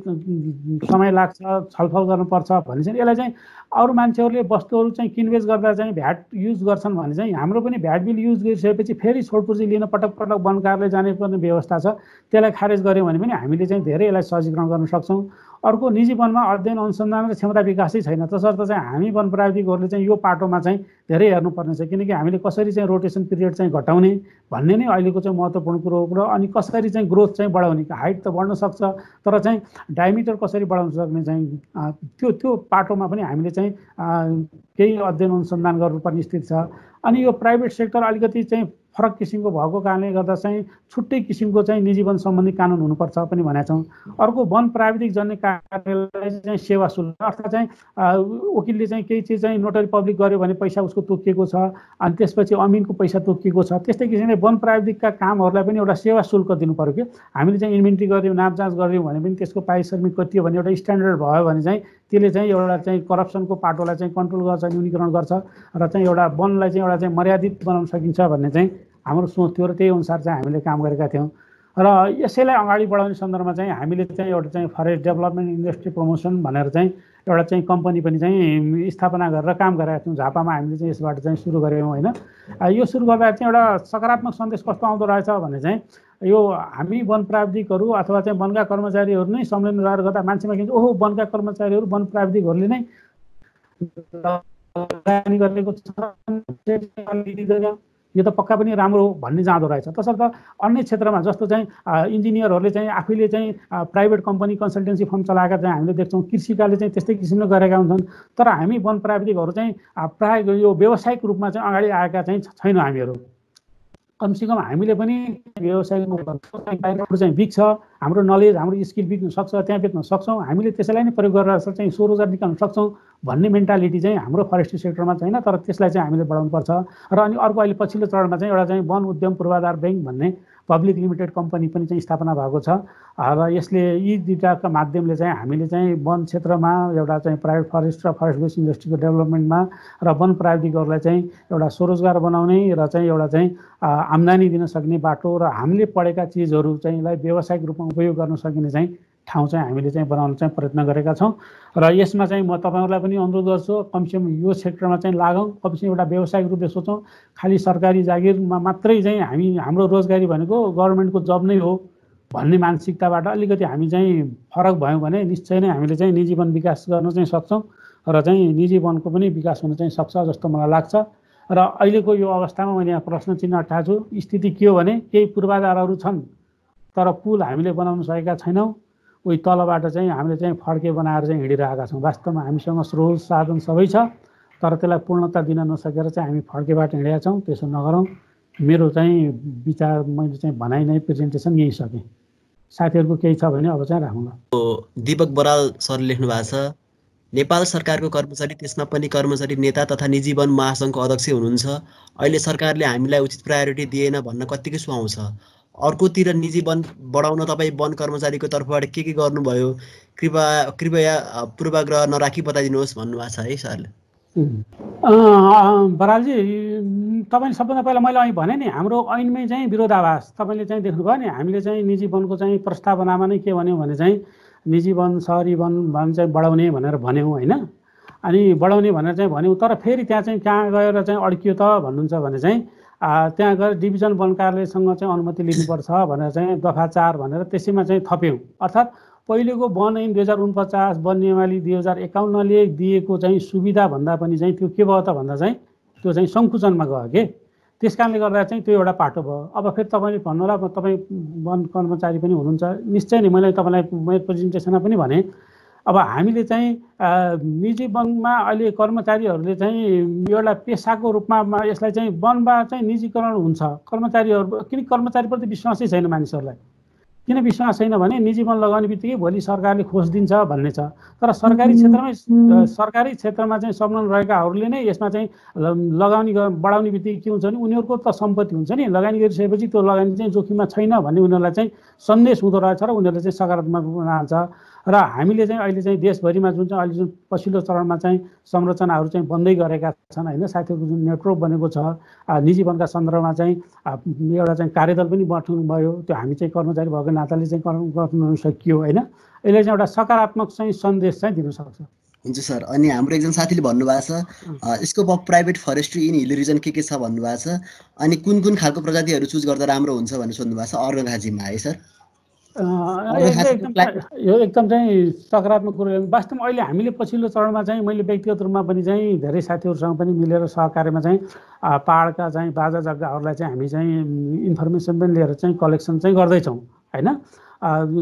A: समय लाग्छ छलफल गर्नुपर्छ भने चाहिँ यसलाई चाहिँ अरू मान्छेहरूले वस्तुहरू चाहिँ किनबेच गर्दा चाहिँ भ्याट युज गर्छन् भने चाहिँ हाम्रो पनि भ्याट बिल युज गरिसकेपछि फेरि छोडपुर्जी लिन पटक पटक वनकारले जाने जानुपर्ने व्यवस्था छ त्यसलाई खारेज गऱ्यौँ भने पनि हामीले चाहिँ धेरै यसलाई सहजीकरण गर्न सक्छौँ अर्को निजी वनमा अध्ययन अनुसन्धान र क्षमता विकासै छैन तसर्थ चाहिँ हामी वन प्राविधिकहरूले चाहिँ यो पाटोमा चाहिँ धेरै हेर्नुपर्ने छ किनकि हामीले कसरी चाहिँ रोटेसन पिरियड चाहिँ घटाउने भन्ने नै अहिलेको चाहिँ महत्त्वपूर्ण कुरो हो र अनि कसरी चाहिँ ग्रोथ चाहिँ बढाउने हाइट त बढ्न सक्छ तर चाहिँ डायमिटर कसरी बढाउन सक्ने चाहिँ त्यो त्यो पाटोमा पनि हामीले चाहिँ केही अध्ययन अनुसन्धान गर्नुपर्ने स्थिति छ अनि यो प्राइभेट सेक्टर अलिकति चाहिँ फरक किसिमको भएको कारणले गर्दा चाहिँ छुट्टै किसिमको चाहिँ निजीवन सम्बन्धी कानुन हुनुपर्छ पनि भनेका छौँ अर्को वन प्राविधिक जन्य कार्यालय चाहिँ सेवा शुल्क अर्थात् चाहिँ वकिलले चाहिँ केही चिज चाहिँ नोटरी पब्लिक गर्यो भने पैसा उसको तोकिएको छ अनि त्यसपछि अमिनको पैसा तोकिएको छ त्यस्तै किसिमले वन प्राविधिकका कामहरूलाई पनि एउटा सेवा शुल्क दिनु पऱ्यो कि हामीले चाहिँ इन्भेन्ट्री गऱ्यौँ नापजाँच गऱ्यौँ भने पनि त्यसको पारिश्रमिक कति हो भने एउटा स्ट्यान्डर्ड भयो भने चाहिँ त्यसले चाहिँ एउटा चाहिँ करप्सनको पाटोलाई चाहिँ कन्ट्रोल गर्छ न्यूनीकरण गर्छ र चाहिँ एउटा वनलाई चाहिँ एउटा चाहिँ मर्यादित बनाउन सकिन्छ भन्ने चाहिँ हाम्रो सोच थियो र त्यही अनुसार चाहिँ हामीले काम गरेका थियौँ र यसैलाई अगाडि बढाउने सन्दर्भमा चाहिँ हामीले चाहिँ एउटा चाहिँ फरेस्ट डेभलपमेन्ट इन्डस्ट्री प्रमोसन भनेर चाहिँ एउटा चाहिँ कम्पनी पनि चाहिँ स्थापना गरेर काम गरेका थियौँ झापामा हामीले चाहिँ यसबाट चाहिँ सुरु गऱ्यौँ होइन यो सुरु गर्दा चाहिँ एउटा सकारात्मक सन्देश कस्तो आउँदो रहेछ भने चाहिँ यो हामी वन प्राविधिकहरू अथवा चाहिँ वनका कर्मचारीहरू नै संलग्न रहेर गर्दा मान्छेमा किन्छ ओहो वनका कर्मचारीहरू वन प्राविधिकहरूले नै गरेको छ यो त पक्का पनि राम्रो हो भन्ने जाँदो रहेछ तसर्थ अन्य क्षेत्रमा जस्तो चाहिँ इन्जिनियरहरूले चाहिँ आफैले चाहिँ प्राइभेट कम्पनी कन्सल्टेन्सी फर्म चलाएका चाहिँ हामीले देख्छौँ कृषिकाले चाहिँ त्यस्तै किसिमले गरेका हुन्छन् तर हामी वन प्राविधिकहरू चाहिँ प्राय यो व्यावसायिक रूपमा चाहिँ अगाडि आएका चाहिँ छैनौँ हामीहरू कमसेकम हामीले पनि व्यवसायको चाहिँ बिक हाम्रो नलेज हाम्रो स्किल बिक्न सक्छ त्यहाँ बेच्न सक्छौँ हामीले त्यसलाई नै प्रयोग गरेर चाहिँ स्वरोजगार निकाल्न सक्छौँ भन्ने मेन्टालिटी चाहिँ हाम्रो फरेस्ट्री सेक्टरमा चाहिँ छैन तर त्यसलाई चाहिँ हामीले बढाउनुपर्छ र अनि अर्को अहिले पछिल्लो चरणमा चाहिँ एउटा चाहिँ वन उद्यम पूर्वाधार ब्याङ्क भन्ने पब्लिक लिमिटेड कम्पनी पनि चाहिँ स्थापना भएको छ र यसले यी दुईवटाका माध्यमले चाहिँ हामीले चाहिँ वन क्षेत्रमा एउटा चाहिँ प्राइभेट फरेस्ट र फरेस्ट बेस इन्डस्ट्रीको डेभलपमेन्टमा र वन प्राविधिकहरूलाई चाहिँ एउटा स्वरोजगार बनाउने र चाहिँ एउटा चाहिँ आम्दानी दिन सक्ने बाटो र हामीले पढेका चिजहरू चाहिँलाई व्यावसायिक रूपमा उपयोग गर्न सकिने चाहिँ ठाउँ चाहिँ हामीले चाहिँ बनाउन चाहिँ प्रयत्न गरेका छौँ र यसमा चाहिँ म तपाईँहरूलाई पनि अनुरोध गर्छु कमसेकम यो क्षेत्रमा चाहिँ लागौँ कमसेकम एउटा व्यावसायिक रूपले सोचौँ खालि सरकारी जागिरमा मात्रै चाहिँ हामी हाम्रो रोजगारी भनेको गभर्मेन्टको जब नै हो भन्ने मानसिकताबाट अलिकति हामी चाहिँ फरक भयौँ भने निश्चय नै हामीले चाहिँ निजीवन विकास गर्न चाहिँ सक्छौँ र चाहिँ निजीवनको पनि विकास हुन चाहिँ सक्छ जस्तो मलाई लाग्छ र अहिलेको यो अवस्थामा मैले यहाँ प्रश्न चिन्ह अट्ठाएको स्थिति के हो भने केही पूर्वाधारहरू छन् तर पुल हामीले बनाउन सकेका छैनौँ उही तलबाट चाहिँ हामीले चाहिँ फड्के बनाएर चाहिँ हिँडिरहेका छौँ वास्तवमा हामीसँग स्रोत साधन सबै छ तर त्यसलाई पूर्णता दिन नसकेर चाहिँ हामी फड्केबाट हिँडेका छौँ त्यसो नगरौँ मेरो चाहिँ विचार मैले चाहिँ भनाइ नै प्रेजेन्टेसन यहीँ सकेँ साथीहरूको केही छ भने अब चाहिँ
B: राखौँ दीपक बराल सर लेख्नु भएको छ नेपाल सरकारको कर्मचारी त्यसमा पनि कर्मचारी नेता तथा निजी वन महासङ्घको अध्यक्ष हुनुहुन्छ अहिले सरकारले हामीलाई उचित प्रायोरिटी दिएन भन्न कत्तिकै सुहाउँछ अर्कोतिर निजी वन बढाउन तपाईँ वन कर्मचारीको तर्फबाट के के गर्नुभयो कृपया कृपया पूर्वाग्रह नराखी बताइदिनुहोस् भन्नुभएको छ है सरले
A: बरालजी तपाईँले सबभन्दा पहिला मैले अघि भने नि हाम्रो ऐनमै चाहिँ विरोधाभास तपाईँले चाहिँ देख्नुभयो नि हामीले चाहिँ निजी वनको चाहिँ प्रस्तावनामा नै के भन्यौँ भने चाहिँ निजी वन सहरी वन वन चाहिँ बढाउने भनेर भन्यौँ होइन अनि बढाउने भनेर चाहिँ भन्यौँ तर फेरि त्यहाँ चाहिँ कहाँ गएर चाहिँ अड्कियो त भन्नुहुन्छ भने चाहिँ त्यहाँ गएर डिभिजन वन कार्यालयसँग चाहिँ अनुमति लिनुपर्छ भनेर चाहिँ दफा चार भनेर त्यसैमा चाहिँ थप्यौँ अर्थात् पहिलेको वन ऐन दुई हजार उनपचास वन नियमावली दुई हजार एकाउन्नले दिएको चाहिँ सुविधा भन्दा पनि चाहिँ त्यो के भयो त भन्दा चाहिँ त्यो चाहिँ सङ्कुचनमा गयो कि त्यस कारणले गर्दा चाहिँ त्यो एउटा पाटो भयो अब फेरि तपाईँले भन्नुहोला तपाईँ वन कर्मचारी पनि हुनुहुन्छ निश्चय नै मैले तपाईँलाई मैले प्रेजेन्टेसनमा पनि भनेँ अब हामीले चाहिँ निजी वनमा अहिले कर्मचारीहरूले चाहिँ एउटा पेसाको रूपमा यसलाई चाहिँ वनमा चाहिँ निजीकरण हुन्छ कर्मचारीहरू किन कर्मचारीप्रति विश्वासै छैन मानिसहरूलाई किन विश्वास छैन भने निजी वन लगाउने बित्तिकै भोलि सरकारले खोज दिन्छ भन्ने छ तर सरकारी क्षेत्रमै सरकारी क्षेत्रमा चाहिँ संलग्न रहेकाहरूले नै यसमा चाहिँ लगाउने बढाउने बित्तिकै के हुन्छ भने उनीहरूको त सम्पत्ति हुन्छ नि लगानी गरिसकेपछि त्यो लगानी चाहिँ जोखिममा छैन भन्ने उनीहरूलाई चाहिँ सन्देश हुँदो रहेछ र उनीहरूले चाहिँ सकारात्मक बनाउँछ र हामीले चाहिँ अहिले चाहिँ देशभरिमा जुन चाहिँ अहिले जुन पछिल्लो चरणमा चाहिँ संरचनाहरू चाहिँ बन्दै गरेका छन् होइन साथीहरूको जुन नेटवर्क बनेको छ निजीवनका सन्दर्भमा चाहिँ एउटा चाहिँ कार्यदल पनि बठन भयो त्यो हामी चाहिँ कर्मचारी भएको नाताले चाहिँ गर्नु सकियो होइन यसले चाहिँ एउटा सकारात्मक चाहिँ सन्देश चाहिँ दिनसक्छ
B: हुन्छ सर अनि हाम्रो एकजना साथीले भन्नुभएको छ scope of private forestry in hill region के के छ भन्नुभएको छ अनि कुन कुन खालको प्रजातिहरू चुज गर्दा राम्रो हुन्छ भनेर सोध्नु भएको छ अर्घाजीमा है सर
A: यो एकदम चाहिँ सकारात्मक कुरो वास्तवमा अहिले हामीले पछिल्लो चरणमा चाहिँ मैले व्यक्तिगत रूपमा पनि चाहिँ धेरै साथीहरूसँग पनि मिलेर सहकार्यमा चाहिँ पाहाडका चाहिँ बाजा जग्गाहरूलाई चाहिँ हामी चाहिँ इन्फर्मेसन पनि लिएर चाहिँ कलेक्सन चाहिँ गर्दैछौँ होइन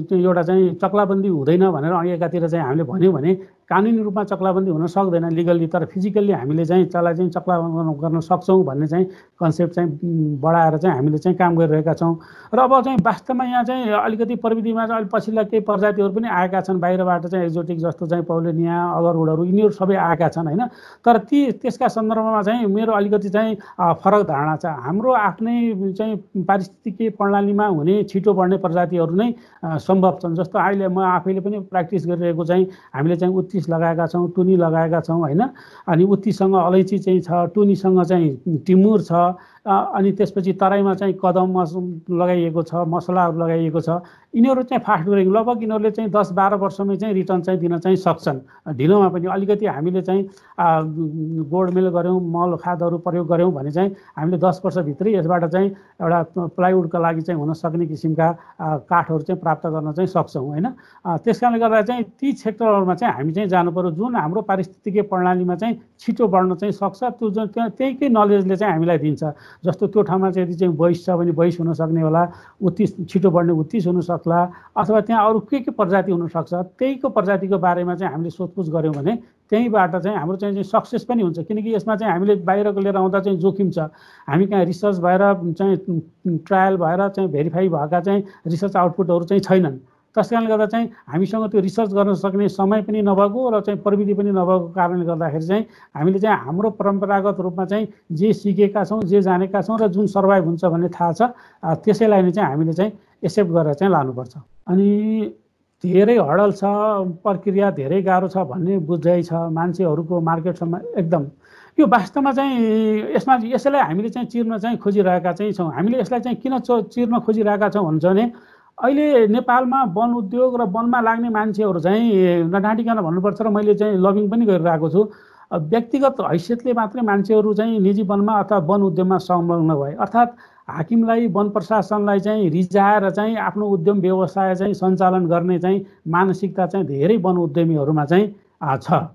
A: त्यो एउटा चाहिँ चक्लाबन्दी हुँदैन भनेर एकातिर चाहिँ हामीले भन्यौँ भने कानुनी रूपमा चक्लाबन्दी हुन सक्दैन लिगल्ली तर फिजिकल्ली हामीले चाहिँ त्यसलाई चाहिँ चक्लाबन्द गर्न सक्छौँ भन्ने चाहिँ कन्सेप्ट चाहिँ बढाएर चाहिँ हामीले चाहिँ काम गरिरहेका छौँ र अब चाहिँ वास्तवमा यहाँ चाहिँ अलिकति प्रविधिमा चाहिँ अलिक पछिल्ला केही प्रजातिहरू पनि आएका छन् बाहिरबाट चाहिँ एक्जोटिक जस्तो चाहिँ पौलेनिया अगरवुडहरू यिनीहरू सबै आएका छन् होइन तर ती त्यसका सन्दर्भमा चाहिँ मेरो अलिकति चाहिँ फरक धारणा छ हाम्रो आफ्नै चाहिँ पारिस्थितिकीय प्रणालीमा हुने छिटो बढ्ने प्रजातिहरू नै सम्भव छन् जस्तो अहिले म आफैले पनि प्र्याक्टिस गरिरहेको चाहिँ हामीले चाहिँ उत्तिस लगाएका छौँ टुनी लगाएका छौँ होइन अनि उत्तिसँग अलैँची चाहिँ छ टुनीसँग चाहिँ टिमुर छ अनि त्यसपछि तराईमा चाहिँ कदम मस लगाइएको छ मसलाहरू लगाइएको छ यिनीहरू चाहिँ फास्ट ग्रोइङ लगभग यिनीहरूले चाहिँ दस बाह्र वर्षमै चाहिँ रिटर्न चाहिँ दिन चाहिँ सक्छन् ढिलोमा पनि अलिकति हामीले चाहिँ गोडमेल गऱ्यौँ मल खादहरू प्रयोग गऱ्यौँ भने चाहिँ हामीले दस वर्षभित्रै यसबाट चाहिँ एउटा प्लाइवुडका लागि चाहिँ हुन सक्ने किसिमका काठहरू चाहिँ प्राप्त गर्न चाहिँ सक्छौँ होइन त्यस कारणले गर्दा चाहिँ ती क्षेत्रहरूमा चाहिँ हामी चाहिँ जानु पऱ्यो जुन हाम्रो पारिस्थितिकीय प्रणालीमा चाहिँ छिटो बढ्न चाहिँ सक्छ त्यो जुन त्यहीकै नलेजले चाहिँ हामीलाई दिन्छ जस्तो त्यो ठाउँमा चाहिँ यदि चाहिँ बैस छ भने बैस हुनसक्ने होला उत्तिस छिटो बढ्ने उत्तिस हुनसक्ला अथवा त्यहाँ अरू के के प्रजाति हुनसक्छ त्यहीको प्रजातिको बारेमा चाहिँ हामीले सोधपुछ गऱ्यौँ भने त्यहीँबाट चाहिँ हाम्रो चाहिँ सक्सेस पनि हुन्छ किनकि यसमा चाहिँ हामीले बाहिरको लिएर आउँदा चाहिँ जोखिम छ हामी कहाँ रिसर्च भएर चाहिँ ट्रायल भएर चाहिँ भेरिफाई भएका चाहिँ रिसर्च आउटपुटहरू चाहिँ छैनन् त्यस कारणले गर्दा चाहिँ हामीसँग त्यो रिसर्च गर्न सक्ने समय पनि नभएको र चाहिँ प्रविधि पनि नभएको कारणले गर्दाखेरि चाहिँ हामीले चाहिँ हाम्रो परम्परागत रूपमा चाहिँ जे सिकेका छौँ जे जानेका छौँ र जुन सर्भाइभ हुन्छ भन्ने थाहा छ त्यसैलाई नै चाहिँ हामीले चाहिँ एक्सेप्ट गरेर चाहिँ लानुपर्छ अनि धेरै हडल छ प्रक्रिया धेरै गाह्रो छ भन्ने बुझाइ छ मान्छेहरूको मार्केटसम्म एकदम यो वास्तवमा चाहिँ यसमा यसैलाई हामीले चाहिँ चिर्न चाहिँ खोजिरहेका चाहिँ छौँ हामीले यसलाई चाहिँ किन चिर्न खोजिरहेका छौँ भन्छ भने अहिले नेपालमा वन उद्योग र वनमा लाग्ने मान्छेहरू चाहिँ नडाँटिकन भन्नुपर्छ र मैले चाहिँ लभिङ पनि गरिरहेको छु व्यक्तिगत हैसियतले मात्रै मान्छेहरू चाहिँ निजी वनमा अथवा वन उद्योगमा संलग्न भए अर्थात् हाकिमलाई वन प्रशासनलाई चाहिँ रिजाएर चाहिँ आफ्नो उद्यम व्यवसाय चाहिँ सञ्चालन गर्ने चाहिँ मानसिकता चाहिँ धेरै वन उद्यमीहरूमा चाहिँ छ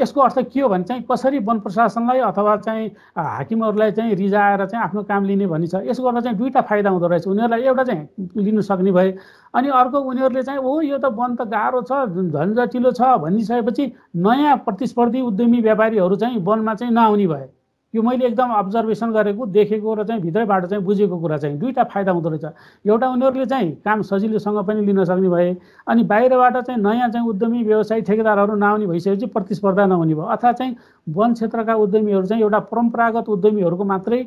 A: यसको अर्थ के हो भने चाहिँ कसरी वन प्रशासनलाई अथवा चाहिँ हाकिमहरूलाई चाहिँ रिजाएर चाहिँ आफ्नो काम लिने भनी छ यसो गर्दा चाहिँ दुईवटा फाइदा हुँदो रहेछ उनीहरूलाई एउटा चाहिँ लिन सक्ने भए अनि अर्को उनीहरूले चाहिँ हो यो त वन त गाह्रो छ झन्झटिलो छ भनिसकेपछि नयाँ प्रतिस्पर्धी उद्यमी व्यापारीहरू चाहिँ वनमा चाहिँ नआउने भए यो मैले एकदम अब्जर्भेसन गरेको देखेको र चाहिँ भित्रैबाट चाहिँ बुझेको कुरा चाहिँ दुईवटा फाइदा हुँदो रहेछ एउटा उनीहरूले चाहिँ काम सजिलोसँग पनि लिन सक्ने भए अनि बाहिरबाट चाहिँ नयाँ चाहिँ उद्यमी व्यवसाय ठेकेदारहरू नआउने भइसकेपछि प्रतिस्पर्धा नहुने भयो अथवा चाहिँ वन क्षेत्रका उद्यमीहरू चाहिँ एउटा परम्परागत उद्यमीहरूको मात्रै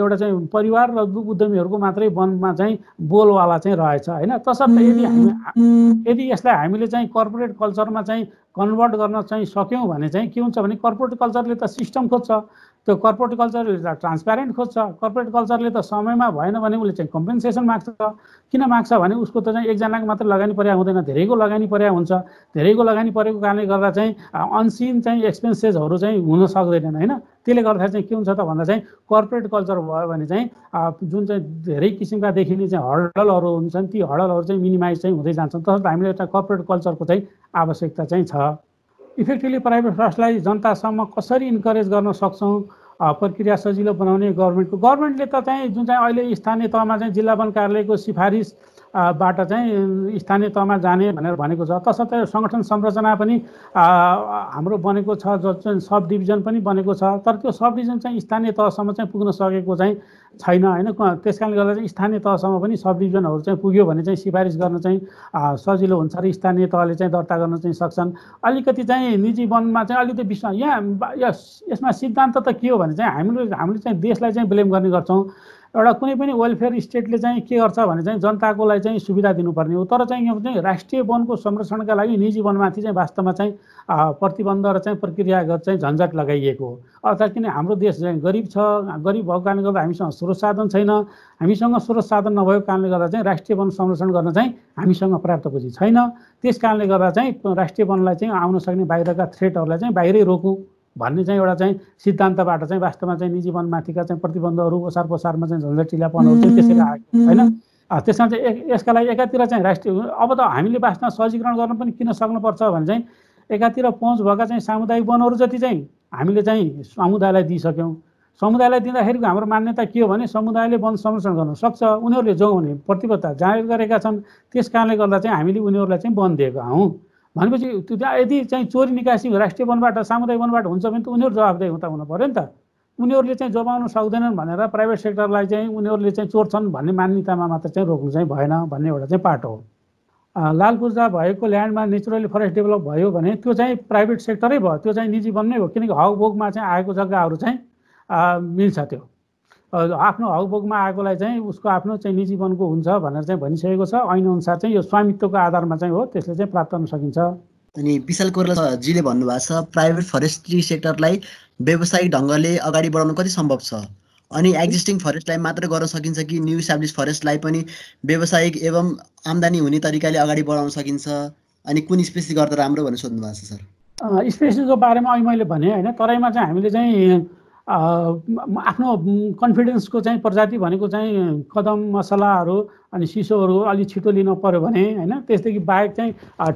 A: एउटा चाहिँ परिवार र उद्यमीहरूको मात्रै वनमा चाहिँ बोलवाला चाहिँ रहेछ होइन तसर्थ यदि हामी यदि यसलाई हामीले चाहिँ कर्पोरेट कल्चरमा चाहिँ कन्भर्ट गर्न चाहिँ सक्यौँ भने चाहिँ के हुन्छ भने कर्पोरेट कल्चरले त सिस्टम खोज्छ त्यो कर्पोरेट कल्चर ट्रान्सप्यारेन्ट खोज्छ कर्पोरेट कल्चरले त समयमा भएन भने उसले चाहिँ कम्पेन्सेसन माग्छ किन माग्छ भने उसको त चाहिँ एकजनाको मात्र लगानी पर्या हुँदैन धेरैको लगानी पर्या हुन्छ धेरैको लगानी परेको कारणले गर्दा चाहिँ अनसिन चाहिँ एक्सपेन्सेसहरू चाहिँ हुन सक्दैनन् होइन त्यसले गर्दा चाहिँ के हुन्छ त भन्दा चाहिँ कर्पोरेट कल्चर भयो भने चाहिँ जुन चाहिँ धेरै किसिमका देखिने चाहिँ हडलहरू हुन्छन् ती हडलहरू चाहिँ मिनिमाइज चाहिँ हुँदै जान्छन् तसर्थ हामीले एउटा कर्पोरेट कल्चरको चाहिँ आवश्यकता चाहिँ छ इफेक्टिभली प्राइभेट ट्रस्टलाई जनतासम्म कसरी इन्करेज गर्न सक्छौँ प्रक्रिया सजिलो बनाउने गभर्मेन्टको गभर्मेन्टले त चाहिँ जुन चाहिँ अहिले स्थानीय तहमा चाहिँ जिल्ला वन कार्यालयको सिफारिस बाट चाहिँ स्थानीय तहमा जाने भनेर भनेको छ तसर्थ सङ्गठन संरचना पनि हाम्रो बनेको छ जो चाहिँ सब डिभिजन पनि बनेको छ तर त्यो सब डिभिजन चाहिँ स्थानीय तहसम्म चाहिँ पुग्न सकेको चाहिँ छैन होइन त्यस कारणले गर्दा चाहिँ स्थानीय तहसम्म पनि सब डिभिजनहरू चाहिँ पुग्यो भने चाहिँ सिफारिस गर्न चाहिँ सजिलो हुन्छ र स्थानीय तहले चाहिँ दर्ता गर्न चाहिँ सक्छन् अलिकति चाहिँ निजी वनमा चाहिँ अलिकति विश्वास यहाँ यसमा सिद्धान्त त के हो भने चाहिँ हामीले हामीले चाहिँ देशलाई चाहिँ ब्लेम गर्ने गर्छौँ एउटा कुनै पनि वेलफेयर स्टेटले चाहिँ के गर्छ भने चाहिँ जनताको लागि चाहिँ सुविधा दिनुपर्ने हो तर चाहिँ यो चाहिँ राष्ट्रिय वनको संरक्षणका लागि निजी वनमाथि चाहिँ वास्तवमा चाहिँ प्रतिबन्ध र चाहिँ प्रक्रियागत चाहिँ झन्झट लगाइएको हो अर्थात् किन हाम्रो देश चाहिँ गरिब छ गरिब भएको कारणले गर्दा हामीसँग स्रोत साधन छैन हामीसँग स्रोत साधन नभएको कारणले गर्दा चाहिँ राष्ट्रिय वन संरक्षण गर्न चाहिँ हामीसँग पर्याप्त पुँजी छैन त्यस कारणले गर्दा चाहिँ राष्ट्रिय वनलाई चाहिँ आउन सक्ने बाहिरका थ्रेटहरूलाई चाहिँ बाहिरै रोकौँ भन्ने चाहिँ एउटा चाहिँ सिद्धान्तबाट चाहिँ वास्तवमा चाहिँ निजी वनमाथिका चाहिँ प्रतिबन्धहरू ओसार पसारमा चाहिँ झन्झटिलापनहरू चाहिँ त्यसरी आएको होइन त्यसमा चाहिँ यसका लागि एकातिर चाहिँ राष्ट्रिय अब त हामीले वास्तवमा सहजीकरण गर्न पनि किन सक्नुपर्छ भने चाहिँ एकातिर पहुँच भएका चाहिँ सामुदायिक वनहरू जति चाहिँ हामीले चाहिँ समुदायलाई दिइसक्यौँ समुदायलाई दिँदाखेरिको हाम्रो मान्यता के हो भने समुदायले वन संरक्षण गर्न सक्छ उनीहरूले जोगाउने प्रतिबद्धता जाहेर गरेका छन् त्यस कारणले गर्दा चाहिँ हामीले उनीहरूलाई चाहिँ वन दिएका हौँ भनेपछि त्यो यदि चाहिँ चोरी निकासी राष्ट्रिय वनबाट सामुदायिक वनबाट हुन्छ भने त उनीहरू जवाबदेही हुँदा हुनु पऱ्यो नि त उनीहरूले चाहिँ जोगाउन सक्दैनन् भनेर प्राइभेट सेक्टरलाई चाहिँ उनीहरूले चाहिँ चोर्छन् भन्ने मान्यतामा मात्र चाहिँ रोक्नु चाहिँ भएन भन्ने एउटा चाहिँ पाठ हो लाल पूर्जा भएको ल्यान्डमा नेचुरली फरेस्ट डेभलप भयो भने त्यो चाहिँ प्राइभेट सेक्टरै भयो त्यो चाहिँ निजी बन्नै हो किनकि हक भोगमा चाहिँ आएको जग्गाहरू चाहिँ मिल्छ त्यो आफ्नो हकबोकमा आएकोलाई चाहिँ उसको आफ्नो चाहिँ निजीवनको हुन्छ भनेर चाहिँ भनिसकेको छ ऐनअनुसार चाहिँ यो स्वामित्वको आधारमा चाहिँ हो त्यसले चाहिँ प्राप्त गर्न
B: सकिन्छ अनि विशाल कोरलाजीले भन्नुभएको छ प्राइभेट फरेस्ट्री सेक्टरलाई व्यवसायिक ढङ्गले अगाडि बढाउन कति सम्भव छ अनि एक्जिस्टिङ फरेस्टलाई मात्र गर्न सकिन्छ कि न्यू इस्टाब्लिस फरेस्टलाई पनि व्यावसायिक एवं आम्दानी हुने तरिकाले अगाडि बढाउन सकिन्छ अनि कुन स्पेसी गर्दा राम्रो भनेर सोध्नु भएको छ
A: सर
B: स्पेसीको बारेमा अघि मैले भने होइन तराईमा चाहिँ हामीले
A: चाहिँ आफ्नो कन्फिडेन्सको चाहिँ प्रजाति भनेको चाहिँ कदम मसलाहरू अनि सिसोहरू अलिक छिटो लिन पऱ्यो भने होइन त्यस्तै बाहेक चाहिँ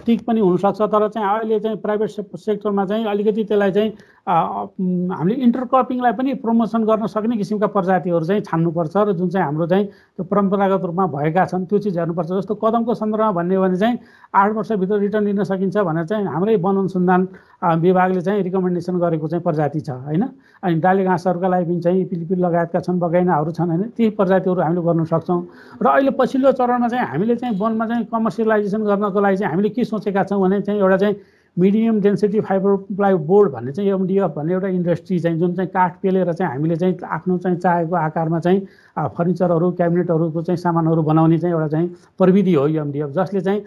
A: टिक पनि हुनसक्छ तर चाहिँ अहिले चाहिँ प्राइभेट सेक्टरमा चाहिँ अलिकति त्यसलाई चाहिँ हामीले इन्टरक्रपिङलाई पनि प्रमोसन गर्न सक्ने किसिमका प्रजातिहरू चाहिँ छान्नुपर्छ र जुन चाहिँ हाम्रो चाहिँ त्यो परम्परागत रूपमा भएका छन् त्यो चिज हेर्नुपर्छ जस्तो कदमको सन्दर्भमा भन्यो भने चाहिँ आठ वर्षभित्र रिटर्न लिन सकिन्छ भनेर चाहिँ हाम्रै वन अनुसन्धान विभागले चाहिँ रिकमेन्डेसन गरेको चाहिँ प्रजाति छ होइन अनि डाले घाँसहरूका लागि पनि चाहिँ पिलिपिल लगायतका छन् बगैनाहरू छन् होइन त्यही प्रजातिहरू हामीले गर्न सक्छौँ र अहिले पछिल्लो चरणमा चाहिँ हामीले चाहिँ वनमा चाहिँ कमर्सियलाइजेसन गर्नको लागि चाहिँ हामीले के सोचेका छौँ भने चाहिँ एउटा चाहिँ medium density fibre ply board भन्ने चाहिँ एमडिएफ भन्ने एउटा इन्डस्ट्री चाहिँ जुन चाहिँ काठ पेलेर चाहिँ हामीले चाहिँ आफ्नो चाहिँ चाहेको आकारमा चाहिँ फर्निचरहरू क्याबिनेटहरूको चाहिँ सामानहरू बनाउने चाहिँ एउटा चाहिँ प्रविधि हो यो एमडिएफ जसले चाहिँ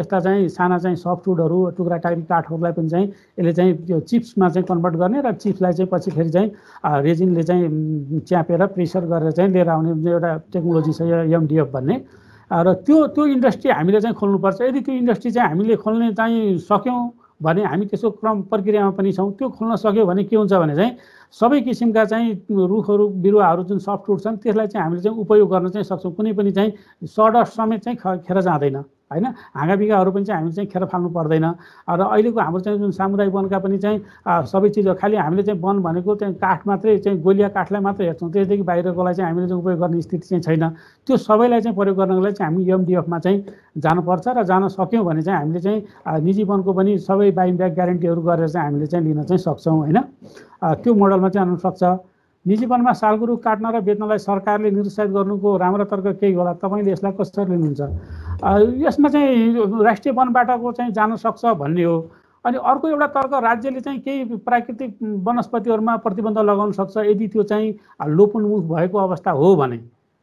A: यस्ता चाहिँ साना चाहिँ सफ्टवुडहरू टुक्रा टाइपी काठहरूलाई पनि चाहिँ यसले चाहिँ त्यो चिप्समा चाहिँ कन्भर्ट गर्ने र चिप्सलाई चाहिँ पछि फेरि चाहिँ रेजिनले चाहिँ च्यापेर प्रेसर गरेर चाहिँ लिएर आउने एउटा टेक्नोलोजी छ यो एमडिएफ भन्ने र त्यो त्यो इन्डस्ट्री हामीले चाहिँ खोल्नुपर्छ यदि त्यो इन्डस्ट्री चाहिँ हामीले खोल्ने चाहिँ सक्यौँ भने हामी त्यसको क्रम प्रक्रियामा पनि छौँ त्यो खोल्न सक्यो भने के हुन्छ भने चाहिँ सबै किसिमका चाहिँ रुखहरू बिरुवाहरू जुन सफ्टवुड छन् त्यसलाई चाहिँ हामीले चाहिँ उपयोग गर्न चाहिँ सक्छौँ कुनै पनि चाहिँ सडर समेत चाहिँ खेर जाँदैन होइन हाँगाबिगाहरू पनि चाहिँ हामीले चाहिँ खेर फाल्नु पर्दैन र अहिलेको हाम्रो चाहिँ जुन सामुदायिक वनका पनि चाहिँ सबै चिजहरू खालि हामीले चाहिँ वन भनेको चाहिँ काठ मात्रै चाहिँ गोलिया काठलाई मात्रै हेर्छौँ त्यसदेखि बाहिरकोलाई चाहिँ हामीले चाहिँ उपयोग गर्ने स्थिति चाहिँ छैन त्यो सबैलाई चाहिँ प्रयोग गर्नको लागि चाहिँ हामी एमडिएफमा चाहिँ जानुपर्छ र जान सक्यौँ भने चाहिँ हामीले चाहिँ निजी वनको पनि सबै बाइङ ब्याक ग्यारेन्टीहरू गरेर चाहिँ हामीले चाहिँ लिन चाहिँ सक्छौँ होइन त्यो मोडलमा चाहिँ आउनु सक्छ निजी वनमा सालको रुख काट्न र बेच्नलाई सरकारले निरुत्साहित गर्नुको राम्रो तर्क केही होला तपाईँले यसलाई कसरी लिनुहुन्छ यसमा चाहिँ राष्ट्रिय वनबाटको चाहिँ जान सक्छ भन्ने हो अनि अर्को एउटा तर्क राज्यले चाहिँ केही प्राकृतिक वनस्पतिहरूमा प्रतिबन्ध लगाउन सक्छ यदि त्यो चाहिँ लोपन्मुख भएको अवस्था हो भने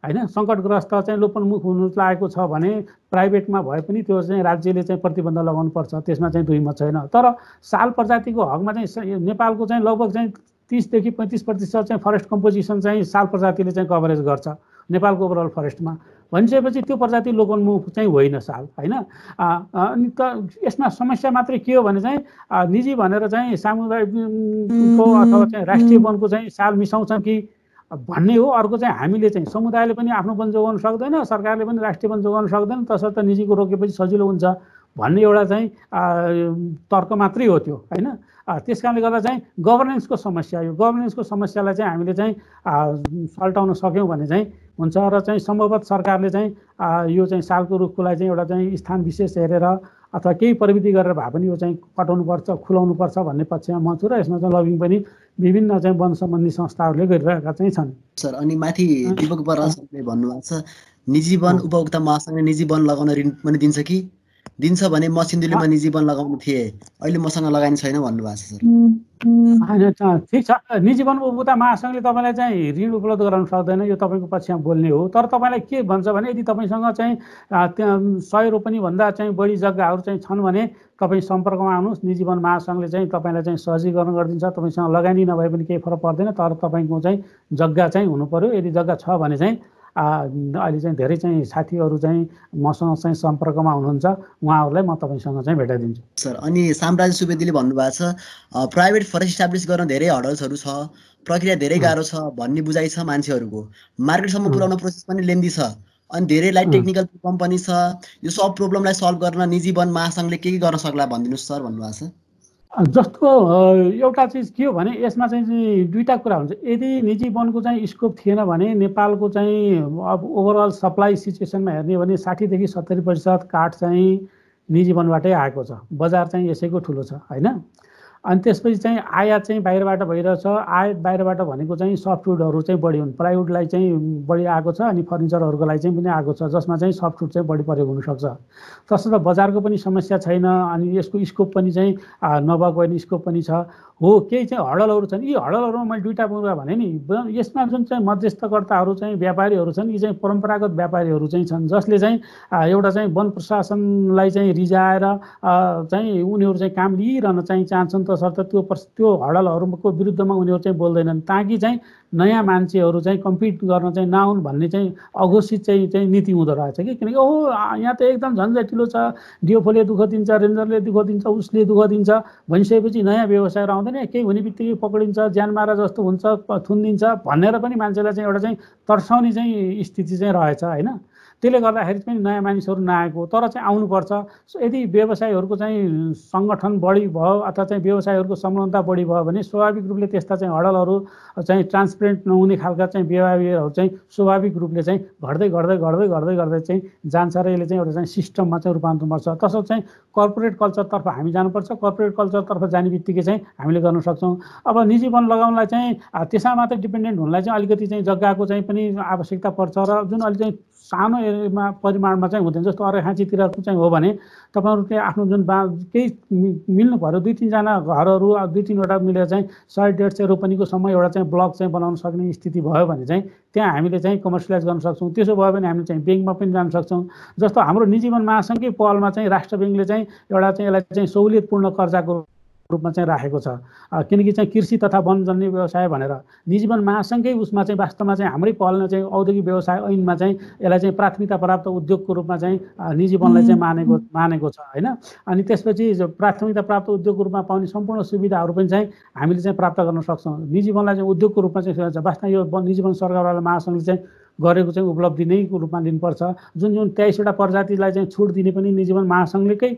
A: होइन सङ्कटग्रस्त चाहिँ लोपनमुख हुनु लागेको छ भने प्राइभेटमा भए पनि त्यो चाहिँ राज्यले चाहिँ प्रतिबन्ध लगाउनुपर्छ त्यसमा चाहिँ दुई मत छैन तर साल प्रजातिको हकमा चाहिँ नेपालको चाहिँ लगभग चाहिँ तिसदेखि पैँतिस प्रतिशत चाहिँ फरेस्ट कम्पोजिसन चाहिँ साल प्रजातिले चाहिँ कभरेज गर्छ नेपालको ओभरअल फरेस्टमा भनिसकेपछि त्यो प्रजाति लोकन्मुख चाहिँ होइन साल होइन अनि त यसमा समस्या मात्रै के हो भने चाहिँ निजी भनेर चाहिँ सामुदायिकको अथवा चाहिँ राष्ट्रिय वनको चाहिँ साल मिसाउँछ कि भन्ने हो अर्को चाहिँ हामीले चाहिँ समुदायले पनि आफ्नो वन जोगाउन सक्दैन सरकारले पनि राष्ट्रिय वन जोगाउन सक्दैन तसर्थ निजीको रोकेपछि सजिलो हुन्छ भन्ने एउटा चाहिँ तर्क मात्रै हो त्यो होइन त्यस कारणले गर्दा चाहिँ गभर्नेन्सको समस्या यो गभर्नेन्सको समस्यालाई चाहिँ हामीले चाहिँ सल्टाउन सक्यौँ भने चाहिँ हुन्छ र चाहिँ सम्भवत सरकारले चाहिँ यो चाहिँ सालको रुखलाई चाहिँ एउटा चाहिँ स्थान विशेष हेरेर अथवा केही प्रविधि गरेर भए पनि यो चाहिँ कटाउनुपर्छ खुलाउनुपर्छ भन्ने पक्षमा म छु र यसमा चाहिँ लगिङ पनि विभिन्न चाहिँ वन सम्बन्धी संस्थाहरूले गरिरहेका चाहिँ छन्
B: सर अनि माथि दिपक बरालले भन्नुभएको छ निजी वन उपभोक्ता महासङ्घले निजी वन लगाउन ऋण पनि दिन्छ कि दिन्छ भने म सिन्धुलीमा निजीवन लगाउनु थिएँ अहिले मसँग लगानी छैन
C: भन्नुभएको छ सर
B: ठिक छ
A: निजीवनको उता महासङ्घले तपाईँलाई चाहिँ ऋण उपलब्ध गराउन सक्दैन यो तपाईँको पक्षमा बोल्ने हो तर तपाईँलाई के भन्छ भने यदि तपाईँसँग चाहिँ त्यहाँ सय भन्दा चाहिँ बढी जग्गाहरू चाहिँ छन् भने तपाईँ सम्पर्कमा आउनुहोस् निजीवन महासङ्घले चाहिँ तपाईँलाई चाहिँ सहजीकरण गरिदिन्छ तपाईँसँग लगानी नभए पनि केही फरक पर्दैन तर तपाईँको चाहिँ जग्गा चाहिँ हुनु पऱ्यो यदि जग्गा छ भने चाहिँ अहिले चाहिँ धेरै चाहिँ साथीहरू चाहिँ मसँग चाहिँ सम्पर्कमा हुनुहुन्छ उहाँहरूलाई म तपाईँसँग चाहिँ भेटाइदिन्छु
B: सर अनि साम्राज्य सुवेदीले भन्नुभएको छ प्राइभेट फरेस्ट इस्टाब्लिस गर्न धेरै हडल्सहरू छ प्रक्रिया धेरै गाह्रो छ भन्ने बुझाइ छ मान्छेहरूको मार्केटसम्म पुर्याउन प्रोसेस पनि लेन्दी छ अनि धेरैलाई टेक्निकल प्रब्लम पनि छ यो सब प्रब्लमलाई सल्भ गर्न निजी वन महासङ्घले के के गर्न सक्ला भनिदिनुहोस् सर भन्नुभएको छ जस्तो एउटा चिज के हो भने यसमा चाहिँ
A: दुईवटा कुरा हुन्छ यदि निजी वनको चाहिँ स्कोप थिएन भने नेपालको चाहिँ अब ओभरअल सप्लाई सिचुएसनमा हेर्ने हो भने साठीदेखि सत्तरी प्रतिशत काठ चाहिँ निजी वनबाटै आएको छ बजार चाहिँ यसैको ठुलो छ होइन अनि त्यसपछि चाहिँ आयात चाहिँ बाहिरबाट भइरहेछ आयात बाहिरबाट भनेको चाहिँ सफ्टवुडहरू चाहिँ बढी हुन् प्लाइवुडलाई चाहिँ बढी आएको छ अनि फर्निचरहरूको लागि चाहिँ पनि आएको छ जसमा चाहिँ सफ्टवुड चाहिँ बढी प्रयोग हुनसक्छ तसर्थ बजारको पनि समस्या छैन अनि यसको स्कोप पनि चाहिँ नभएको होइन स्कोप पनि छ हो केही चाहिँ हडलहरू छन् यी हडलहरूमा मैले दुईवटा कुरा भने नि यसमा जुन चाहिँ मध्यस्थकर्ताहरू चाहिँ व्यापारीहरू छन् यी चाहिँ परम्परागत व्यापारीहरू चाहिँ छन् जसले चाहिँ एउटा चाहिँ वन प्रशासनलाई चाहिँ रिजाएर चाहिँ उनीहरू चाहिँ काम लिइरहन चाहिँ चाहन्छन् तसर्थ त्यो त्यो हडलहरूको विरुद्धमा उनीहरू चाहिँ बोल्दैनन् ताकि चाहिँ नयाँ मान्छेहरू चाहिँ कम्पिट गर्न चाहिँ नआउन् भन्ने चाहिँ अघोषित चाहिँ चाहिँ नीति हुँदो रहेछ कि किनकि ओहो यहाँ त एकदम झन्झटिलो छ डिएफओले दुःख दिन्छ रेन्जरले दुःख दिन्छ उसले दुःख दिन्छ भनिसकेपछि नयाँ व्यवसायहरू आउँदैन हुँदैन केही हुने बित्तिकै पक्रिन्छ ज्यान मारा जस्तो हुन्छ थुनिदिन्छ भनेर पनि मान्छेलाई चाहिँ एउटा चाहिँ तर्साउने चाहिँ स्थिति चाहिँ रहेछ होइन त्यसले गर्दाखेरि पनि नयाँ मानिसहरू नआएको तर चाहिँ आउनुपर्छ यदि व्यवसायहरूको चाहिँ सङ्गठन बढी भयो अथवा चाहिँ व्यवसायहरूको संलग्नता बढी भयो भने स्वाभाविक रूपले त्यस्ता चाहिँ हडलहरू चाहिँ ट्रान्सपेरेन्ट नहुने खालका चाहिँ व्यवहारहरू चाहिँ स्वाभाविक रूपले चाहिँ घट्दै घट्दै घट्दै घट्दै गर्दै चाहिँ जान्छ र यसले चाहिँ एउटा चाहिँ सिस्टममा चाहिँ रूपान्तरण पर्छ तसर्थ चाहिँ कर्पोरेट कल्चरतर्फ हामी जानुपर्छ कर्पोरेट कल्चरतर्फ जाने बित्तिकै चाहिँ हामीले गर्न सक्छौँ अब निजीवन लगाउनलाई चाहिँ त्यसमा मात्रै डिपेन्डेन्ट हुनलाई चाहिँ अलिकति चाहिँ जग्गाको चाहिँ पनि आवश्यकता पर्छ र जुन अलिक चाहिँ सानो एरियामा परिमाणमा चाहिँ हुँदैन जस्तो अरेखाँचीतिरको चाहिँ हो भने तपाईँहरूले आफ्नो जुन बा केही मिल्नु पऱ्यो दुई तिनजना घरहरू दुई तिनवटा मिलेर चाहिँ सय डेढ सय रोपनीको समय एउटा चाहिँ ब्लक चाहिँ बनाउन सक्ने स्थिति भयो भने चाहिँ त्यहाँ हामीले चाहिँ कमर्सियलाइज गर्न सक्छौँ त्यसो भयो भने हामीले चाहिँ ब्याङ्कमा पनि जान सक्छौँ जस्तो हाम्रो निजीवन महासङ्घकै पहलमा चाहिँ राष्ट्र ब्याङ्कले चाहिँ एउटा चाहिँ यसलाई चाहिँ सहुलियतपूर्ण कर्जाको रूपमा चाहिँ राखेको छ किनकि चाहिँ कृषि तथा वनजन्य व्यवसाय भनेर निजीवन महासङ्घकै उसमा चाहिँ वास्तवमा चाहिँ हाम्रै पहलमा चाहिँ औद्योगिक व्यवसाय ऐनमा चाहिँ यसलाई चाहिँ प्राथमिकता प्राप्त उद्योगको रूपमा चाहिँ निजीवनलाई चाहिँ मानेको मानेको छ होइन अनि त्यसपछि प्राथमिकता प्राप्त उद्योगको रूपमा पाउने सम्पूर्ण सुविधाहरू पनि चाहिँ हामीले चाहिँ प्राप्त गर्न सक्छौँ निजीवनलाई चाहिँ उद्योगको रूपमा चाहिँ वास्तवमा यो निजीवन सरकारवाला महासङ्घले चाहिँ गरेको चाहिँ उपलब्धि नैको रूपमा लिनुपर्छ जुन जुन तेइसवटा प्रजातिलाई चाहिँ छुट दिने पनि निजीवन महासङ्घलेकै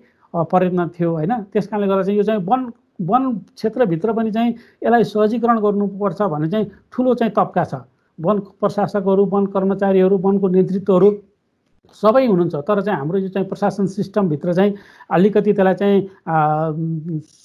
A: परिणत थियो होइन त्यस कारणले गर्दा चाहिँ यो चाहिँ वन वन क्षेत्रभित्र पनि चाहिँ यसलाई सहजीकरण गर्नुपर्छ भन्ने चाहिँ ठुलो चाहिँ तब्का छ वन प्रशासकहरू वन कर्मचारीहरू वनको नेतृत्वहरू सबै हुनुहुन्छ तर चाहिँ हाम्रो यो चाहिँ प्रशासन सिस्टमभित्र चाहिँ अलिकति त्यसलाई चाहिँ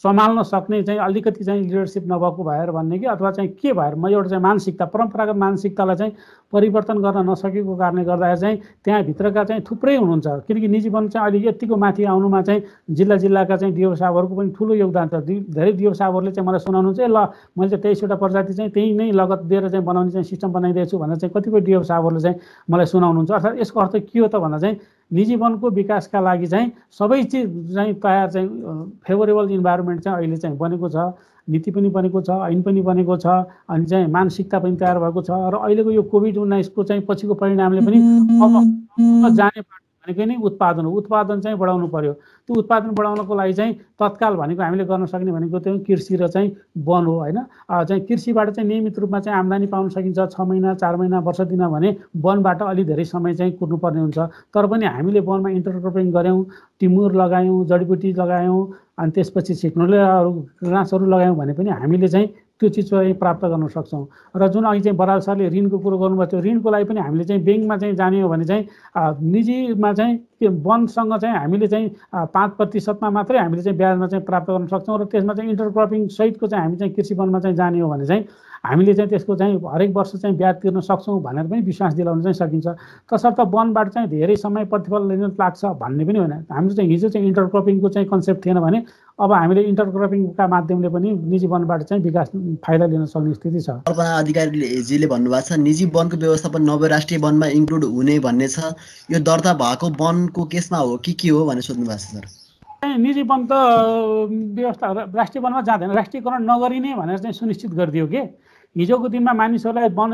A: सम्हाल्न सक्ने चाहिँ अलिकति चाहिँ लिडरसिप नभएको भएर भन्ने कि अथवा चाहिँ के भएर म एउटा चाहिँ मानसिकता परम्परागत मानसिकतालाई चाहिँ परिवर्तन गर्न नसकेको कारणले गर्दा चाहिँ त्यहाँभित्रका चाहिँ थुप्रै हुनुहुन्छ किनकि निजी वन चाहिँ अहिले यतिको माथि आउनुमा चाहिँ जिल्ला जिल्लाका चाहिँ डिओ पनि ठुलो योगदान छ धेरै डिओ चाहिँ मलाई सुनाउनुहुन्छ ल मैले चाहिँ तेइसवटा प्रजाति चाहिँ त्यही नै लगत दिएर चाहिँ बनाउने चाहिँ सिस्टम बनाइदिएछु भनेर चाहिँ कतिपय डिओ चाहिँ मलाई सुनाउनुहुन्छ अर्थात् यसको अर्थ के हो त भन्दा चाहिँ निजी वनको विकासका लागि चाहिँ सबै चिज चाहिँ तयार चाहिँ फेभरेबल इन्भाइरोमेन्ट चाहिँ अहिले चाहिँ बनेको छ नीति पनि बनेको छ ऐन पनि बनेको छ अनि चाहिँ मानसिकता पनि तयार भएको छ र अहिलेको यो कोभिड उन्नाइसको चाहिँ पछिको परिणामले पनि अब जाने बाटो भनेको नै उत्पादन हो उत्पादन चाहिँ बढाउनु पऱ्यो त्यो उत्पादन बढाउनको लागि चाहिँ तत्काल भनेको हामीले गर्न सक्ने भनेको त्यो कृषि र चाहिँ वन हो होइन चाहिँ कृषिबाट चाहिँ नियमित रूपमा चाहिँ आम्दानी पाउन सकिन्छ छ महिना चार महिना वर्ष दिन भने वनबाट अलि धेरै समय चाहिँ कुर्नुपर्ने हुन्छ तर पनि हामीले वनमा इन्टरक्रपिङ गऱ्यौँ टिमुर लगायौँ जडीबुटी लगायौँ अनि त्यसपछि सिक्नोलेहरू ग्राँसहरू लगायौँ भने पनि हामीले चाहिँ त्यो चाहिँ प्राप्त गर्न सक्छौँ र जुन अघि चाहिँ बराल सरले ऋणको कुरो गर्नुभयो त्यो ऋणको लागि पनि हामीले चाहिँ ब्याङ्कमा चाहिँ जाने हो भने चाहिँ निजीमा चाहिँ त्यो वनसँग चाहिँ हामीले चाहिँ पाँच प्रतिशतमा मात्रै हामीले चाहिँ ब्याजमा चाहिँ प्राप्त गर्न सक्छौँ र त्यसमा चाहिँ इन्टरक्रपिङ सहितको चाहिँ हामी चाहिँ कृषि वनमा चाहिँ जाने हो भने चाहिँ हामीले चाहिँ त्यसको चाहिँ हरेक वर्ष चाहिँ ब्याज तिर्न सक्छौँ भनेर पनि विश्वास दिलाउन चाहिँ सकिन्छ तसर्थ वनबाट चाहिँ धेरै समय प्रतिफल लिन लाग्छ भन्ने पनि होइन हाम्रो चाहिँ हिजो चाहिँ इन्टरक्रपिङको चाहिँ कन्सेप्ट थिएन भने अब हामीले इन्टरक्रपिङका माध्यमले पनि निजी वनबाट चाहिँ विकास फाइदा लिन सक्ने स्थिति
B: छ अधिकारीजीले भन्नुभएको छ निजी वनको व्यवस्थापन नभए राष्ट्रिय वनमा इन्क्लुड हुने भन्ने छ यो दर्ता भएको वनको केसमा हो कि के हो भनेर सोध्नु भएको छ
A: सर निजी वन त व्यवस्था राष्ट्रिय वनमा जाँदैन राष्ट्रियकरण नगरिने भनेर चाहिँ सुनिश्चित गरिदियो कि हिजोको दिनमा मानिसहरूलाई वन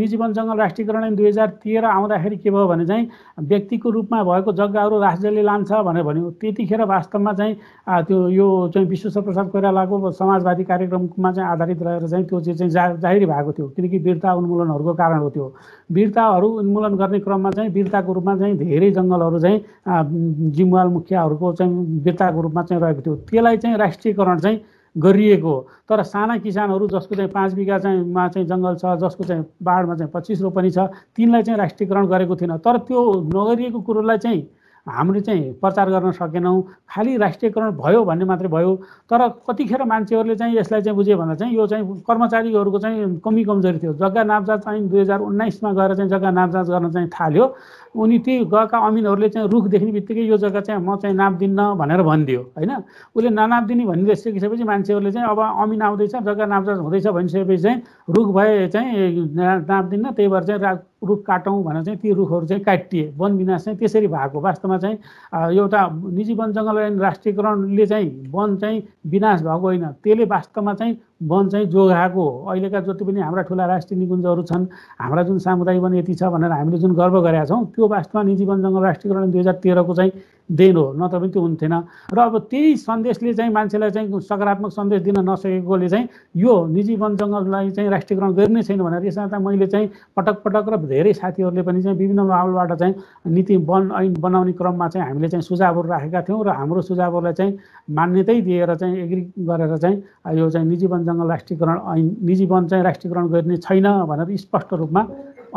A: निजी वन जङ्गल राष्ट्रियकरण दुई हजार तेह्र आउँदाखेरि के भयो भने चाहिँ व्यक्तिको रूपमा भएको जग्गाहरू राज्यले लान्छ भनेर भन्यो त्यतिखेर वास्तवमा चाहिँ त्यो यो चाहिँ विश्वेश्वर प्रसाद कोइरालाको समाजवादी कार्यक्रममा चाहिँ आधारित रहेर चाहिँ त्यो चाहिँ जा जाहिर भएको थियो किनकि वीरता उन्मूलनहरूको कारण हो त्यो वीरताहरू उन्मूलन गर्ने क्रममा चाहिँ वीरताको रूपमा चाहिँ धेरै जङ्गलहरू चाहिँ जिम्वाल मुखियाहरूको चाहिँ वीरताको रूपमा चाहिँ रहेको थियो त्यसलाई चाहिँ राष्ट्रियकरण चाहिँ गरिएको तर साना किसानहरू जसको चाहिँ पाँच बिघा चाहिँ मा चाहिँ जङ्गल छ जसको चाहिँ बाढमा चाहिँ पच्चिस रोपनी छ तिनलाई चाहिँ राष्ट्रियकरण गरेको थिएन तर त्यो नगरिएको कुरोलाई चाहिँ हामीले चाहिँ प्रचार गर्न सकेनौँ खालि राष्ट्रियकरण भयो भन्ने मात्रै भयो तर कतिखेर मान्छेहरूले चाहिँ यसलाई चाहिँ बुझ्यो भन्दा चाहिँ यो चाहिँ कर्मचारीहरूको चाहिँ कमी कमजोरी थियो जग्गा नापजाँच चाहिँ दुई हजार उन्नाइसमा गएर चाहिँ जग्गा नापजाँच गर्न चाहिँ थाल्यो उनी त्यही गएका अमिनहरूले चाहिँ रुख देख्ने बित्तिकै यो जग्गा चाहिँ म चाहिँ नाप्दिन्न भनेर भनिदियो होइन उसले ननाप्दिने भनिदिसकिसकेपछि मान्छेहरूले चाहिँ अब अमिन आउँदैछ जग्गा नापजाँच हुँदैछ भनिसकेपछि चाहिँ रुख भए चाहिँ दिन्न त्यही भएर चाहिँ रुख काटौँ भनेर चाहिँ ती रुखहरू चाहिँ काटिए वन विनाश चाहिँ त्यसरी भएको वास्तवमा जङ्गलमा चाहिँ एउटा निजी वन जङ्गल राष्ट्रियकरणले चाहिँ वन चाहिँ विनाश भएको होइन त्यसले वास्तवमा चाहिँ वन चाहिँ जोगाएको हो अहिलेका जति पनि हाम्रा ठुला राष्ट्रिय निकुञ्जहरू छन् हाम्रा जुन सामुदायिक वन यति छ भनेर हामीले जुन गर्व गरेका छौँ त्यो वास्तवमा निजी वन जङ्गल राष्ट्रियकरण दुई हजार तेह्रको चाहिँ देन हो नत्र पनि त्यो हुन्थेन र अब त्यही सन्देशले चाहिँ मान्छेलाई चाहिँ सकारात्मक सन्देश दिन नसकेकोले चाहिँ यो निजी वन जङ्गललाई चाहिँ राष्ट्रियकरण गर्ने छैन भनेर यसमा त मैले चाहिँ पटक पटक र धेरै साथीहरूले पनि चाहिँ विभिन्न माहौलबाट चाहिँ नीति वन ऐन बनाउने क्रममा चाहिँ हामीले चाहिँ सुझावहरू राखेका थियौँ र हाम्रो सुझावहरूलाई चाहिँ मान्यतै दिएर चाहिँ एग्री गरेर चाहिँ यो चाहिँ निजी वन जङ्गल राष्ट्रियकरण ऐन निजी वन चाहिँ राष्ट्रियकरण गर्ने छैन भनेर स्पष्ट रूपमा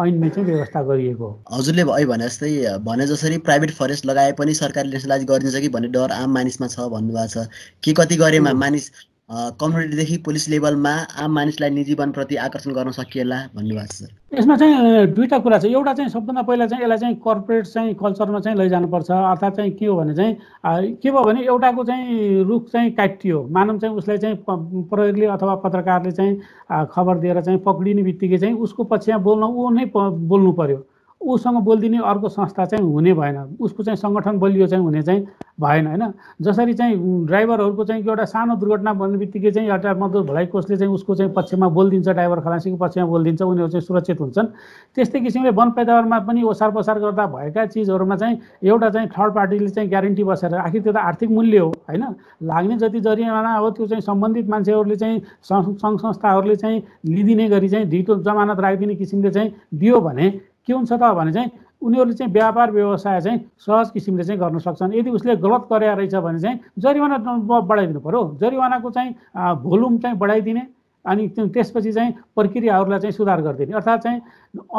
A: ऐनमै चाहिँ व्यवस्था गरिएको हो
B: हजुरले भयो भने जस्तै भने जसरी प्राइभेट फरेस्ट लगाए पनि सरकारले नेसनलाइज गरिदिन्छ कि भन्ने डर आम मानिसमा छ भन्नुभएको छ के कति गरेमा मानिस कम्युनिटीदेखि पुलिस लेभलमा आम मानिसलाई निजीवनप्रति आकर्षण गर्न सकिएला भन्नुभएको छ
A: यसमा चाहिँ दुईवटा कुरा छ एउटा चाहिँ सबभन्दा पहिला चाहिँ यसलाई चाहिँ कर्पोरेट चाहिँ कल्चरमा चाहिँ लैजानुपर्छ अर्थात् चाहिँ के हो भने चाहिँ के भयो भने एउटाको चाहिँ रुख चाहिँ काटियो मानव चाहिँ उसलाई चाहिँ प्रहरीले अथवा पत्रकारले चाहिँ खबर दिएर चाहिँ पक्रिने बित्तिकै चाहिँ उसको पछि बोल्न ऊ नै बोल्नु पर्यो उसँग बोलिदिने अर्को संस्था चाहिँ हुने भएन उसको चाहिँ सङ्गठन बलियो चाहिँ हुने चाहिँ भएन होइन जसरी चाहिँ ड्राइभरहरूको चाहिँ एउटा सानो दुर्घटना भन्ने बित्तिकै चाहिँ एउटा मद्दत भलाइ कोषले चाहिँ उसको चाहिँ पक्षमा बोलिदिन्छ ड्राइभर खलासीको पक्षमा बोलिदिन्छ उनीहरू चाहिँ सुरक्षित हुन्छन् त्यस्तै किसिमले वन पैदावारमा पनि ओसार पसार गर्दा भएका चिजहरूमा चाहिँ एउटा चाहिँ थर्ड पार्टीले चाहिँ ग्यारेन्टी बसेर आखिर त्यो त आर्थिक मूल्य हो होइन लाग्ने जति जरिमाना हो त्यो चाहिँ सम्बन्धित मान्छेहरूले चाहिँ सङ्घ संस्थाहरूले चाहिँ लिदिने गरी चाहिँ ढिटो जमानत राखिदिने किसिमले चाहिँ दियो भने के हुन्छ त भने चाहिँ उनीहरूले चाहिँ व्यापार व्यवसाय चाहिँ सहज किसिमले चाहिँ गर्न सक्छन् यदि उसले गलत गरे रहेछ भने चाहिँ जरिवाना बढाइदिनु पऱ्यो जरिवानाको चाहिँ भोल्युम चाहिँ बढाइदिने अनि त्यसपछि चाहिँ प्रक्रियाहरूलाई चाहिँ सुधार गरिदिने अर्थात् चाहिँ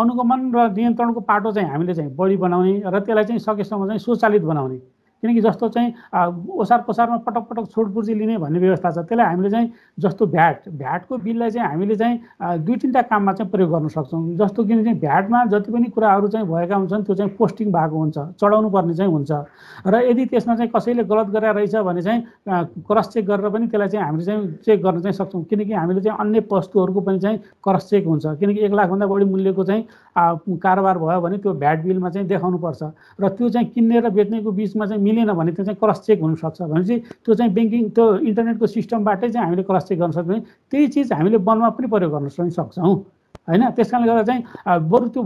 A: अनुगमन र नियन्त्रणको पाटो चाहिँ हामीले चाहिँ बढी बनाउने र त्यसलाई चाहिँ सकेसम्म चाहिँ स्वचालित बनाउने किनकि जस्तो चाहिँ ओसार पोसारमा पटक पटक छोडपुर्जी लिने भन्ने व्यवस्था छ त्यसलाई हामीले चाहिँ जस्तो भ्याट भ्याटको बिललाई चाहिँ हामीले चाहिँ दुई तिनवटा काममा चाहिँ प्रयोग गर्न सक्छौँ जस्तो किन चाहिँ भ्याटमा जति पनि कुराहरू चाहिँ भएका हुन्छन् त्यो चाहिँ पोस्टिङ भएको हुन्छ चढाउनु पर्ने चाहिँ हुन्छ र यदि त्यसमा चाहिँ कसैले गलत गरेर रहेछ भने चाहिँ क्रस चेक गरेर पनि त्यसलाई चाहिँ हामीले चाहिँ चेक गर्न चाहिँ सक्छौँ किनकि हामीले चाहिँ अन्य वस्तुहरूको पनि चाहिँ क्रस चेक हुन्छ किनकि एक लाखभन्दा बढी मूल्यको चाहिँ कारोबार भयो भने त्यो भ्याट बिलमा चाहिँ देखाउनुपर्छ र त्यो चाहिँ किन्ने र बेच्नेको बिचमा चाहिँ मिलेन भने त्यो चाहिँ क्रस चेक हुनसक्छ भनेपछि त्यो चाहिँ ब्याङ्किङ त्यो इन्टरनेटको सिस्टमबाटै चाहिँ हामीले क्रस चेक गर्न सक्छौँ भने त्यही चिज हामीले वनमा पनि प्रयोग गर्न सक्नु सक्छौँ होइन त्यस कारणले गर्दा चाहिँ बरु त्यो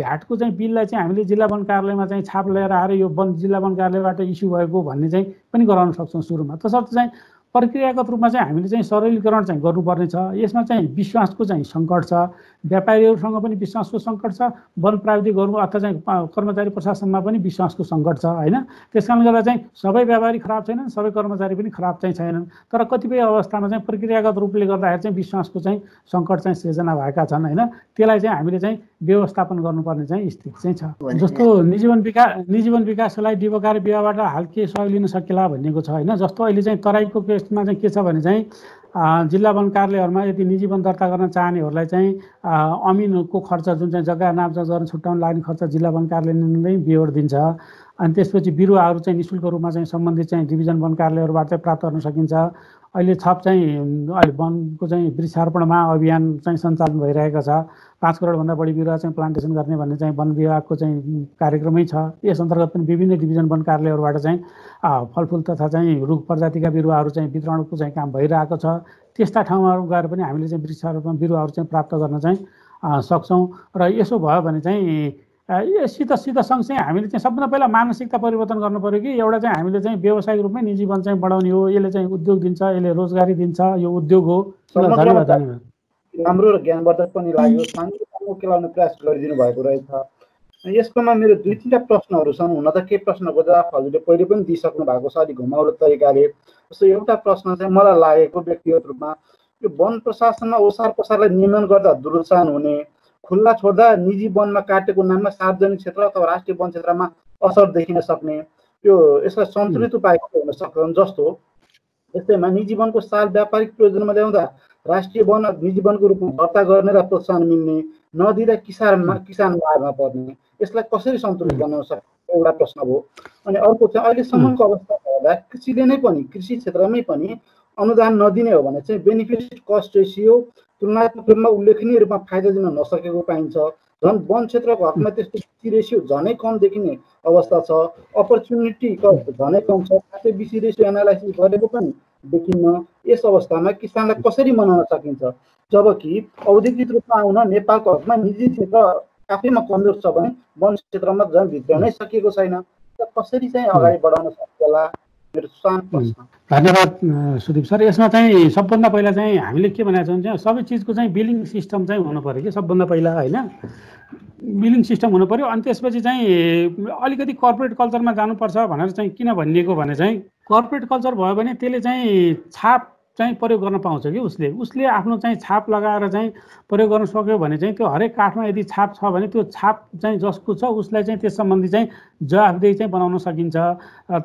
A: भ्याटको चाहिँ बिललाई चाहिँ हामीले जिल्ला वन कार्यालयमा चाहिँ छाप लिएर आएर यो वन जिल्ला वन कार्यालयबाट इस्यु भएको भन्ने चाहिँ पनि गराउन सक्छौँ सुरुमा तसर्थ चाहिँ प्रक्रियागत रूपमा चाहिँ हामीले चाहिँ सरलीकरण चाहिँ गर्नुपर्ने छ यसमा चाहिँ विश्वासको चाहिँ सङ्कट छ व्यापारीहरूसँग पनि विश्वासको सङ्कट छ वन प्राविधिकहरू अथवा चाहिँ कर्मचारी प्रशासनमा पनि विश्वासको सङ्कट छ होइन त्यस कारणले गर्दा चाहिँ सबै व्यापारी खराब छैनन् सबै कर्मचारी पनि खराब चाहिँ छैनन् तर कतिपय अवस्थामा चाहिँ प्रक्रियागत रूपले गर्दाखेरि चाहिँ विश्वासको चाहिँ सङ्कट चाहिँ सृजना भएका छन् होइन त्यसलाई चाहिँ हामीले चाहिँ व्यवस्थापन गर्नुपर्ने चाहिँ स्थिति चाहिँ छ जस्तो निजीवन विकास निजीवन विकासलाई डिबोकार विवाहबाट हाल के सहयोग लिन सकेला भनेको छ होइन जस्तो अहिले चाहिँ तराईको केसमा चाहिँ के छ भने चाहिँ जिल्ला वन कार्यालयहरूमा यदि निजी वन दर्ता गर्न चाहनेहरूलाई चाहिँ अमिनको खर्च जुन चाहिँ जग्गा नापजा गर्न छुट्याउन लाग्ने खर्च जिल्ला वन कार्यालयले नै बेहोर दिन्छ अनि त्यसपछि बिरुवाहरू चाहिँ नि शुल्क रूपमा चाहिँ सम्बन्धित चाहिँ डिभिजन वन कार्यालयहरूबाट चाहिँ प्राप्त गर्न सकिन्छ अहिले छप चाहिँ अहिले वनको चाहिँ वृक्षारोपणमा अभियान चाहिँ सञ्चालन भइरहेको छ पाँच करोडभन्दा बढी बिरुवा चाहिँ प्लान्टेसन गर्ने भन्ने चाहिँ वन विभागको चाहिँ कार्यक्रमै छ यस अन्तर्गत पनि विभिन्न डिभिजन वन कार्यालयहरूबाट चाहिँ फलफुल तथा चाहिँ रुख प्रजातिका बिरुवाहरू चाहिँ वितरणको चाहिँ काम भइरहेको छ त्यस्ता ठाउँहरू गएर पनि हामीले चाहिँ वृक्षारोपण बिरुवाहरू चाहिँ प्राप्त गर्न चाहिँ सक्छौँ र यसो भयो भने चाहिँ सित सित सँगसँगै हामीले चाहिँ सबभन्दा पहिला मानसिकता परिवर्तन गर्नु पऱ्यो कि एउटा चाहिँ हामीले चाहिँ व्यवसायिक रूपमै निजी वन चाहिँ बढाउने हो यसले चाहिँ उद्योग दिन्छ यसले रोजगारी दिन्छ यो उद्योग हो राम्रो
C: र ज्ञानवर्धक पनि लाग्यो केलाउने प्रयास गरिदिनु भएको रहेछ यसकोमा मेरो दुई तिनवटा प्रश्नहरू छन् हुन त केही प्रश्नको जवाफ हजुरले पहिले पनि दिइसक्नु भएको छ अलिक घुमाउरो तरिकाले जस्तो एउटा प्रश्न चाहिँ मलाई लागेको व्यक्तिगत रूपमा यो वन प्रशासनमा ओसार पसारलाई नियमन गर्दा दुरुत्सान हुने खुल्ला छोड्दा निजी वनमा काटेको नाममा सार्वजनिक क्षेत्र अथवा राष्ट्रिय वन क्षेत्रमा असर देखिन सक्ने यो यसलाई सन्तुलित उपाय हुन सक्छन् जस्तो यस्तैमा निजी वनको साल व्यापारिक प्रयोजनमा ल्याउँदा राष्ट्रिय वन निजी वनको रूपमा दर्ता गर्ने र प्रोत्साहन मिल्ने नदिँदा किसानमा किसान लाभमा पर्ने यसलाई कसरी सन्तुलित बनाउन सक्छ एउटा प्रश्न भयो अनि अर्को चाहिँ अहिलेसम्मको अवस्था हेर्दा कृषिले नै पनि कृषि क्षेत्रमै पनि अनुदान नदिने हो भने चाहिँ बेनिफिट कस्ट रेसियो तुलनात्मक रूपमा उल्लेखनीय रूपमा फाइदा दिन नसकेको पाइन्छ झन् वन क्षेत्रको हकमा त्यस्तो रेसियो झनै कम देखिने अवस्था छ अपर्च्युनिटी झनै कम छ साथै बिसी रेसियो एनालाइसिस गरेको पनि देखिन्न यस अवस्थामा किसानलाई कसरी मनाउन सकिन्छ जबकि औद्योगिक रूपमा आउन नेपालको हकमा निजी क्षेत्र आफैमा कमजोर छ भने वन क्षेत्रमा झन् नै सकिएको छैन कसरी चाहिँ अगाडि बढाउन सकिएला
A: धन्यवाद सुदीप सर यसमा चाहिँ सबभन्दा पहिला चाहिँ हामीले के भनेको छौँ सबै चिजको चाहिँ बिलिङ सिस्टम चाहिँ हुनु पऱ्यो कि सबभन्दा पहिला होइन बिलिङ सिस्टम हुनु पऱ्यो अनि त्यसपछि चाहिँ अलिकति कर्पोरेट कल्चरमा जानुपर्छ भनेर चाहिँ किन भनिएको भने चाहिँ कर्पोरेट कल्चर भयो भने त्यसले चाहिँ छाप चाहिँ प्रयोग गर्न पाउँछ कि उसले उसले आफ्नो चाहिँ छाप लगाएर चाहिँ प्रयोग गर्न सक्यो भने चाहिँ त्यो हरेक काठमा यदि छाप छ भने त्यो छाप चाहिँ जसको छ उसलाई चाहिँ त्यस सम्बन्धी चाहिँ जवाफदेही चाहिँ बनाउन सकिन्छ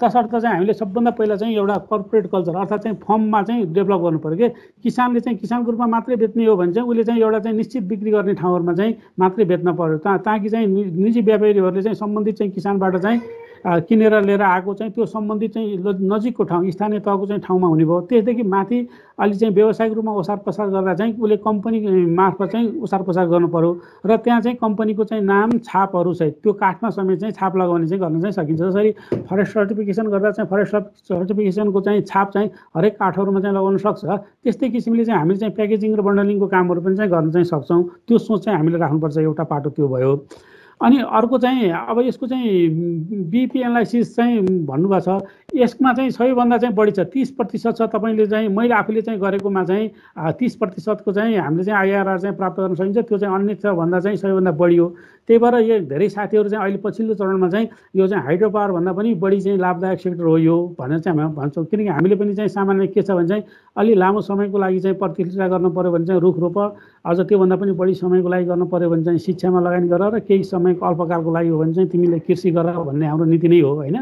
A: तसर्थ चाहिँ हामीले सबभन्दा पहिला चाहिँ एउटा कर्पोरेट कल्चर अर्थात् चाहिँ फर्ममा चाहिँ डेभलप गर्नु पऱ्यो कि किसानले चाहिँ किसानको रूपमा मात्रै बेच्ने हो भने चाहिँ उसले चाहिँ एउटा चाहिँ निश्चित बिक्री गर्ने ठाउँहरूमा चाहिँ मात्रै बेच्न पऱ्यो ताकि चाहिँ निजी व्यापारीहरूले चाहिँ सम्बन्धित चाहिँ किसानबाट चाहिँ किनेर लिएर आएको चाहिँ त्यो सम्बन्धित चाहिँ नजिकको ठाउँ स्थानीय तहको चाहिँ ठाउँमा हुने भयो त्यसदेखि माथि अलि चाहिँ व्यावसायिक रूपमा ओसार पसार गर्दा चाहिँ उसले कम्पनी मार्फत चाहिँ ओसार पसार गर्नु पऱ्यो र त्यहाँ चाहिँ कम्पनीको चाहिँ नाम छापहरू चाहिँ त्यो काठमा समेत चाहिँ छाप लगाउने चाहिँ गर्न चाहिँ सकिन्छ जसरी फरेस्ट सर्टिफिकेसन गर्दा चाहिँ फरेस्ट सर्टिफिकेसनको चाहिँ छाप चाहिँ हरेक काठहरूमा चाहिँ लगाउन सक्छ त्यस्तै किसिमले चाहिँ हामीले चाहिँ प्याकेजिङ र बन्डलिङको कामहरू पनि चाहिँ गर्न चाहिँ सक्छौँ त्यो सोच चाहिँ हामीले राख्नुपर्छ एउटा पाटो त्यो भयो अनि अर्को चाहिँ अब यसको चाहिँ बिपी एनालाइसिस चाहिँ भन्नुभएको छ यसमा चाहिँ सबैभन्दा चाहिँ बढी छ तिस प्रतिशत छ तपाईँले चाहिँ मैले आफूले चाहिँ गरेकोमा चाहिँ तिस प्रतिशतको चाहिँ हामीले चाहिँ आइआरआर चाहिँ प्राप्त गर्न सकिन्छ त्यो चाहिँ अन्य भन्दा चाहिँ सबैभन्दा बढी हो त्यही भएर यो धेरै साथीहरू चाहिँ अहिले पछिल्लो चरणमा चाहिँ यो चाहिँ हाइड्रो पावरभन्दा पनि बढी चाहिँ लाभदायक सेक्टर हो यो भनेर चाहिँ हामी भन्छौँ किनकि हामीले पनि चाहिँ सामान्य के छ भने चाहिँ अलि लामो समयको लागि चाहिँ प्रतिक्रिया गर्नु पऱ्यो भने चाहिँ रुख रोप अझ त्योभन्दा पनि बढी समयको लागि गर्नु पऱ्यो भने चाहिँ शिक्षामा लगानी गर र केही समयको अल्पकालको लागि हो भने चाहिँ तिमीले कृषि गर भन्ने हाम्रो नीति नै हो होइन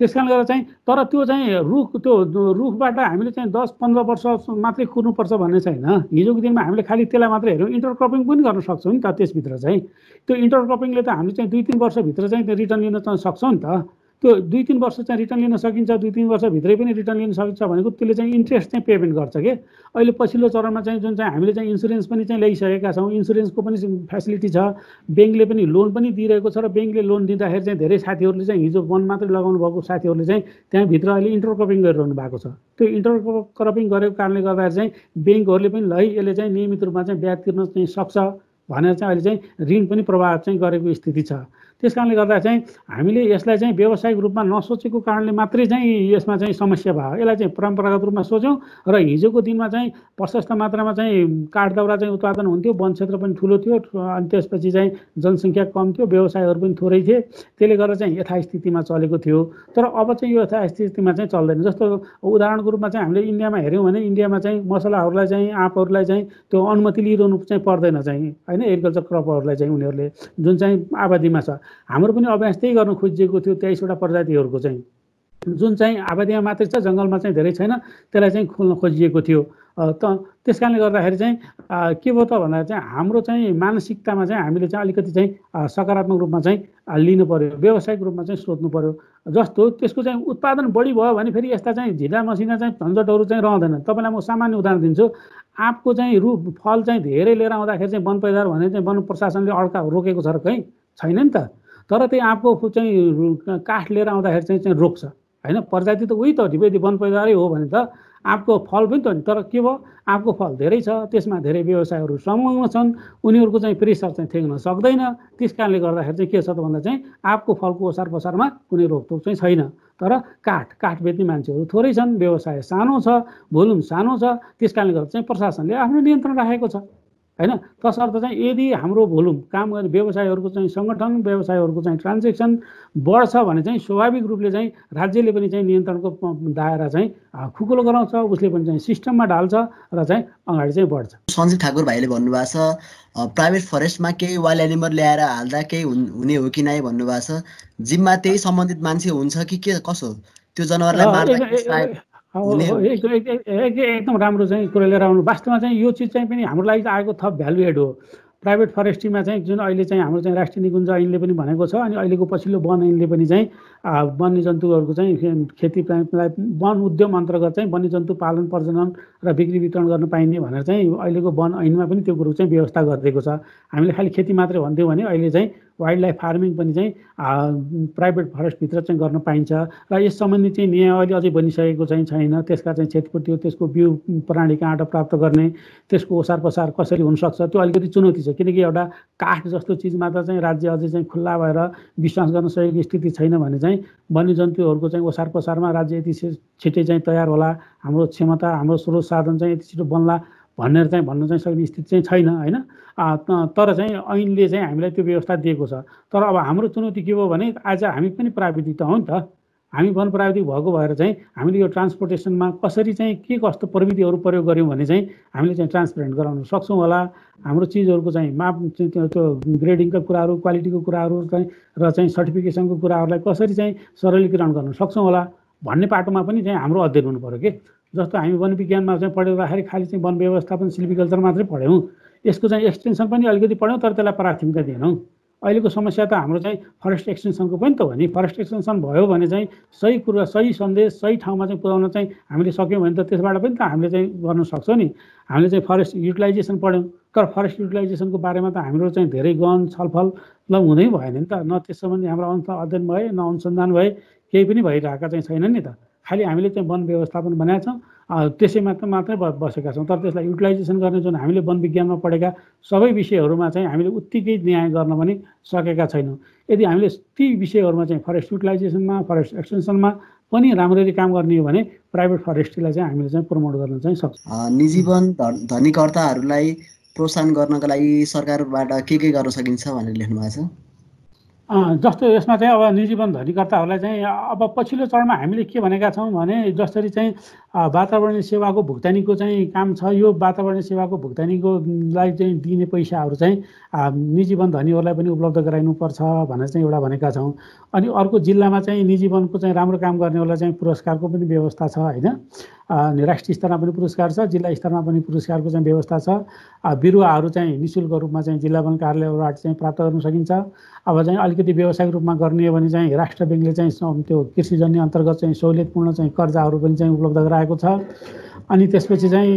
A: त्यस कारणले गर्दा चाहिँ तर त्यो चाहिँ रुख त्यो रुखबाट हामीले चाहिँ दस पन्ध्र वर्ष मात्रै कुर्नुपर्छ भन्ने छैन हिजोको दिनमा हामीले खालि त्यसलाई मात्रै हेऱ्यौँ इन्टरक्रपिङ पनि गर्न सक्छौँ नि त त्यसभित्र चाहिँ त्यो इन्टरक्रपिङले त हामीले चाहिँ दुई तिन वर्षभित्र चाहिँ त्यो रिटर्न लिन सक्छौँ नि त त्यो दुई तिन वर्ष चाहिँ रिटर्न लिन सकिन्छ दुई तिन वर्षभित्रै पनि रिटर्न लिन सकिन्छ भनेको त्यसले चाहिँ इन्ट्रेस्ट चाहिँ पेमेन्ट गर्छ कि अहिले पछिल्लो चरणमा चाहिँ जुन चाहिँ हामीले चाहिँ इन्सुरेन्स पनि चाहिँ ल्याइसकेका छौँ इन्सुरेन्सको पनि फेसिलिटी छ ब्याङ्कले पनि लोन पनि दिइरहेको छ र ब्याङ्कले लोन दिँदाखेरि चाहिँ धेरै साथीहरूले चाहिँ हिजो वन मात्रै लगाउनु भएको साथीहरूले चाहिँ त्यहाँभित्र अहिले इन्टरक्रपिङ गरिरहनु भएको छ त्यो इन्टरक्रपिङ गरेको कारणले गर्दाखेरि चाहिँ ब्याङ्कहरूले पनि ल यसले चाहिँ नियमित रूपमा चाहिँ ब्याज तिर्न चाहिँ सक्छ भनेर चाहिँ अहिले चाहिँ ऋण पनि प्रभाव चाहिँ गरेको स्थिति छ त्यस कारणले गर्दा चाहिँ हामीले यसलाई चाहिँ व्यावसायिक रूपमा नसोचेको कारणले मात्रै चाहिँ यसमा चाहिँ समस्या भयो यसलाई चाहिँ परम्परागत रूपमा सोच्यौँ र हिजोको दिनमा चाहिँ प्रशस्त मात्रामा चाहिँ काठ दाउरा चाहिँ उत्पादन हुन्थ्यो वन क्षेत्र पनि ठुलो थियो अनि त्यसपछि चाहिँ जनसङ्ख्या कम थियो व्यवसायहरू पनि थोरै थिए त्यसले गर्दा चाहिँ यथास्थितिमा चलेको थियो तर अब चाहिँ यो यथास्थितिमा चाहिँ चल्दैन जस्तो उदाहरणको रूपमा चाहिँ हामीले इन्डियामा हेऱ्यौँ भने इन्डियामा चाहिँ मसलाहरूलाई चाहिँ आँपहरूलाई चाहिँ त्यो अनुमति लिइरहनु चाहिँ पर्दैन चाहिँ होइन एग्रिकल्चर क्रपहरूलाई चाहिँ उनीहरूले जुन चाहिँ आबादीमा छ हाम्रो पनि अभ्यास त्यही गर्न खोजिएको थियो तेइसवटा प्रजातिहरूको चाहिँ जुन चाहिँ आबादीमा मात्रै छ जङ्गलमा चाहिँ धेरै छैन त्यसलाई चाहिँ खोल्न खोजिएको थियो त त्यस कारणले गर्दाखेरि चाहिँ के भयो त भन्दा चाहिँ हाम्रो चाहिँ मानसिकतामा चाहिँ हामीले चाहिँ अलिकति चाहिँ सकारात्मक रूपमा चाहिँ लिनु पऱ्यो व्यावसायिक रूपमा चाहिँ सोध्नु पऱ्यो जस्तो त्यसको चाहिँ उत्पादन बढी भयो भने फेरि यस्ता चाहिँ झिला मसिना चाहिँ झन्झटहरू चाहिँ रहँदैन तपाईँलाई म सामान्य उदाहरण दिन्छु आँपको चाहिँ रूप फल चाहिँ धेरै लिएर आउँदाखेरि चाहिँ वन पैदार भने चाहिँ वन प्रशासनले अड्का रोकेको छ र खै छैन नि त तर त्यही आँपको चाहिँ काठ लिएर आउँदाखेरि चाहिँ चाहिँ रोक्छ होइन प्रजाति त उही त ढिपेदी वन परिवारै हो भने त आँपको फल पनि त हो नि तर के भयो आँपको फल धेरै छ त्यसमा धेरै व्यवसायहरू समूहमा छन् उनीहरूको चाहिँ प्रेसर चाहिँ थ्याक्न सक्दैन त्यस कारणले गर्दाखेरि चाहिँ के छ त भन्दा चाहिँ आँपको फलको ओसार पसारमा कुनै रोकटोक चाहिँ छैन तर काठ काठ बेच्ने मान्छेहरू थोरै छन् व्यवसाय सानो छ भोल्युम सानो छ त्यस कारणले गर्दा चाहिँ प्रशासनले आफ्नो नियन्त्रण राखेको छ होइन तसर्थ चाहिँ यदि हाम्रो भोल्युम काम गर्ने व्यवसायहरूको चाहिँ सङ्गठन व्यवसायहरूको चाहिँ ट्रान्जेक्सन बढ्छ भने चाहिँ स्वाभाविक रूपले चाहिँ राज्यले पनि चाहिँ नियन्त्रणको दायरा चाहिँ खुकुलो
B: गराउँछ उसले पनि चाहिँ सिस्टममा ढाल्छ र चाहिँ अगाडि चाहिँ बढ्छ सञ्जीव ठाकुर भाइले भन्नुभएको छ प्राइभेट फरेस्टमा केही वाइल्ड एनिमल ल्याएर हाल्दा केही हुने हो कि नै भन्नुभएको छ जिम्मा त्यही सम्बन्धित मान्छे हुन्छ कि के कसो त्यो जनावरलाई
A: एकदम राम्रो चाहिँ कुरा लिएर आउनु वास्तवमा चाहिँ यो चिज चाहिँ पनि हाम्रो लागि चाहिँ आएको थप भ्यालु एड हो प्राइभेट फरेस्ट्रीमा चाहिँ जुन अहिले चाहिँ हाम्रो चाहिँ राष्ट्रिय निकुञ्ज ऐनले पनि भनेको छ अनि अहिलेको पछिल्लो वन ऐनले पनि चाहिँ वन्यजन्तुहरूको चाहिँ खेती वन उद्यम अन्तर्गत चाहिँ वन्यजन्तु पालन प्रजनन र बिक्री वितरण गर्न पाइने भनेर चाहिँ अहिलेको वन ऐनमा पनि त्यो कुरो चाहिँ व्यवस्था गरिदिएको छ हामीले खालि खेती मात्रै भन्थ्यौँ भने अहिले चाहिँ वाइल्ड लाइफ फार्मिङ पनि चाहिँ प्राइभेट फरेस्टभित्र चाहिँ गर्न पाइन्छ र यस सम्बन्धी चाहिँ नियमावली अझै बनिसकेको चाहिँ छैन त्यसका चाहिँ क्षतिपूर्ति त्यसको बिउ प्रणाली कहाँबाट प्राप्त गर्ने त्यसको ओसार पसार कसरी हुनसक्छ त्यो अलिकति चुनौती छ किनकि एउटा काठ जस्तो चिजमा त चाहिँ राज्य अझै चाहिँ खुल्ला भएर विश्वास गर्न सकेको स्थिति छैन भने चाहिँ वन्यजन्तुहरूको चाहिँ ओसार पसारमा राज्य यति छिटै चाहिँ तयार होला हाम्रो क्षमता हाम्रो स्रोत साधन चाहिँ यति छिटो बन्ला भनेर चाहिँ भन्न चाहिँ सक्ने स्थिति चाहिँ छैन होइन तर चाहिँ ऐनले चाहिँ हामीलाई त्यो व्यवस्था दिएको छ तर अब हाम्रो चुनौती के हो भने आज हामी पनि प्राविधिक त हो नि त हामी वन प्राविधिक भएको भएर चाहिँ हामीले यो ट्रान्सपोर्टेसनमा कसरी चाहिँ के कस्तो प्रविधिहरू प्रयोग गऱ्यौँ भने चाहिँ हामीले चाहिँ ट्रान्सपेरेन्ट गराउन सक्छौँ होला हाम्रो चिजहरूको चाहिँ माप त्यो ग्रेडिङका कुराहरू क्वालिटीको कुराहरू चाहिँ र चाहिँ सर्टिफिकेसनको कुराहरूलाई कसरी चाहिँ सरलीकरण गर्न सक्छौँ होला भन्ने पाटोमा पनि चाहिँ हाम्रो अध्ययन हुनु पऱ्यो कि जस्तो हामी वन विज्ञानमा चाहिँ पढिँदाखेरि खालि चाहिँ वन व्यवस्थापन सिल्भिकल्चर मात्रै पढ्यौँ यसको चाहिँ एक्सटेन्सन पनि अलिकति पढ्यौँ तर त्यसलाई प्राथमिकता दिएनौँ अहिलेको समस्या त हाम्रो चाहिँ फरेस्ट एक्सटेन्सनको पनि त हो नि फरेस्ट एक्सटेन्सन भयो भने चाहिँ सही कुरा सही सन्देश सही ठाउँमा चाहिँ पुऱ्याउन चाहिँ हामीले सक्यौँ भने त त्यसबाट पनि त हामीले चाहिँ गर्न सक्छौँ नि हामीले चाहिँ फरेस्ट युटिलाइजेसन पढ्यौँ तर फरेस्ट युटिलाइजेसनको बारेमा त हाम्रो चाहिँ धेरै गहन छलफल ल हुँदै भएन नि त न त्यस सम्बन्धी हाम्रो अध्ययन भए न अनुसन्धान भए केही पनि भइरहेका चाहिँ छैन नि त खालि हामीले चाहिँ वन व्यवस्थापन बनाएका छौँ त्यसैमा त मात्रै बसेका छौँ तर त्यसलाई युटिलाइजेसन गर्ने जुन हामीले वन विज्ञानमा पढेका सबै विषयहरूमा चाहिँ हामीले उत्तिकै न्याय गर्न पनि सकेका छैनौँ यदि हामीले ती विषयहरूमा चाहिँ फरेस्ट युटिलाइजेसनमा फरेस्ट एक्सटेन्सनमा पनि राम्ररी काम गर्ने हो भने प्राइभेट फरेस्ट्रीलाई चाहिँ
B: हामीले चाहिँ प्रमोट गर्न चाहिँ सक्छौँ वन धनीकर्ताहरूलाई प्रोत्साहन गर्नको लागि सरकारबाट के के गर्न सकिन्छ भनेर लेख्नु भएको छ
A: जस्तो यसमा चाहिँ अब निजीवन धनीकर्ताहरूलाई चाहिँ अब पछिल्लो चरणमा हामीले के भनेका छौँ भने जसरी चाहिँ वातावरणीय सेवाको भुक्तानीको चाहिँ काम छ यो वातावरणीय सेवाको भुक्तानीकोलाई चाहिँ दिने पैसाहरू चाहिँ निजीवन धनीहरूलाई पनि उपलब्ध गराइनुपर्छ भनेर चाहिँ एउटा भनेका छौँ अनि अर्को जिल्लामा चाहिँ निजीवनको चाहिँ राम्रो काम गर्नेहरूलाई चाहिँ पुरस्कारको पनि व्यवस्था छ होइन राष्ट्रिय स्तरमा पनि पुरस्कार छ जिल्ला स्तरमा पनि पुरस्कारको चाहिँ व्यवस्था छ बिरुवाहरू चाहिँ निशुल्क रूपमा चाहिँ जिल्ला वन कार्यालयबाट चाहिँ प्राप्त गर्न सकिन्छ अब चाहिँ अलिकति अलिकति व्यावसायिक रूपमा गर्ने हो भने चाहिँ राष्ट्र ब्याङ्कले चाहिँ त्यो कृषिजन्य अन्तर्गत चाहिँ सहुलियतपूर्ण चाहिँ कर्जाहरू पनि चाहिँ उपलब्ध गराएको छ अनि त्यसपछि चाहिँ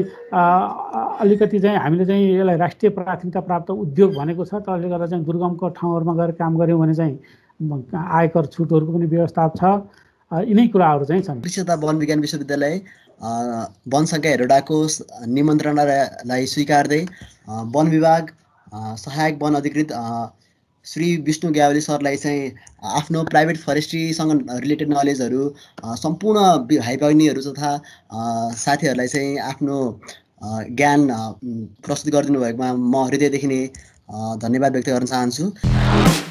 A: अलिकति चाहिँ हामीले चाहिँ यसलाई राष्ट्रिय प्राथमिकता प्राप्त उद्योग भनेको छ त्यसले गर्दा चाहिँ दुर्गमको ठाउँहरूमा गएर काम गऱ्यौँ भने चाहिँ आयकर छुटहरूको पनि व्यवस्था छ
B: यिनै कुराहरू चाहिँ छन् कृषि तथा वन विज्ञान विश्वविद्यालय वनसङ्ख्या हेरोडाको निमन्त्रणालाई स्वीकार्दै वन विभाग सहायक वन अधिकृत श्री विष्णु ग्यावली सरलाई चाहिँ आफ्नो प्राइभेट फरेस्ट्रीसँग रिलेटेड नलेजहरू सम्पूर्ण भाइ बहिनीहरू तथा साथीहरूलाई चाहिँ आफ्नो ज्ञान प्रस्तुत गरिदिनु भएकोमा म हृदयदेखि नै धन्यवाद व्यक्त गर्न चाहन्छु